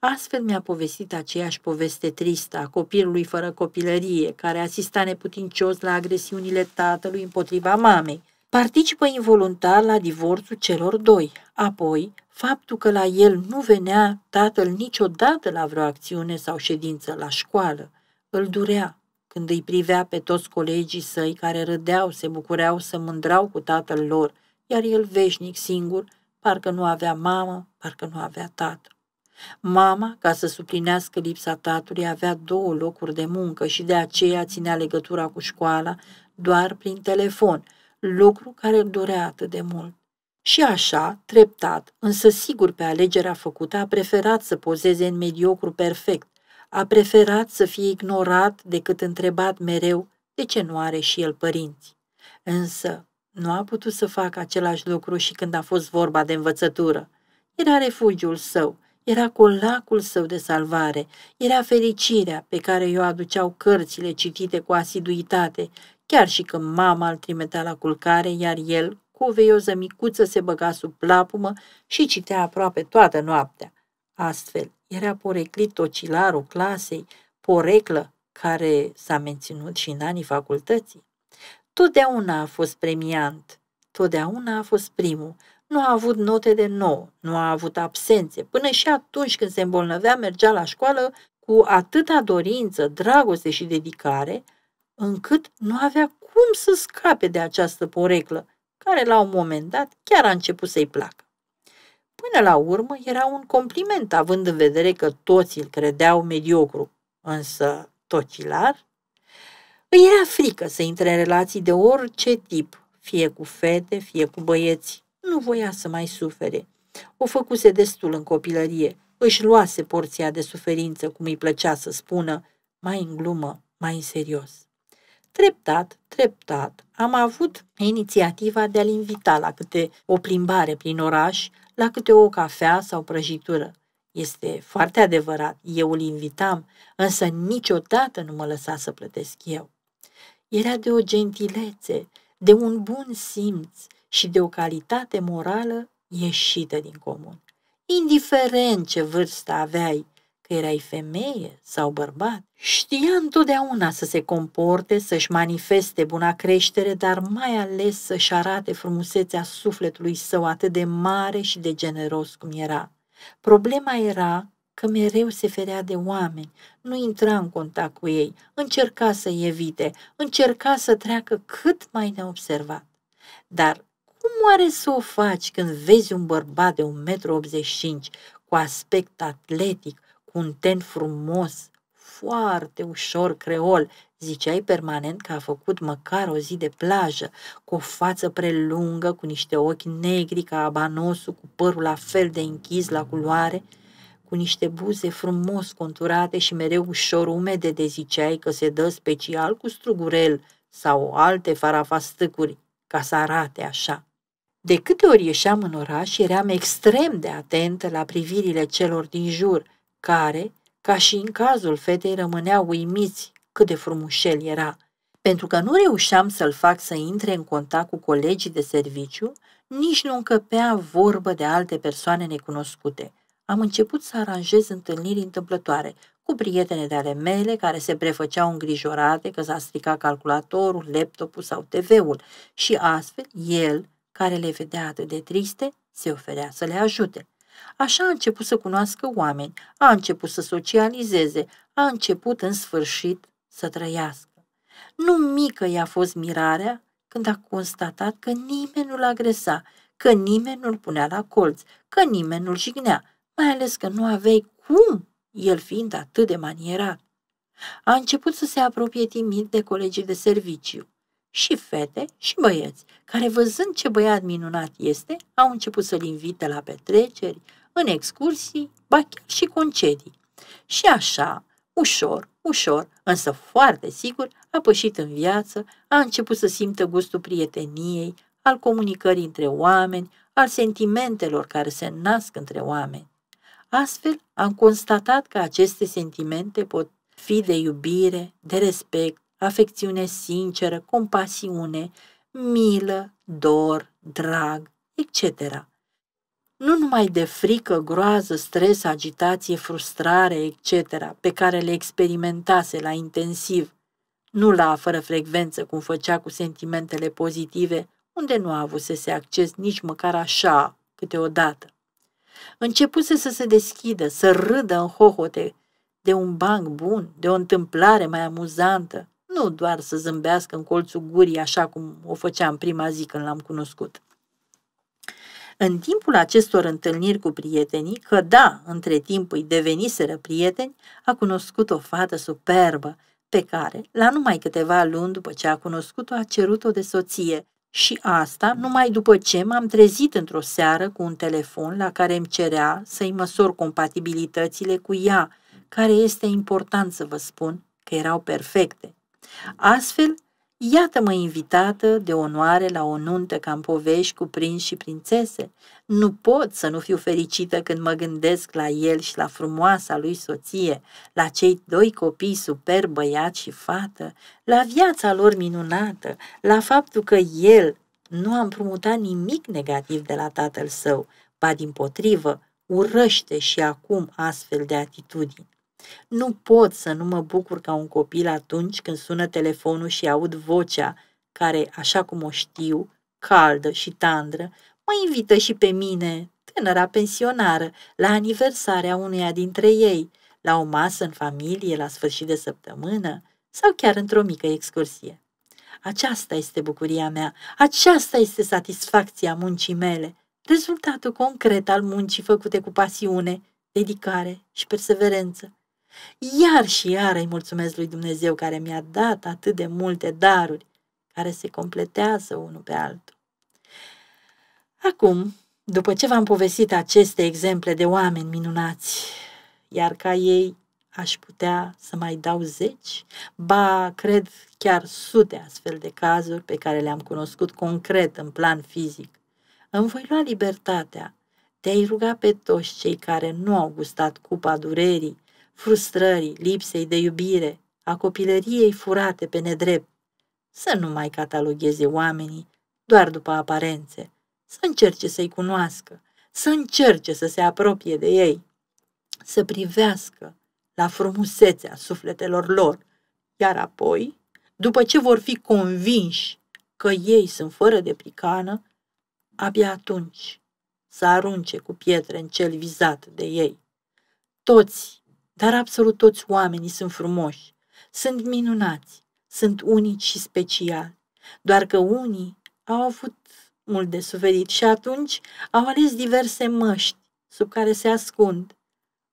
Astfel mi-a povestit aceeași poveste tristă a copilului fără copilărie, care asista neputincios la agresiunile tatălui împotriva mamei. Participă involuntar la divorțul celor doi. Apoi, faptul că la el nu venea tatăl niciodată la vreo acțiune sau ședință la școală. Îl durea când îi privea pe toți colegii săi care râdeau, se bucureau, se mândrau cu tatăl lor, iar el veșnic singur, parcă nu avea mamă, parcă nu avea tată. Mama, ca să suplinească lipsa tatului, avea două locuri de muncă și de aceea ținea legătura cu școala doar prin telefon, lucru care îl durea atât de mult. Și așa, treptat, însă sigur pe alegerea făcută, a preferat să pozeze în mediocru perfect, a preferat să fie ignorat decât întrebat mereu de ce nu are și el părinți. Însă, nu a putut să facă același lucru și când a fost vorba de învățătură. Era refugiul său, era colacul său de salvare, era fericirea pe care i-o aduceau cărțile citite cu asiduitate, chiar și când mama îl trimitea la culcare, iar el, cu o veioză micuță, se băga sub plapumă și citea aproape toată noaptea. Astfel, era poreclit tocilarul clasei, poreclă care s-a menținut și în anii facultății. Totdeauna a fost premiant, totdeauna a fost primul, nu a avut note de nou, nu a avut absențe. Până și atunci când se îmbolnăvea, mergea la școală cu atâta dorință, dragoste și dedicare, încât nu avea cum să scape de această poreclă, care la un moment dat chiar a început să-i placă. Până la urmă era un compliment, având în vedere că toți îl credeau mediocru, însă tocilar îi era frică să intre în relații de orice tip, fie cu fete, fie cu băieți. Nu voia să mai sufere. O făcuse destul în copilărie, își luase porția de suferință, cum îi plăcea să spună, mai în glumă, mai în serios. Treptat, treptat, am avut inițiativa de a-l invita la câte o plimbare prin oraș, la câte o cafea sau prăjitură. Este foarte adevărat, eu îl invitam, însă niciodată nu mă lăsa să plătesc eu. Era de o gentilețe, de un bun simț, și de o calitate morală ieșită din comun. Indiferent ce vârstă aveai, că erai femeie sau bărbat, știa întotdeauna să se comporte, să-și manifeste buna creștere, dar mai ales să-și arate frumusețea sufletului său atât de mare și de generos cum era. Problema era că mereu se ferea de oameni, nu intra în contact cu ei, încerca să evite, încerca să treacă cât mai neobservat. Dar cum oare să o faci când vezi un bărbat de 1,85 m cu aspect atletic, cu un ten frumos, foarte ușor creol, ziceai permanent că a făcut măcar o zi de plajă, cu o față prelungă, cu niște ochi negri ca abanosul, cu părul la fel de închis la culoare, cu niște buze frumos conturate și mereu ușor umede de ziceai că se dă special cu strugurel sau alte farafastâcuri ca să arate așa. De câte ori ieșeam în oraș, eram extrem de atentă la privirile celor din jur, care, ca și în cazul fetei, rămâneau uimiți cât de frumușel era. Pentru că nu reușeam să-l fac să intre în contact cu colegii de serviciu, nici nu încăpea vorbă de alte persoane necunoscute. Am început să aranjez întâlniri întâmplătoare cu prietene de ale mele care se prefăceau îngrijorate că s-a stricat calculatorul, laptopul sau TV-ul și astfel el, care le vedea atât de triste, se oferea să le ajute. Așa a început să cunoască oameni, a început să socializeze, a început în sfârșit să trăiască. Nu mică i-a fost mirarea când a constatat că nimeni nu-l agresa, că nimeni nu-l punea la colț, că nimeni nu-l jignea, mai ales că nu aveai cum, el fiind atât de manierat. A început să se apropie timid de colegii de serviciu și fete și băieți, care văzând ce băiat minunat este, au început să-l invite la petreceri, în excursii, ba chiar și concedii. Și așa, ușor, ușor, însă foarte sigur, a pășit în viață, a început să simtă gustul prieteniei, al comunicării între oameni, al sentimentelor care se nasc între oameni. Astfel, am constatat că aceste sentimente pot fi de iubire, de respect, afecțiune sinceră, compasiune, milă, dor, drag, etc. Nu numai de frică, groază, stres, agitație, frustrare, etc., pe care le experimentase la intensiv, nu la fără frecvență cum făcea cu sentimentele pozitive, unde nu a să se acces nici măcar așa câteodată. Începuse să se deschidă, să râdă în hohote de un banc bun, de o întâmplare mai amuzantă, nu doar să zâmbească în colțul gurii așa cum o făcea în prima zi când l-am cunoscut. În timpul acestor întâlniri cu prietenii, că da, între timp îi deveniseră prieteni, a cunoscut o fată superbă, pe care, la numai câteva luni după ce a cunoscut-o, a cerut-o de soție. Și asta numai după ce m-am trezit într-o seară cu un telefon la care îmi cerea să-i măsor compatibilitățile cu ea, care este important să vă spun că erau perfecte. Astfel, iată-mă invitată de onoare la o nuntă ca în povești cu prinși și prințese. Nu pot să nu fiu fericită când mă gândesc la el și la frumoasa lui soție, la cei doi copii super băiat și fată, la viața lor minunată, la faptul că el nu a împrumutat nimic negativ de la tatăl său, ba din potrivă, urăște și acum astfel de atitudini. Nu pot să nu mă bucur ca un copil atunci când sună telefonul și aud vocea care, așa cum o știu, caldă și tandră, mă invită și pe mine, tânăra pensionară, la aniversarea uneia dintre ei, la o masă în familie, la sfârșit de săptămână sau chiar într-o mică excursie. Aceasta este bucuria mea, aceasta este satisfacția muncii mele, rezultatul concret al muncii făcute cu pasiune, dedicare și perseverență. Iar și iar îi mulțumesc lui Dumnezeu care mi-a dat atât de multe daruri care se completează unul pe altul. Acum, după ce v-am povestit aceste exemple de oameni minunați, iar ca ei aș putea să mai dau zeci, ba cred chiar sute astfel de cazuri pe care le-am cunoscut concret în plan fizic. Îmi voi lua libertatea de a-i ruga pe toți cei care nu au gustat cupa durerii frustrării, lipsei de iubire, a copilăriei furate pe nedrept, să nu mai catalogheze oamenii doar după aparențe, să încerce să-i cunoască, să încerce să se apropie de ei, să privească la frumusețea sufletelor lor, iar apoi, după ce vor fi convinși că ei sunt fără de pricană, abia atunci să arunce cu pietre în cel vizat de ei. Toți dar absolut toți oamenii sunt frumoși, sunt minunați, sunt unici și speciali, doar că unii au avut mult de suferit și atunci au ales diverse măști sub care se ascund,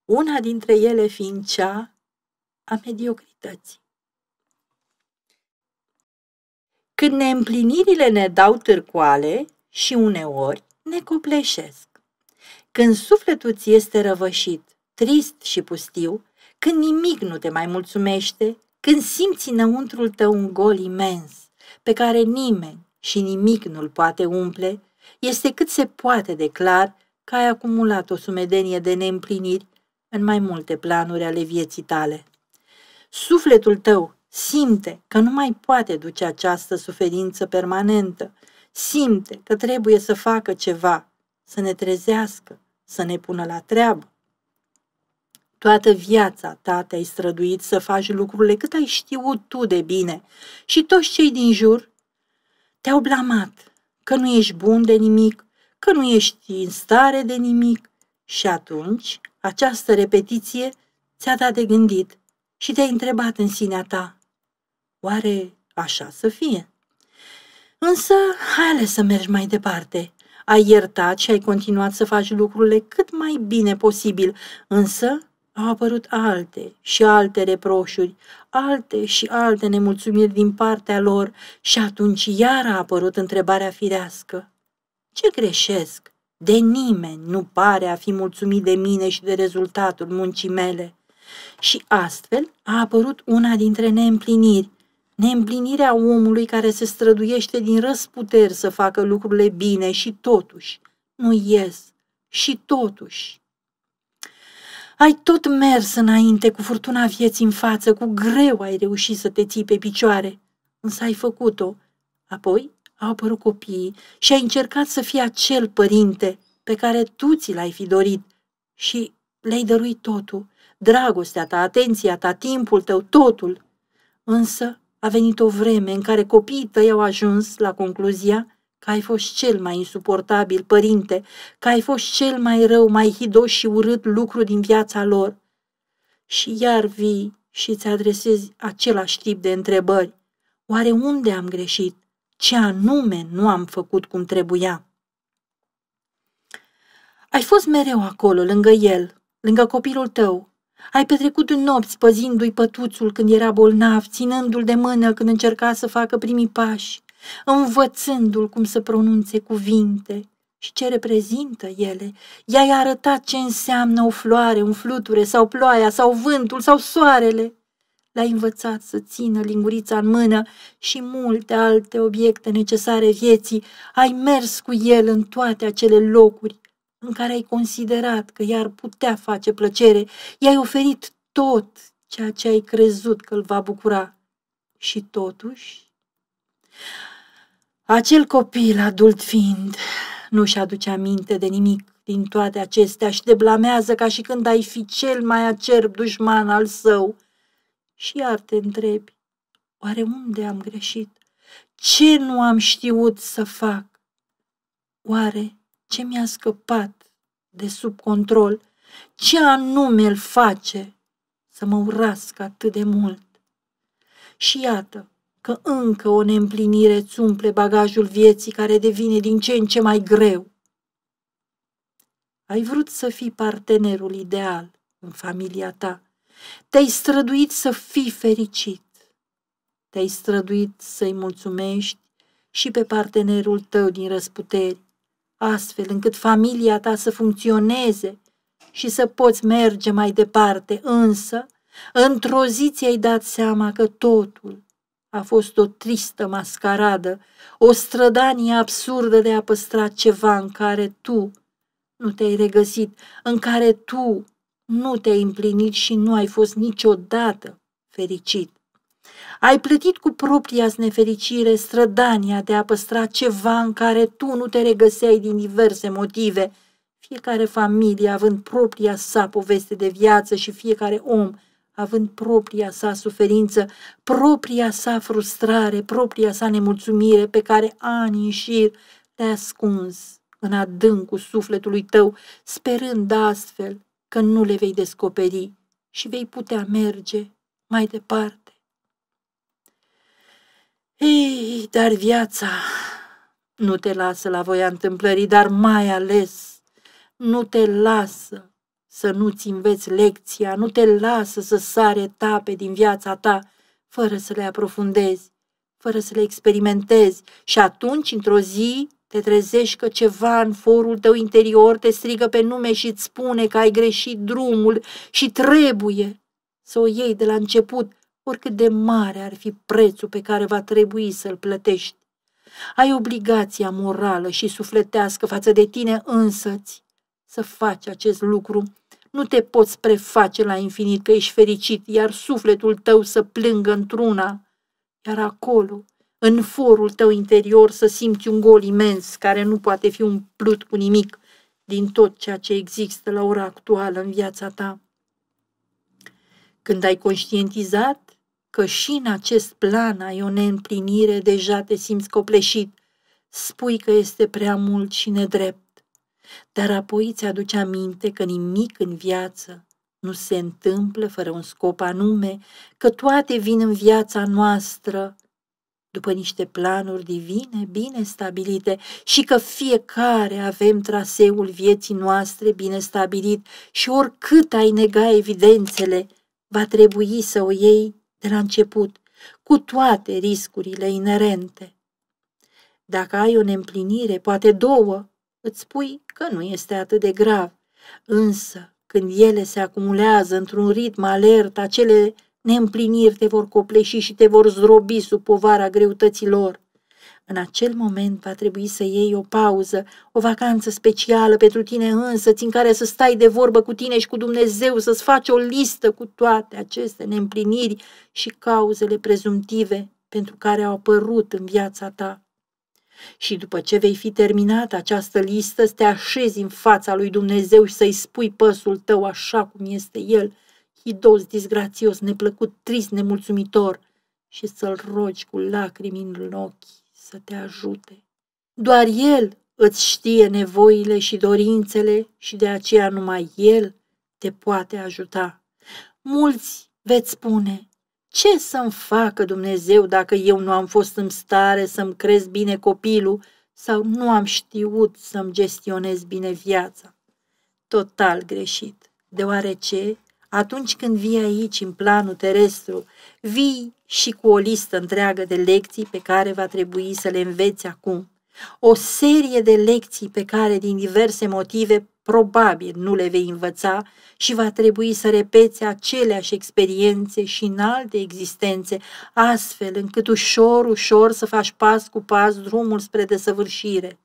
una dintre ele fiind cea a mediocrității. Când neîmplinirile ne dau târcoale și uneori ne copleșesc, când sufletul ți este răvășit trist și pustiu, când nimic nu te mai mulțumește, când simți înăuntrul tău un gol imens, pe care nimeni și nimic nu-l poate umple, este cât se poate de clar că ai acumulat o sumedenie de neîmpliniri în mai multe planuri ale vieții tale. Sufletul tău simte că nu mai poate duce această suferință permanentă, simte că trebuie să facă ceva, să ne trezească, să ne pună la treabă. Toată viața ta te-ai străduit să faci lucrurile cât ai știut tu de bine și toți cei din jur te-au blamat că nu ești bun de nimic, că nu ești în stare de nimic. Și atunci, această repetiție ți-a dat de gândit și te-ai întrebat în sinea ta, oare așa să fie? Însă, hai ales să mergi mai departe. Ai iertat și ai continuat să faci lucrurile cât mai bine posibil, însă au apărut alte și alte reproșuri, alte și alte nemulțumiri din partea lor și atunci iar a apărut întrebarea firească. Ce greșesc? De nimeni nu pare a fi mulțumit de mine și de rezultatul muncii mele. Și astfel a apărut una dintre neîmpliniri, neîmplinirea omului care se străduiește din răsputeri să facă lucrurile bine și totuși nu ies și totuși ai tot mers înainte cu furtuna vieții în față, cu greu ai reușit să te ții pe picioare, însă ai făcut-o. Apoi au apărut copiii și ai încercat să fii acel părinte pe care tu ți l-ai fi dorit și le-ai dăruit totul, dragostea ta, atenția ta, timpul tău, totul. Însă a venit o vreme în care copiii tăi au ajuns la concluzia că ai fost cel mai insuportabil, părinte, că ai fost cel mai rău, mai hidos și urât lucru din viața lor. Și iar vii și îți adresezi același tip de întrebări. Oare unde am greșit? Ce anume nu am făcut cum trebuia? Ai fost mereu acolo, lângă el, lângă copilul tău. Ai petrecut în nopți păzindu-i pătuțul când era bolnav, ținându-l de mână când încerca să facă primii pași învățându-l cum să pronunțe cuvinte și ce reprezintă ele. Ea i-a arătat ce înseamnă o floare, un fluture sau ploaia sau vântul sau soarele. L-a învățat să țină lingurița în mână și multe alte obiecte necesare vieții. Ai mers cu el în toate acele locuri în care ai considerat că i-ar putea face plăcere. I-ai oferit tot ceea ce ai crezut că îl va bucura. Și totuși, acel copil, adult fiind, nu-și aduce aminte de nimic din toate acestea și te blamează ca și când ai fi cel mai acerb dușman al său. Și iar te întrebi, oare unde am greșit? Ce nu am știut să fac? Oare ce mi-a scăpat de sub control? Ce anume îl face să mă urască atât de mult? Și iată, că încă o neîmplinire îți umple bagajul vieții care devine din ce în ce mai greu. Ai vrut să fii partenerul ideal în familia ta. Te-ai străduit să fii fericit. Te-ai străduit să-i mulțumești și pe partenerul tău din răsputeri, astfel încât familia ta să funcționeze și să poți merge mai departe, însă, într-o zi ți-ai dat seama că totul a fost o tristă mascaradă, o strădanie absurdă de a păstra ceva în care tu nu te-ai regăsit, în care tu nu te-ai împlinit și nu ai fost niciodată fericit. Ai plătit cu propria nefericire strădania de a păstra ceva în care tu nu te regăseai din diverse motive, fiecare familie având propria sa poveste de viață și fiecare om având propria sa suferință, propria sa frustrare, propria sa nemulțumire pe care ani în șir te-a ascuns în adâncul sufletului tău, sperând astfel că nu le vei descoperi și vei putea merge mai departe. Ei, dar viața nu te lasă la voia întâmplării, dar mai ales nu te lasă să nu-ți înveți lecția, nu te lasă să sare etape din viața ta fără să le aprofundezi, fără să le experimentezi și atunci, într-o zi, te trezești că ceva în forul tău interior te strigă pe nume și îți spune că ai greșit drumul și trebuie să o iei de la început, oricât de mare ar fi prețul pe care va trebui să-l plătești. Ai obligația morală și sufletească față de tine însăți să faci acest lucru nu te poți preface la infinit că ești fericit, iar sufletul tău să plângă într-una. Iar acolo, în forul tău interior, să simți un gol imens care nu poate fi umplut cu nimic din tot ceea ce există la ora actuală în viața ta. Când ai conștientizat că și în acest plan ai o neîmplinire, deja te simți copleșit, spui că este prea mult și nedrept dar apoi îți aduce aminte că nimic în viață nu se întâmplă fără un scop anume, că toate vin în viața noastră după niște planuri divine bine stabilite și că fiecare avem traseul vieții noastre bine stabilit și oricât ai nega evidențele, va trebui să o iei de la început, cu toate riscurile inerente. Dacă ai o neîmplinire, poate două, îți spui că nu este atât de grav. Însă, când ele se acumulează într-un ritm alert, acele neîmpliniri te vor copleși și te vor zdrobi sub povara greutăților. În acel moment va trebui să iei o pauză, o vacanță specială pentru tine însă, în care să stai de vorbă cu tine și cu Dumnezeu, să-ți faci o listă cu toate aceste neîmpliniri și cauzele prezumtive pentru care au apărut în viața ta. Și după ce vei fi terminat această listă, să te așezi în fața lui Dumnezeu și să-i spui păsul tău așa cum este el, hidos, disgrațios, neplăcut, trist, nemulțumitor, și să-l rogi cu lacrimi în ochi să te ajute. Doar el îți știe nevoile și dorințele și de aceea numai el te poate ajuta. Mulți veți spune, ce să-mi facă Dumnezeu dacă eu nu am fost în stare să-mi cresc bine copilul sau nu am știut să-mi gestionez bine viața? Total greșit, deoarece atunci când vii aici în planul terestru, vii și cu o listă întreagă de lecții pe care va trebui să le înveți acum. O serie de lecții pe care din diverse motive probabil nu le vei învăța și va trebui să repeți aceleași experiențe și în alte existențe, astfel încât ușor, ușor să faci pas cu pas drumul spre desăvârșire.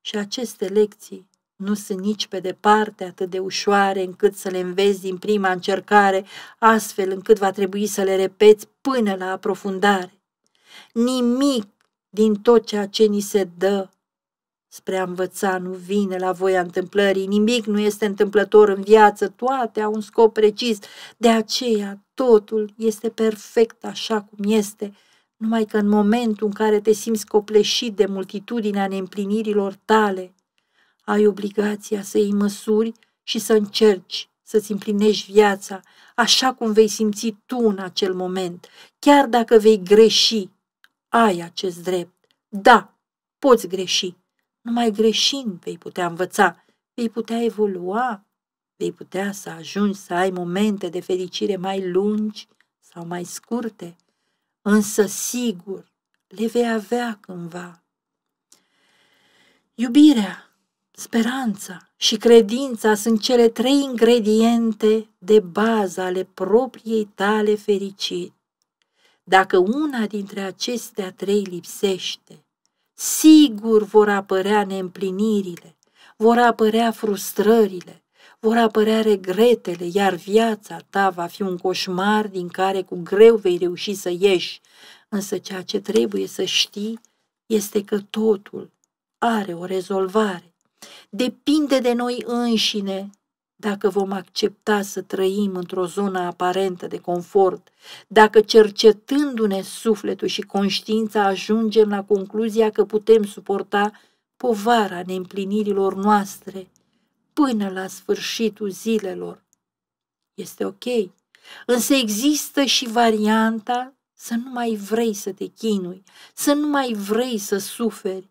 Și aceste lecții nu sunt nici pe departe atât de ușoare încât să le înveți din prima încercare, astfel încât va trebui să le repeți până la aprofundare. Nimic din tot ceea ce ni se dă Spre a învăța nu vine la voia întâmplării, nimic nu este întâmplător în viață, toate au un scop precis, de aceea totul este perfect așa cum este, numai că în momentul în care te simți copleșit de multitudinea neîmplinirilor tale, ai obligația să îi măsuri și să încerci să-ți împlinești viața așa cum vei simți tu în acel moment, chiar dacă vei greși, ai acest drept. Da, poți greși numai greșind vei putea învăța, vei putea evolua, vei putea să ajungi să ai momente de fericire mai lungi sau mai scurte, însă sigur le vei avea cândva. Iubirea, speranța și credința sunt cele trei ingrediente de bază ale propriei tale fericiri. Dacă una dintre acestea trei lipsește, sigur vor apărea neîmplinirile, vor apărea frustrările, vor apărea regretele, iar viața ta va fi un coșmar din care cu greu vei reuși să ieși. Însă ceea ce trebuie să știi este că totul are o rezolvare. Depinde de noi înșine dacă vom accepta să trăim într-o zonă aparentă de confort, dacă cercetându-ne sufletul și conștiința ajungem la concluzia că putem suporta povara neîmplinirilor noastre până la sfârșitul zilelor. Este ok, însă există și varianta să nu mai vrei să te chinui, să nu mai vrei să suferi,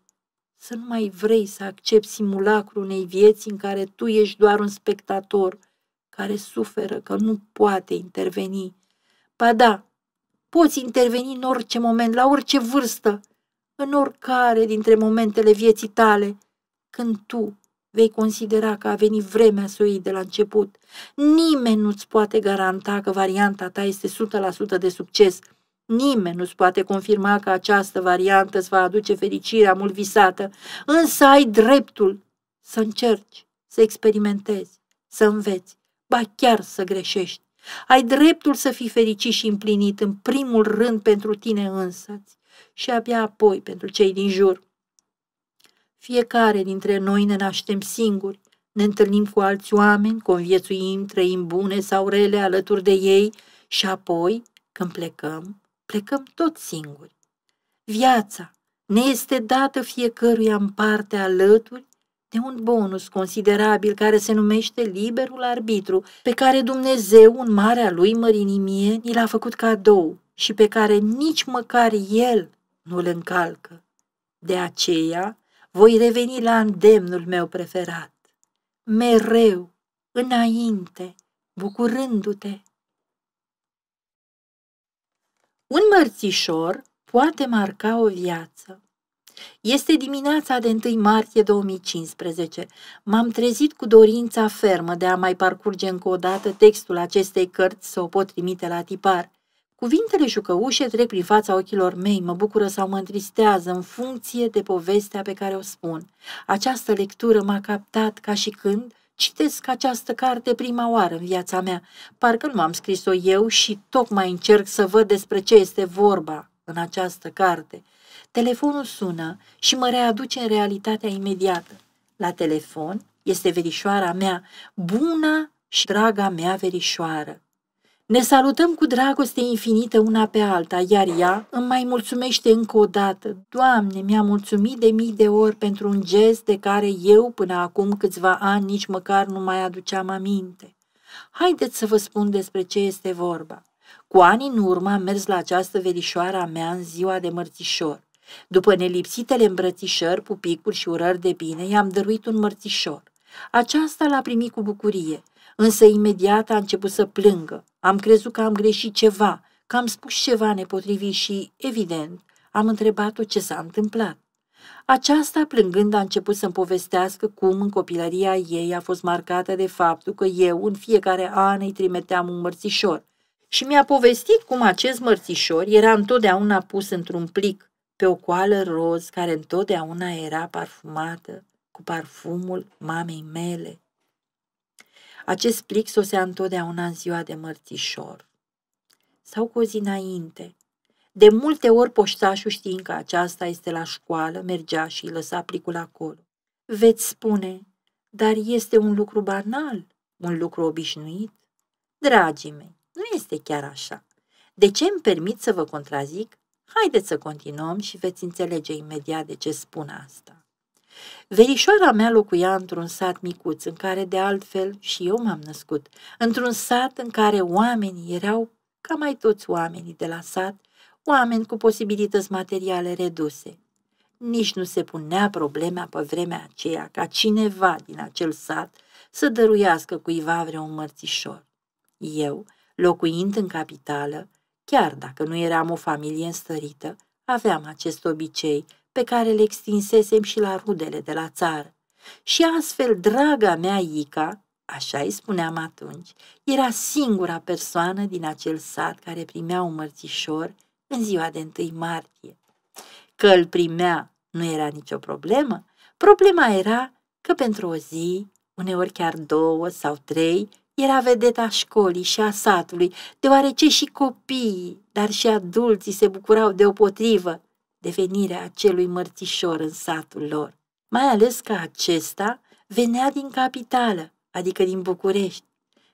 să nu mai vrei să accepti simulacrul unei vieți în care tu ești doar un spectator care suferă că nu poate interveni. Ba da, poți interveni în orice moment, la orice vârstă, în oricare dintre momentele vieții tale, când tu vei considera că a venit vremea să o iei de la început. Nimeni nu-ți poate garanta că varianta ta este 100% de succes – Nimeni nu-ți poate confirma că această variantă îți va aduce fericirea mult visată, însă ai dreptul să încerci, să experimentezi, să înveți, ba chiar să greșești. Ai dreptul să fii fericit și împlinit în primul rând pentru tine însăți și abia apoi pentru cei din jur. Fiecare dintre noi ne naștem singuri, ne întâlnim cu alți oameni, conviețuim, trăim bune sau rele alături de ei și apoi, când plecăm, plecăm tot singuri. Viața ne este dată fiecăruia în parte alături de un bonus considerabil care se numește liberul arbitru, pe care Dumnezeu, în marea lui mărinimie, ni l-a făcut cadou și pe care nici măcar el nu-l încalcă. De aceea, voi reveni la îndemnul meu preferat. Mereu, înainte, bucurându-te un mărțișor poate marca o viață. Este dimineața de 1 martie 2015. M-am trezit cu dorința fermă de a mai parcurge încă o dată textul acestei cărți să o pot trimite la tipar. Cuvintele jucăușe trec prin fața ochilor mei, mă bucură sau mă întristează în funcție de povestea pe care o spun. Această lectură m-a captat ca și când Citesc această carte prima oară în viața mea. Parcă nu am scris-o eu și tocmai încerc să văd despre ce este vorba în această carte. Telefonul sună și mă readuce în realitatea imediată. La telefon este verișoara mea, buna și draga mea verișoară. Ne salutăm cu dragoste infinită una pe alta, iar ea îmi mai mulțumește încă o dată. Doamne, mi-a mulțumit de mii de ori pentru un gest de care eu până acum câțiva ani nici măcar nu mai aduceam aminte. Haideți să vă spun despre ce este vorba. Cu ani în urmă am mers la această verișoară a mea în ziua de mărțișor. După nelipsitele îmbrățișări, pupicuri și urări de bine, i-am dăruit un mărțișor. Aceasta l-a primit cu bucurie însă imediat a început să plângă. Am crezut că am greșit ceva, că am spus ceva nepotrivit și, evident, am întrebat-o ce s-a întâmplat. Aceasta, plângând, a început să-mi povestească cum în copilăria ei a fost marcată de faptul că eu în fiecare an îi trimiteam un mărțișor. Și mi-a povestit cum acest mărțișor era întotdeauna pus într-un plic pe o coală roz care întotdeauna era parfumată cu parfumul mamei mele. Acest plic sosea întotdeauna în ziua de mărțișor sau cu o zi înainte. De multe ori poștașul știind că aceasta este la școală, mergea și îi lăsa plicul acolo. Veți spune, dar este un lucru banal, un lucru obișnuit. Dragii mei, nu este chiar așa. De ce îmi permit să vă contrazic? Haideți să continuăm și veți înțelege imediat de ce spun asta. Verișoara mea locuia într-un sat micuț, în care de altfel și eu m-am născut, într-un sat în care oamenii erau ca mai toți oamenii de la sat, oameni cu posibilități materiale reduse. Nici nu se punea problema pe vremea aceea ca cineva din acel sat să dăruiască cuiva vreun mărțișor. Eu, locuind în capitală, chiar dacă nu eram o familie înstărită, aveam acest obicei pe care le extinsesem și la rudele de la țară. Și astfel, draga mea Ica, așa îi spuneam atunci, era singura persoană din acel sat care primea un mărțișor în ziua de 1 martie. Că îl primea nu era nicio problemă, problema era că pentru o zi, uneori chiar două sau trei, era vedeta școlii și a satului, deoarece și copiii, dar și adulții se bucurau deopotrivă devenirea acelui mărțișor în satul lor, mai ales că acesta venea din capitală, adică din București.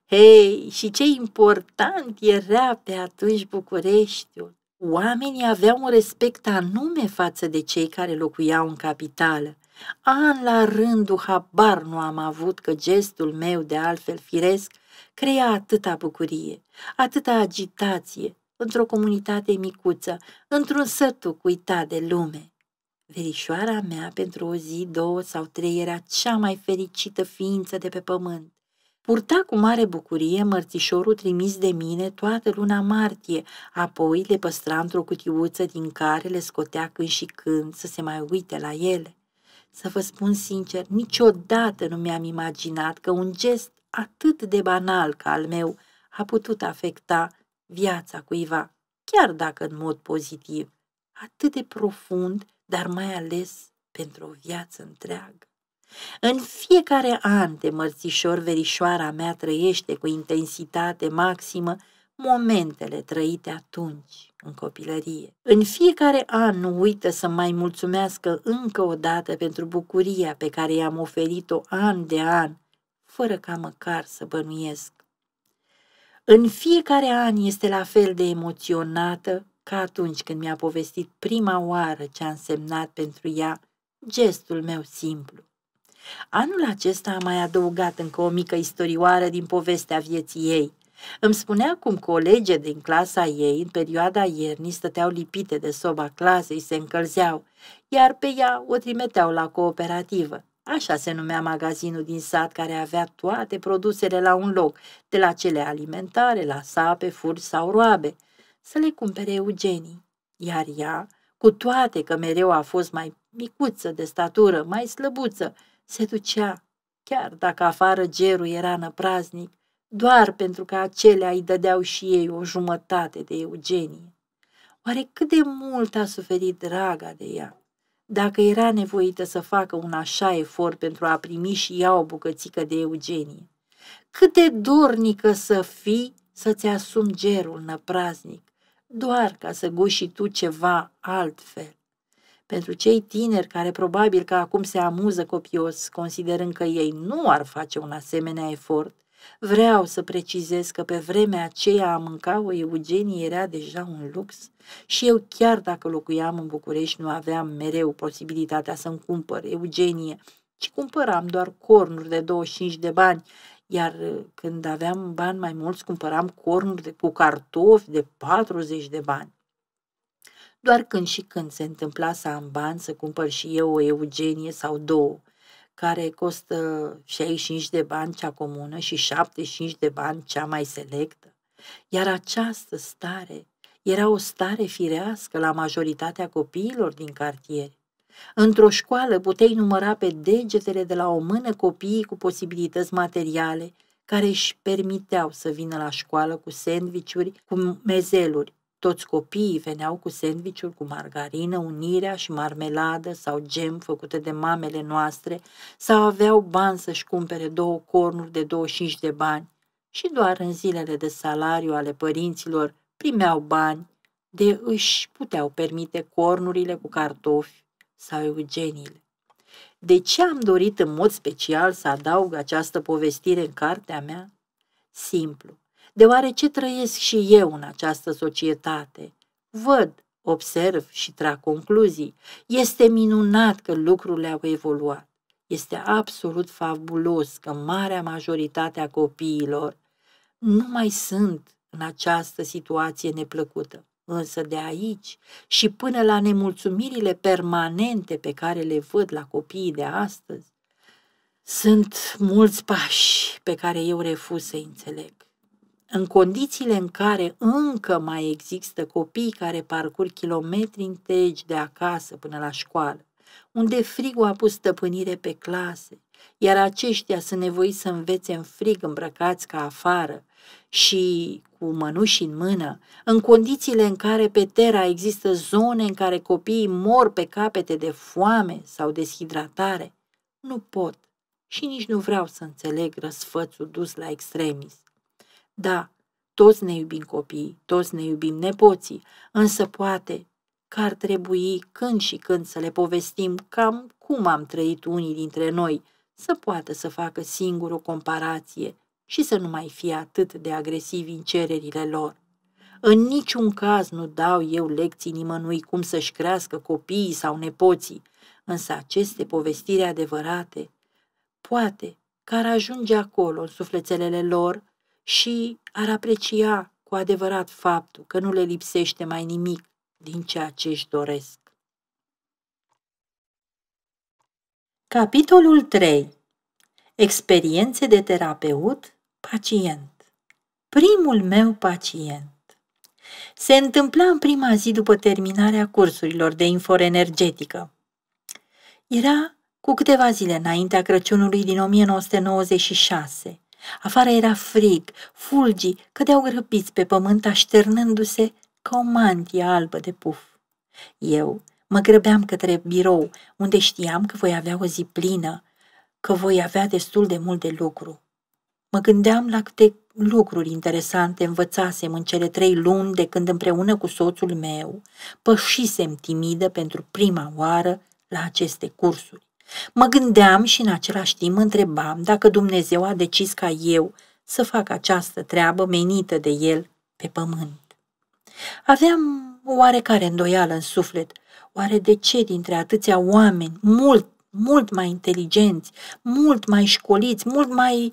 Hei, și ce important era pe atunci Bucureștiul! Oamenii aveau un respect anume față de cei care locuiau în capitală. An la rândul habar nu am avut că gestul meu de altfel firesc crea atâta bucurie, atâta agitație, într-o comunitate micuță, într-un sătuc uitat de lume. Verișoara mea pentru o zi, două sau trei era cea mai fericită ființă de pe pământ. Purta cu mare bucurie mărțișorul trimis de mine toată luna martie, apoi le păstra într-o cutiuță din care le scotea când și când să se mai uite la ele. Să vă spun sincer, niciodată nu mi-am imaginat că un gest atât de banal ca al meu a putut afecta viața cuiva, chiar dacă în mod pozitiv, atât de profund, dar mai ales pentru o viață întreagă. În fiecare an, de mărțișor, verișoara mea trăiește cu intensitate maximă momentele trăite atunci, în copilărie. În fiecare an nu uită să mai mulțumească încă o dată pentru bucuria pe care i-am oferit-o an de an, fără ca măcar să bănuiesc în fiecare an este la fel de emoționată ca atunci când mi-a povestit prima oară ce a însemnat pentru ea gestul meu simplu. Anul acesta a mai adăugat încă o mică istorioară din povestea vieții ei. Îmi spunea cum colege din clasa ei în perioada iernii stăteau lipite de soba clasei, se încălzeau, iar pe ea o trimiteau la cooperativă. Așa se numea magazinul din sat care avea toate produsele la un loc, de la cele alimentare, la sape, furci sau roabe, să le cumpere Eugenii. Iar ea, cu toate că mereu a fost mai micuță de statură, mai slăbuță, se ducea, chiar dacă afară gerul era năpraznic, doar pentru că acelea îi dădeau și ei o jumătate de Eugenie. Oare cât de mult a suferit draga de ea? dacă era nevoită să facă un așa efort pentru a primi și ea o bucățică de Eugenie. Cât de dornică să fii să-ți asumi gerul năpraznic, doar ca să guși și tu ceva altfel. Pentru cei tineri care probabil că acum se amuză copios, considerând că ei nu ar face un asemenea efort, Vreau să precizez că pe vremea aceea a mânca o Eugenie era deja un lux și eu chiar dacă locuiam în București nu aveam mereu posibilitatea să-mi cumpăr Eugenie, ci cumpăram doar cornuri de 25 de bani, iar uh, când aveam bani mai mulți cumpăram cornuri de, cu cartofi de 40 de bani. Doar când și când se întâmpla să am bani să cumpăr și eu o Eugenie sau două – care costă 65 de bani cea comună și 75 de bani cea mai selectă. Iar această stare era o stare firească la majoritatea copiilor din cartier. Într-o școală puteai număra pe degetele de la o mână copiii cu posibilități materiale care își permiteau să vină la școală cu sandvișuri, cu mezeluri, toți copiii veneau cu sandvișuri cu margarină, unirea și marmeladă sau gem făcute de mamele noastre sau aveau bani să-și cumpere două cornuri de 25 de bani și doar în zilele de salariu ale părinților primeau bani de își puteau permite cornurile cu cartofi sau eugeniile. De ce am dorit în mod special să adaug această povestire în cartea mea? Simplu, deoarece trăiesc și eu în această societate. Văd, observ și trag concluzii. Este minunat că lucrurile au evoluat. Este absolut fabulos că marea majoritate a copiilor nu mai sunt în această situație neplăcută. Însă de aici și până la nemulțumirile permanente pe care le văd la copiii de astăzi, sunt mulți pași pe care eu refuz să înțeleg în condițiile în care încă mai există copii care parcurg kilometri întregi de acasă până la școală, unde frigul a pus stăpânire pe clase, iar aceștia sunt nevoi să învețe în frig îmbrăcați ca afară și cu mănuși în mână, în condițiile în care pe Terra există zone în care copiii mor pe capete de foame sau deshidratare, nu pot și nici nu vreau să înțeleg răsfățul dus la extremism. Da, toți ne iubim copiii, toți ne iubim nepoții, însă poate că ar trebui când și când să le povestim cam cum am trăit unii dintre noi, să poată să facă singur o comparație și să nu mai fie atât de agresivi în cererile lor. În niciun caz nu dau eu lecții nimănui cum să-și crească copiii sau nepoții, însă aceste povestiri adevărate, poate că ar ajunge acolo în sufletelele lor și ar aprecia cu adevărat faptul că nu le lipsește mai nimic din ceea ce își doresc. Capitolul 3. Experiențe de terapeut, pacient. Primul meu pacient. Se întâmpla în prima zi după terminarea cursurilor de energetică. Era cu câteva zile înaintea Crăciunului din 1996 Afară era frig, fulgii cădeau grăbiți pe pământ, așternându-se ca o mantie albă de puf. Eu mă grăbeam către birou, unde știam că voi avea o zi plină, că voi avea destul de mult de lucru. Mă gândeam la câte lucruri interesante învățasem în cele trei luni de când împreună cu soțul meu pășisem timidă pentru prima oară la aceste cursuri. Mă gândeam și în același timp întrebam dacă Dumnezeu a decis ca eu să fac această treabă menită de el pe pământ. Aveam o oarecare îndoială în suflet. Oare de ce dintre atâția oameni, mult, mult mai inteligenți, mult mai școliți, mult mai...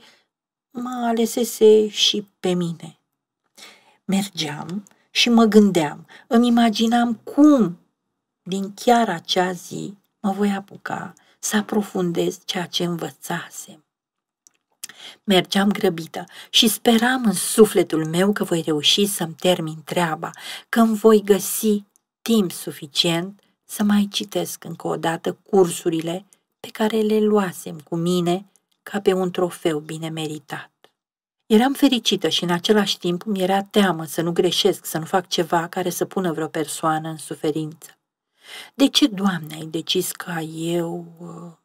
mă alesese și pe mine? Mergeam și mă gândeam, îmi imaginam cum din chiar acea zi mă voi apuca să aprofundez ceea ce învățasem. Mergeam grăbită și speram în sufletul meu că voi reuși să-mi termin treaba, că îmi voi găsi timp suficient să mai citesc încă o dată cursurile pe care le luasem cu mine ca pe un trofeu bine meritat. Eram fericită și în același timp mi era teamă să nu greșesc, să nu fac ceva care să pună vreo persoană în suferință. De ce, Doamne, ai decis ca eu... Uh,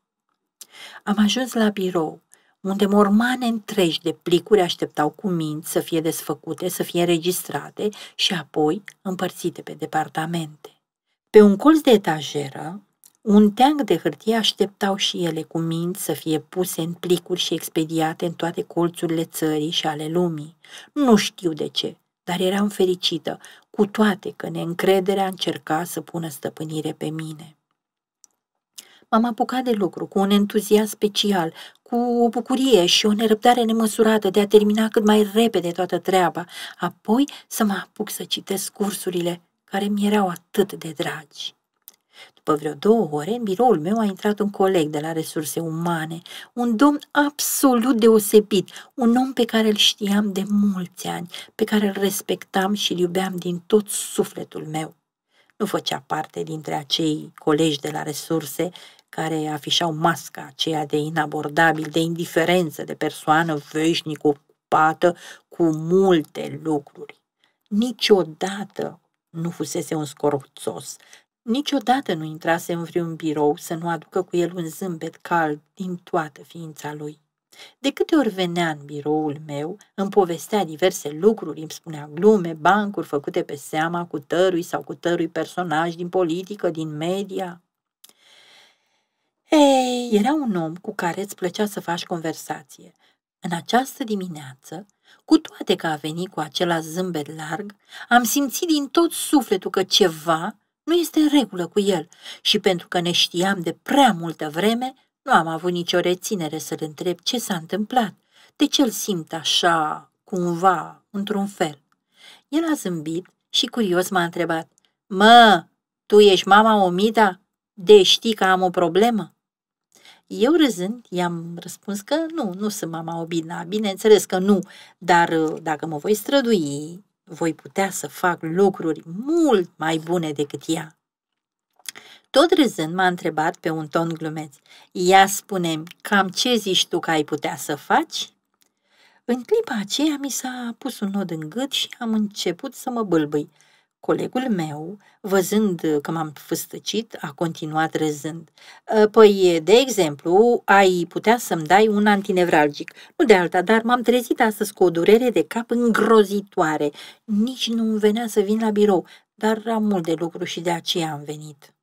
am ajuns la birou, unde mormane întregi de plicuri așteptau cu minți să fie desfăcute, să fie înregistrate și apoi împărțite pe departamente. Pe un colț de etajeră, un teanc de hârtie așteptau și ele cu minți să fie puse în plicuri și expediate în toate colțurile țării și ale lumii. Nu știu de ce, dar eram fericită, cu toate că neîncrederea încerca să pună stăpânire pe mine. M-am apucat de lucru cu un entuziasm special, cu o bucurie și o nerăbdare nemăsurată de a termina cât mai repede toată treaba, apoi să mă apuc să citesc cursurile care mi erau atât de dragi. După vreo două ore, în biroul meu a intrat un coleg de la resurse umane, un domn absolut deosebit, un om pe care îl știam de mulți ani, pe care îl respectam și îl iubeam din tot sufletul meu. Nu făcea parte dintre acei colegi de la resurse care afișau masca aceea de inabordabil, de indiferență, de persoană veșnic ocupată cu multe lucruri. Niciodată nu fusese un scorțos, Niciodată nu intrase în vreun birou să nu aducă cu el un zâmbet cald din toată ființa lui. De câte ori venea în biroul meu, îmi povestea diverse lucruri, îmi spunea glume, bancuri făcute pe seama cu tărui sau cu tărui personaj din politică, din media. Ei, era un om cu care îți plăcea să faci conversație. În această dimineață, cu toate că a venit cu acela zâmbet larg, am simțit din tot sufletul că ceva nu este în regulă cu el și pentru că ne știam de prea multă vreme, nu am avut nicio reținere să-l întreb ce s-a întâmplat, de ce îl simt așa, cumva, într-un fel. El a zâmbit și curios m-a întrebat, Mă, tu ești mama Omida? De știi că am o problemă? Eu râzând, i-am răspuns că nu, nu sunt mama Obina, bineînțeles că nu, dar uh, dacă mă voi strădui, voi putea să fac lucruri mult mai bune decât ea. Tot râzând m-a întrebat pe un ton glumeț, ia spune cam ce zici tu că ai putea să faci? În clipa aceea mi s-a pus un nod în gât și am început să mă bâlbâi. Colegul meu, văzând uh, că m-am fâstăcit, a continuat răzând. Ă, păi, de exemplu, ai putea să-mi dai un antinevralgic. Nu de alta, dar m-am trezit astăzi cu o durere de cap îngrozitoare. Nici nu-mi venea să vin la birou, dar am mult de lucru și de aceea am venit.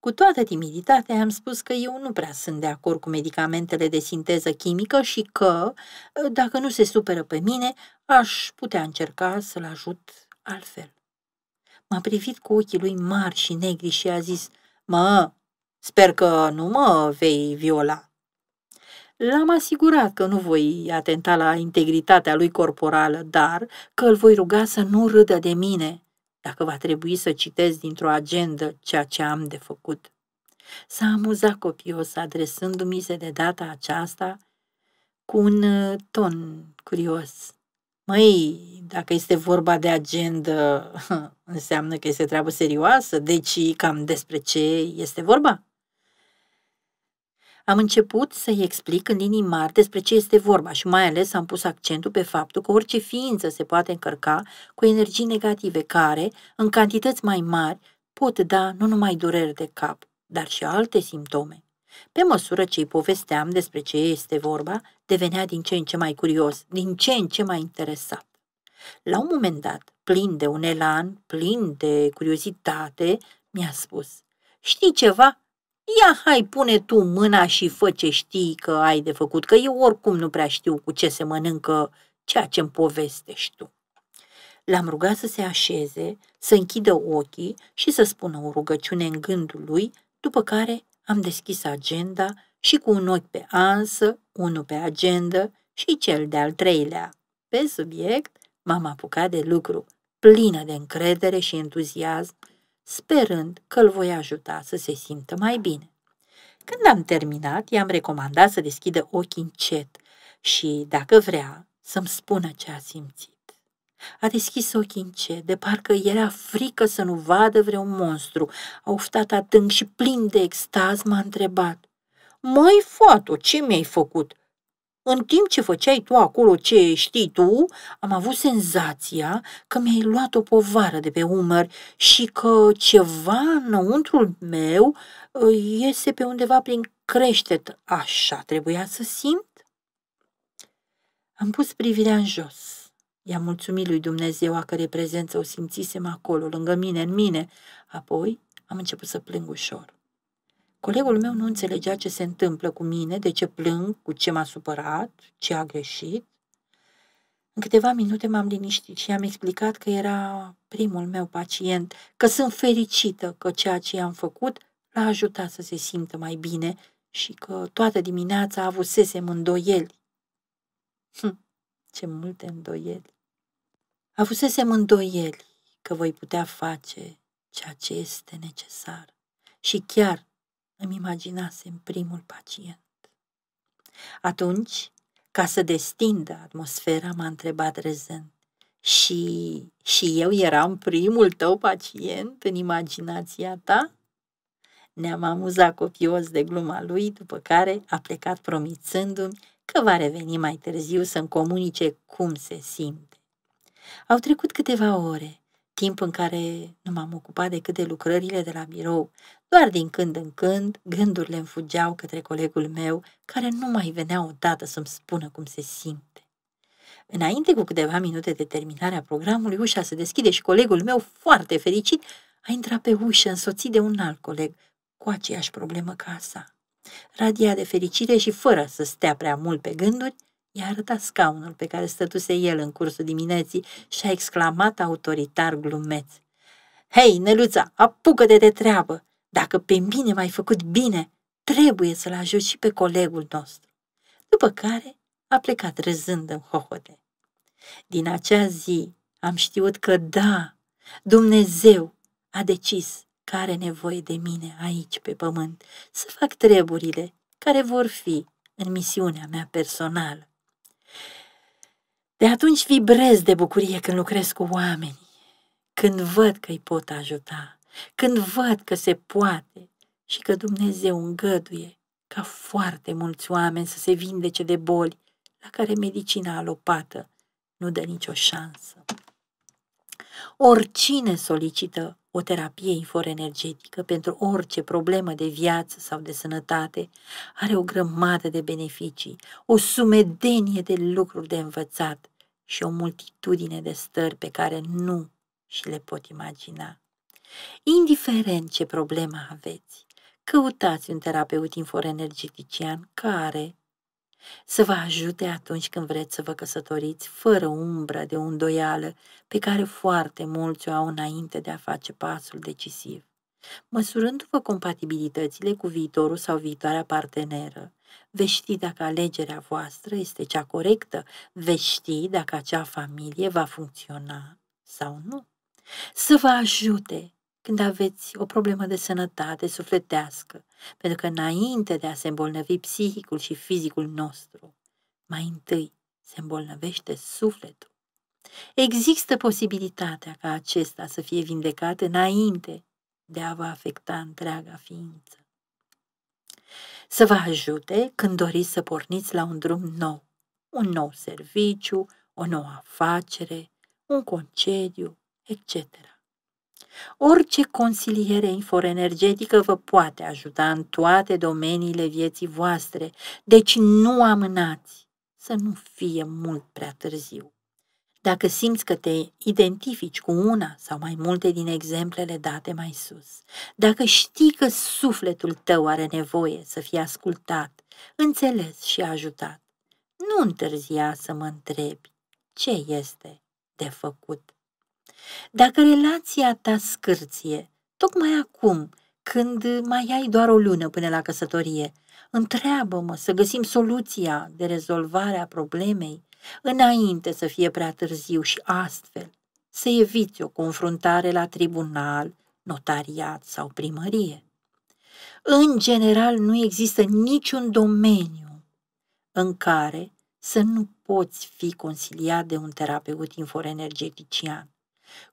Cu toată timiditatea am spus că eu nu prea sunt de acord cu medicamentele de sinteză chimică și că, uh, dacă nu se supără pe mine, aș putea încerca să-l ajut altfel. M-a privit cu ochii lui mari și negri și a zis, Mă, sper că nu mă vei viola. L-am asigurat că nu voi atenta la integritatea lui corporală, dar că îl voi ruga să nu râdă de mine, dacă va trebui să citesc dintr-o agendă ceea ce am de făcut. S-a amuzat copios adresându-mi se de data aceasta cu un uh, ton curios. Măi, dacă este vorba de agendă, înseamnă că este treabă serioasă, deci cam despre ce este vorba? Am început să-i explic în linii mari despre ce este vorba și mai ales am pus accentul pe faptul că orice ființă se poate încărca cu energii negative care, în cantități mai mari, pot da nu numai dureri de cap, dar și alte simptome. Pe măsură ce îi povesteam despre ce este vorba, devenea din ce în ce mai curios, din ce în ce mai interesat. La un moment dat, plin de un elan, plin de curiozitate, mi-a spus, știi ceva? Ia hai, pune tu mâna și fă ce știi că ai de făcut, că eu oricum nu prea știu cu ce se mănâncă ceea ce îmi povestești tu. L-am rugat să se așeze, să închidă ochii și să spună o rugăciune în gândul lui, după care am deschis agenda și cu un ochi pe ansă, unul pe agenda și cel de-al treilea pe subiect, M-am apucat de lucru, plină de încredere și entuziasm, sperând că îl voi ajuta să se simtă mai bine. Când am terminat, i-am recomandat să deschidă ochii încet și, dacă vrea, să-mi spună ce a simțit. A deschis ochii încet, de parcă era frică să nu vadă vreun monstru. A uftat adânc și plin de extaz m-a întrebat. Măi, fatu, ce mi-ai făcut? În timp ce făceai tu acolo ce știi tu, am avut senzația că mi-ai luat o povară de pe umăr și că ceva înăuntrul meu uh, iese pe undeva prin creștet. Așa trebuia să simt? Am pus privirea în jos. I-am mulțumit lui Dumnezeu a cărei prezență o simțisem acolo, lângă mine, în mine. Apoi am început să plâng ușor. Colegul meu nu înțelegea ce se întâmplă cu mine, de ce plâng, cu ce m-a supărat, ce a greșit. În câteva minute m-am liniștit și am explicat că era primul meu pacient, că sunt fericită că ceea ce i-am făcut l-a ajutat să se simtă mai bine și că toată dimineața avusesem îndoieli. Hm, ce multe îndoieli! Avusesem îndoieli că voi putea face ceea ce este necesar și chiar îmi imaginasem primul pacient. Atunci, ca să destindă atmosfera, m-a întrebat rezent. Și, și eu eram primul tău pacient în imaginația ta? Ne-am amuzat copios de gluma lui, după care a plecat promițându-mi că va reveni mai târziu să-mi comunice cum se simte. Au trecut câteva ore timp în care nu m-am ocupat decât de lucrările de la birou. Doar din când în când, gândurile îmi fugeau către colegul meu, care nu mai venea odată să-mi spună cum se simte. Înainte cu câteva minute de terminarea programului, ușa se deschide și colegul meu, foarte fericit, a intrat pe ușă însoțit de un alt coleg, cu aceeași problemă ca sa. Radia de fericire și fără să stea prea mult pe gânduri, i-a arătat scaunul pe care stătuse el în cursul dimineții și a exclamat autoritar glumeț. Hei, Neluța, apucă-te de treabă! Dacă pe mine m-ai făcut bine, trebuie să-l ajut și pe colegul nostru. După care a plecat râzând în hohote. Din acea zi am știut că da, Dumnezeu a decis că are nevoie de mine aici pe pământ să fac treburile care vor fi în misiunea mea personală. De atunci vibrez de bucurie când lucrez cu oamenii, când văd că îi pot ajuta, când văd că se poate și că Dumnezeu îngăduie ca foarte mulți oameni să se vindece de boli la care medicina alopată nu dă nicio șansă. Oricine solicită o terapie inforenergetică pentru orice problemă de viață sau de sănătate are o grămadă de beneficii, o sumedenie de lucruri de învățat și o multitudine de stări pe care nu și le pot imagina. Indiferent ce problemă aveți, căutați un terapeut inforenergetician care să vă ajute atunci când vreți să vă căsătoriți, fără umbra de îndoială pe care foarte mulți o au înainte de a face pasul decisiv. Măsurându-vă compatibilitățile cu viitorul sau viitoarea parteneră, veți ști dacă alegerea voastră este cea corectă, veți ști dacă acea familie va funcționa sau nu. Să vă ajute când aveți o problemă de sănătate sufletească, pentru că înainte de a se îmbolnăvi psihicul și fizicul nostru, mai întâi se îmbolnăvește sufletul. Există posibilitatea ca acesta să fie vindecat înainte de a vă afecta întreaga ființă. Să vă ajute când doriți să porniți la un drum nou, un nou serviciu, o nouă afacere, un concediu, etc. Orice consiliere inforenergetică vă poate ajuta în toate domeniile vieții voastre, deci nu amânați să nu fie mult prea târziu. Dacă simți că te identifici cu una sau mai multe din exemplele date mai sus, dacă știi că sufletul tău are nevoie să fie ascultat, înțeles și ajutat, nu întârzia să mă întrebi ce este de făcut. Dacă relația ta scârție, tocmai acum, când mai ai doar o lună până la căsătorie, întreabă-mă să găsim soluția de rezolvare a problemei înainte să fie prea târziu și astfel să eviți o confruntare la tribunal, notariat sau primărie. În general, nu există niciun domeniu în care să nu poți fi consiliat de un terapeut inforenergetician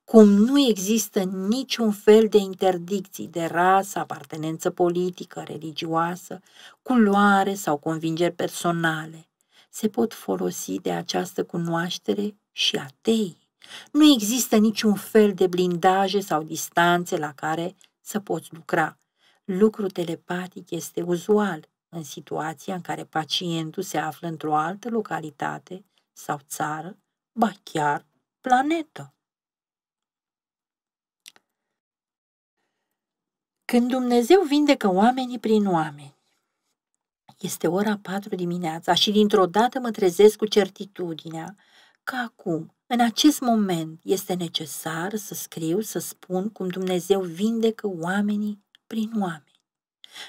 cum nu există niciun fel de interdicții de rasă, apartenență politică, religioasă, culoare sau convingeri personale. Se pot folosi de această cunoaștere și atei. Nu există niciun fel de blindaje sau distanțe la care să poți lucra. Lucru telepatic este uzual în situația în care pacientul se află într-o altă localitate sau țară, ba chiar planetă. Când Dumnezeu vindecă oamenii prin oameni, este ora 4 dimineața și dintr-o dată mă trezesc cu certitudinea că acum, în acest moment, este necesar să scriu, să spun cum Dumnezeu vindecă oamenii prin oameni.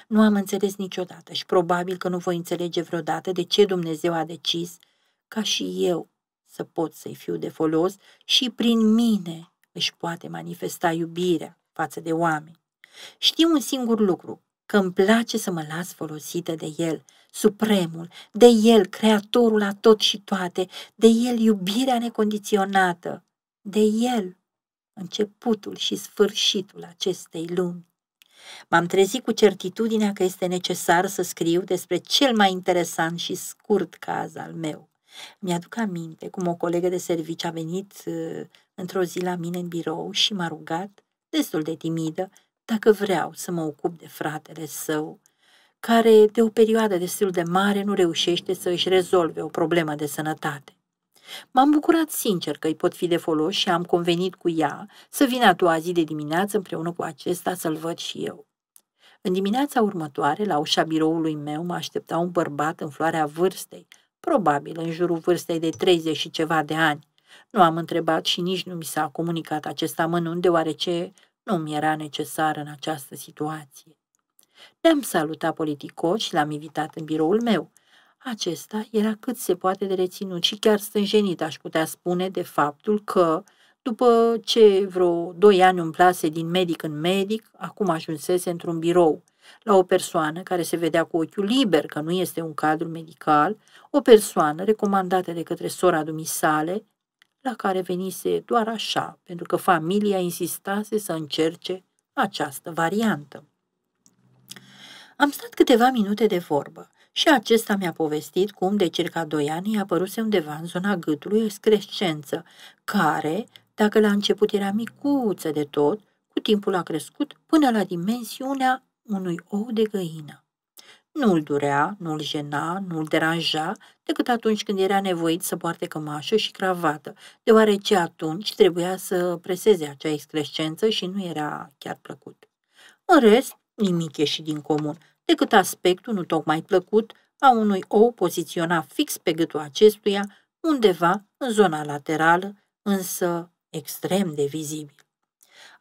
Nu am înțeles niciodată și probabil că nu voi înțelege vreodată de ce Dumnezeu a decis ca și eu să pot să-i fiu de folos și prin mine își poate manifesta iubirea față de oameni. Știu un singur lucru, că îmi place să mă las folosită de el, supremul, de el, creatorul la tot și toate, de el iubirea necondiționată, de el începutul și sfârșitul acestei lumi. M-am trezit cu certitudinea că este necesar să scriu despre cel mai interesant și scurt caz al meu. Mi-aduc aminte cum o colegă de serviciu a venit uh, într-o zi la mine în birou și m-a rugat, destul de timidă, dacă vreau să mă ocup de fratele său, care de o perioadă destul de mare nu reușește să își rezolve o problemă de sănătate. M-am bucurat sincer că îi pot fi de folos și am convenit cu ea să vină a doua zi de dimineață împreună cu acesta să-l văd și eu. În dimineața următoare, la ușa biroului meu, mă aștepta un bărbat în floarea vârstei, probabil în jurul vârstei de 30 și ceva de ani. Nu am întrebat și nici nu mi s-a comunicat acest amănunt, deoarece nu mi era necesară în această situație. Ne-am salutat politicos și l-am invitat în biroul meu. Acesta era cât se poate de reținut și chiar stânjenit, aș putea spune, de faptul că, după ce vreo doi ani umplase din medic în medic, acum ajunsese într-un birou la o persoană care se vedea cu ochiul liber că nu este un cadru medical, o persoană recomandată de către sora dumisale, la care venise doar așa, pentru că familia insistase să încerce această variantă. Am stat câteva minute de vorbă și acesta mi-a povestit cum de circa doi ani i-a apăruse undeva în zona gâtului o excrescență, care, dacă la început era micuță de tot, cu timpul a crescut până la dimensiunea unui ou de găină. Nu îl durea, nu îl jena, nu îl deranja, decât atunci când era nevoit să poarte cămașă și cravată, deoarece atunci trebuia să preseze acea excrescență și nu era chiar plăcut. În rest, nimic ieși din comun, decât aspectul nu tocmai plăcut a unui ou poziționat fix pe gâtul acestuia, undeva în zona laterală, însă extrem de vizibil.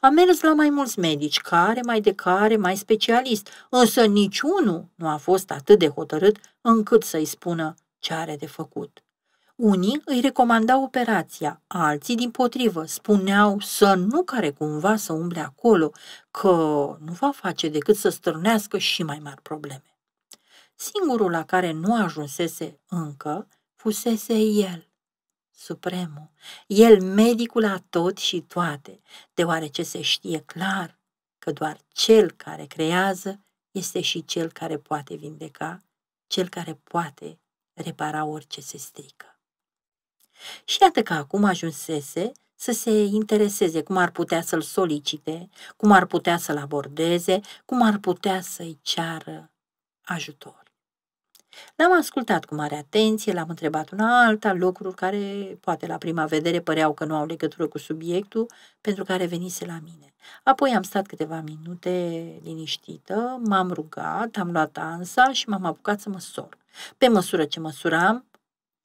Am mers la mai mulți medici, care mai de care, mai specialist, însă niciunul nu a fost atât de hotărât încât să-i spună ce are de făcut. Unii îi recomandau operația, alții, din potrivă, spuneau să nu care cumva să umble acolo, că nu va face decât să stârnească și mai mari probleme. Singurul la care nu ajunsese încă fusese el supremul, el medicul a tot și toate, deoarece se știe clar că doar cel care creează este și cel care poate vindeca, cel care poate repara orice se strică. Și iată că acum ajunsese să se intereseze cum ar putea să-l solicite, cum ar putea să-l abordeze, cum ar putea să-i ceară ajutor. L-am ascultat cu mare atenție, l-am întrebat una alta, lucruri care, poate la prima vedere, păreau că nu au legătură cu subiectul pentru care venise la mine. Apoi am stat câteva minute liniștită, m-am rugat, am luat ansa și m-am apucat să măsor. Pe măsură ce măsuram,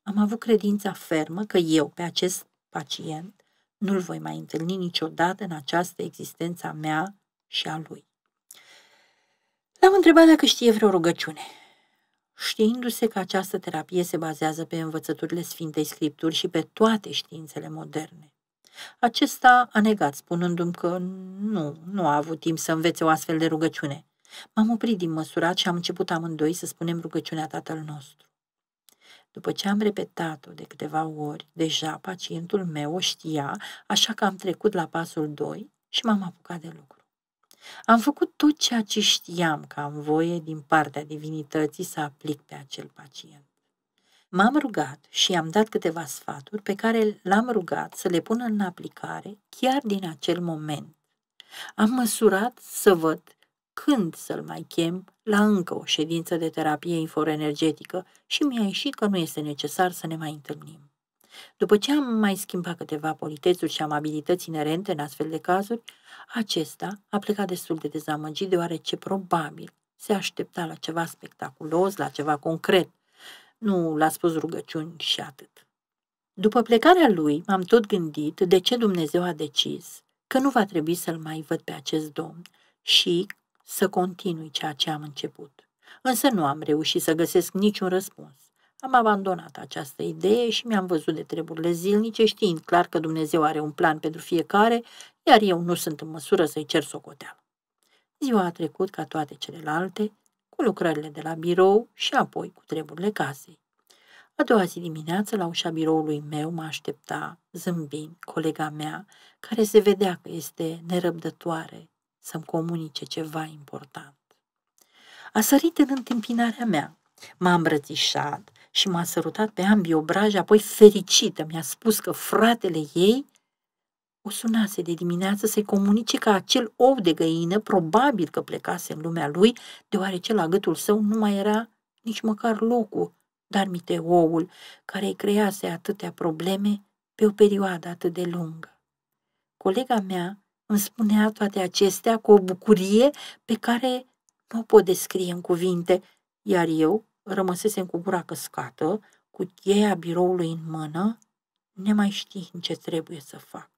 am avut credința fermă că eu, pe acest pacient, nu-l voi mai întâlni niciodată în această existență a mea și a lui. L-am întrebat dacă știe vreo rugăciune știindu-se că această terapie se bazează pe învățăturile Sfintei Scripturi și pe toate științele moderne. Acesta a negat, spunându-mi că nu, nu a avut timp să învețe o astfel de rugăciune. M-am oprit din măsurat și am început amândoi să spunem rugăciunea Tatăl nostru. După ce am repetat-o de câteva ori, deja pacientul meu o știa, așa că am trecut la pasul 2 și m-am apucat de lucru. Am făcut tot ceea ce știam că am voie din partea divinității să aplic pe acel pacient. M-am rugat și i-am dat câteva sfaturi pe care l-am rugat să le pună în aplicare chiar din acel moment. Am măsurat să văd când să-l mai chem la încă o ședință de terapie inforenergetică și mi-a ieșit că nu este necesar să ne mai întâlnim. După ce am mai schimbat câteva politețuri și amabilități inerente în astfel de cazuri, acesta a plecat destul de dezamăgit, deoarece probabil se aștepta la ceva spectaculos, la ceva concret. Nu l-a spus rugăciuni și atât. După plecarea lui, m-am tot gândit de ce Dumnezeu a decis că nu va trebui să-l mai văd pe acest domn și să continui ceea ce am început. Însă nu am reușit să găsesc niciun răspuns. Am abandonat această idee și mi-am văzut de treburile zilnice, știind clar că Dumnezeu are un plan pentru fiecare, iar eu nu sunt în măsură să-i cer socoteală. Ziua a trecut ca toate celelalte, cu lucrările de la birou și apoi cu treburile casei. A doua zi dimineață, la ușa biroului meu, mă aștepta, zâmbind, colega mea, care se vedea că este nerăbdătoare să-mi comunice ceva important. A sărit în întâmpinarea mea, m-a îmbrățișat și m-a sărutat pe ambii obraji, apoi fericită mi-a spus că fratele ei o sunase de dimineață să-i comunice că acel ou de găină probabil că plecase în lumea lui, deoarece la gâtul său nu mai era nici măcar locul, dar mite oul, care îi crease atâtea probleme pe o perioadă atât de lungă. Colega mea îmi spunea toate acestea cu o bucurie pe care nu o pot descrie în cuvinte, iar eu rămăsesem cu gura căscată, cu cheia biroului în mână, nemai știind ce trebuie să fac.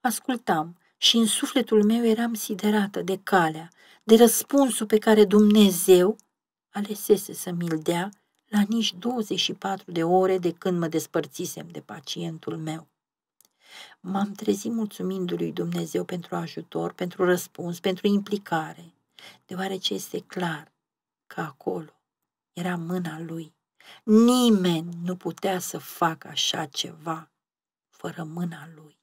Ascultam și în sufletul meu eram siderată de calea, de răspunsul pe care Dumnezeu alesese să mi-l dea la nici 24 de ore de când mă despărțisem de pacientul meu. M-am trezit mulțumindu-lui Dumnezeu pentru ajutor, pentru răspuns, pentru implicare, deoarece este clar că acolo era mâna lui. Nimeni nu putea să facă așa ceva fără mâna lui.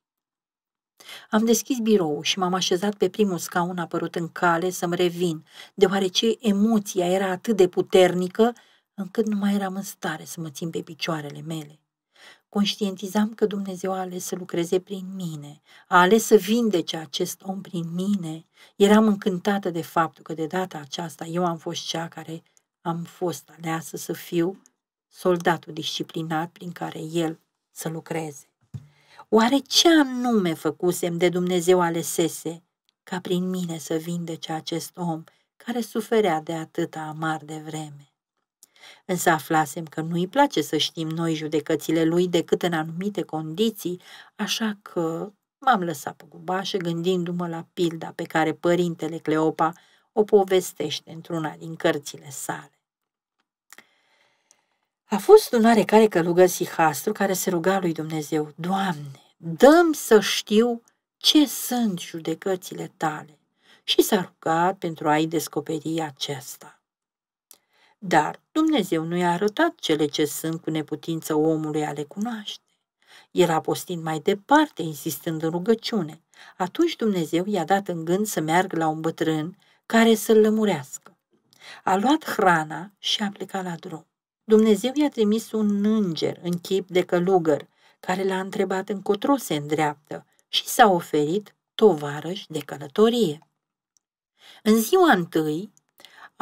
Am deschis biroul și m-am așezat pe primul scaun apărut în cale să-mi revin, deoarece emoția era atât de puternică încât nu mai eram în stare să mă țin pe picioarele mele conștientizam că Dumnezeu a ales să lucreze prin mine, a ales să vindece acest om prin mine, eram încântată de faptul că de data aceasta eu am fost cea care am fost aleasă să fiu soldatul disciplinar prin care el să lucreze. Oare ce anume făcusem de Dumnezeu alesese ca prin mine să vindece acest om care suferea de atâta amar de vreme? Însă aflasem că nu-i place să știm noi judecățile lui decât în anumite condiții, așa că m-am lăsat pe gubașă gândindu-mă la pilda pe care părintele Cleopa o povestește într-una din cărțile sale. A fost un oarecare călugă sihastru care se ruga lui Dumnezeu, Doamne, dăm să știu ce sunt judecățile tale și s-a rugat pentru a-i descoperi acesta. Dar Dumnezeu nu i-a arătat cele ce sunt cu neputință omului a le cunoaște. El a postit mai departe, insistând în rugăciune. Atunci Dumnezeu i-a dat în gând să meargă la un bătrân care să-l lămurească. A luat hrana și a plecat la drum. Dumnezeu i-a trimis un înger în chip de călugăr, care l-a întrebat încotro se îndreaptă și s-a oferit tovarăș de călătorie. În ziua întâi,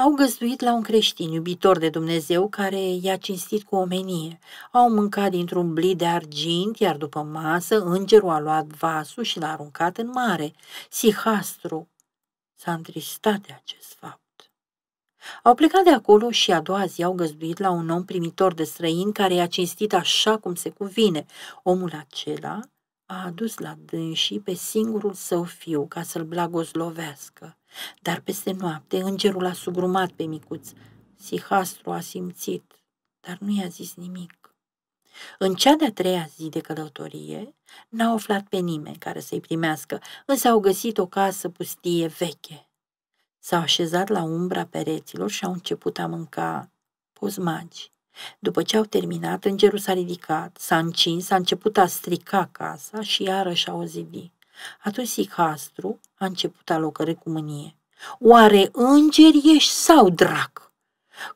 au găzduit la un creștin iubitor de Dumnezeu care i-a cinstit cu omenie. Au mâncat dintr-un blid de argint, iar după masă îngerul a luat vasul și l-a aruncat în mare. Sihastru s-a întristat de acest fapt. Au plecat de acolo și a doua zi au găzduit la un om primitor de străin care i-a cinstit așa cum se cuvine. Omul acela a adus la dânsii pe singurul său fiu ca să-l blagozlovească. Dar peste noapte îngerul a sugrumat pe micuț. Sihastru a simțit, dar nu i-a zis nimic. În cea de-a treia zi de călătorie n a aflat pe nimeni care să-i primească, însă au găsit o casă pustie veche. S-au așezat la umbra pereților și au început a mânca pozmagi. După ce au terminat, îngerul s-a ridicat, s-a încins, a început a strica casa și iarăși a o zidi. Atunci Sihastru a început a locăre cu mânie. Oare înger ești sau drac?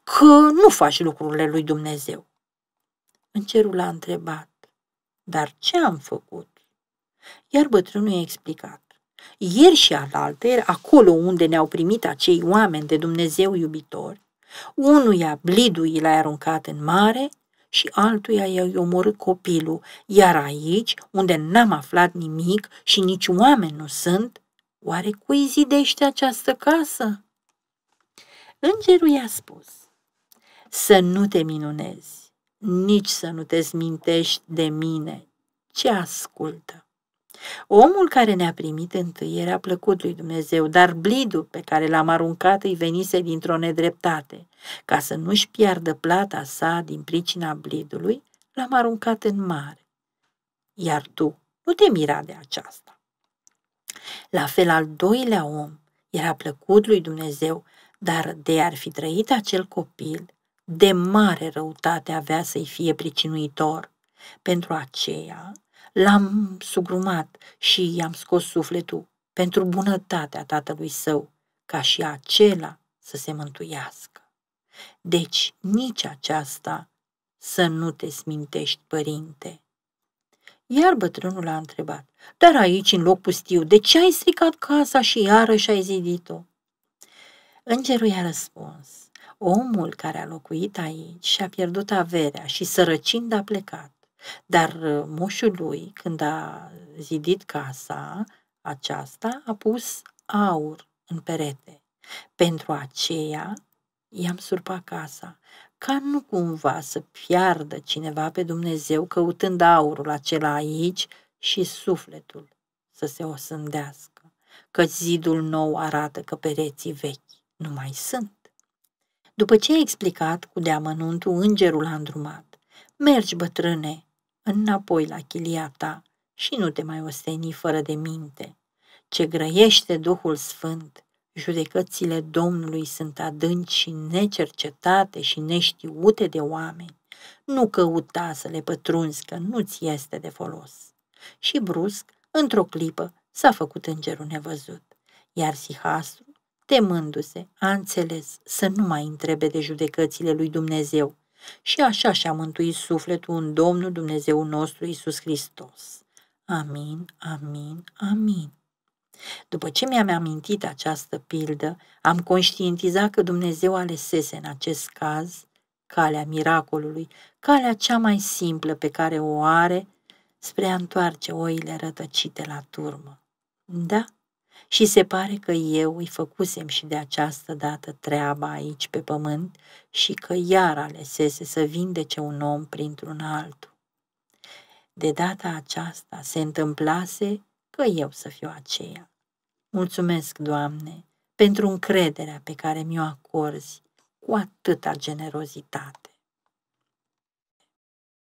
Că nu faci lucrurile lui Dumnezeu. Îngerul l-a întrebat, dar ce am făcut? Iar bătrânul i-a explicat. Ieri și alaltă, acolo unde ne-au primit acei oameni de Dumnezeu iubitori, Unuia blidui l-ai aruncat în mare și altuia i-ai omorât copilul, iar aici, unde n-am aflat nimic și nici oameni nu sunt, oare cui zidește această casă? Îngerul i-a spus, să nu te minunezi, nici să nu te zmintești de mine, ce ascultă. Omul care ne-a primit întâi era plăcut lui Dumnezeu, dar blidul pe care l-am aruncat îi venise dintr-o nedreptate. Ca să nu-și piardă plata sa din pricina blidului, l-am aruncat în mare. Iar tu nu te mira de aceasta. La fel al doilea om era plăcut lui Dumnezeu, dar de ar fi trăit acel copil, de mare răutate avea să-i fie pricinuitor. Pentru aceea, L-am sugrumat și i-am scos sufletul pentru bunătatea tatălui său, ca și acela să se mântuiască. Deci nici aceasta să nu te smintești, părinte. Iar bătrânul a întrebat, dar aici, în loc pustiu, de ce ai stricat casa și iarăși ai zidit-o? Îngerul i-a răspuns, omul care a locuit aici și-a pierdut averea și sărăcind a plecat. Dar uh, moșul lui, când a zidit casa aceasta, a pus aur în perete. Pentru aceea i-am surpat casa, ca nu cumva să piardă cineva pe Dumnezeu căutând aurul acela aici și sufletul să se osândească, că zidul nou arată că pereții vechi nu mai sunt. După ce a explicat cu deamănuntul, îngerul a îndrumat. Mergi, bătrâne, înapoi la chilia ta și nu te mai osteni fără de minte. Ce grăiește Duhul Sfânt, judecățile Domnului sunt adânci și necercetate și neștiute de oameni. Nu căuta să le pătrunzi, că nu-ți este de folos. Și brusc, într-o clipă, s-a făcut îngerul nevăzut, iar Sihastru, temându-se, a înțeles să nu mai întrebe de judecățile lui Dumnezeu, și așa și-a mântuit sufletul în Domnul Dumnezeu nostru Isus Hristos. Amin, amin, amin. După ce mi-am amintit această pildă, am conștientizat că Dumnezeu alesese în acest caz calea miracolului, calea cea mai simplă pe care o are spre a întoarce oile rătăcite la turmă. Da? și se pare că eu îi făcusem și de această dată treaba aici pe pământ și că iar alesese să vindece un om printr-un altul. De data aceasta se întâmplase că eu să fiu aceea. Mulțumesc, Doamne, pentru încrederea pe care mi-o acorzi cu atâta generozitate.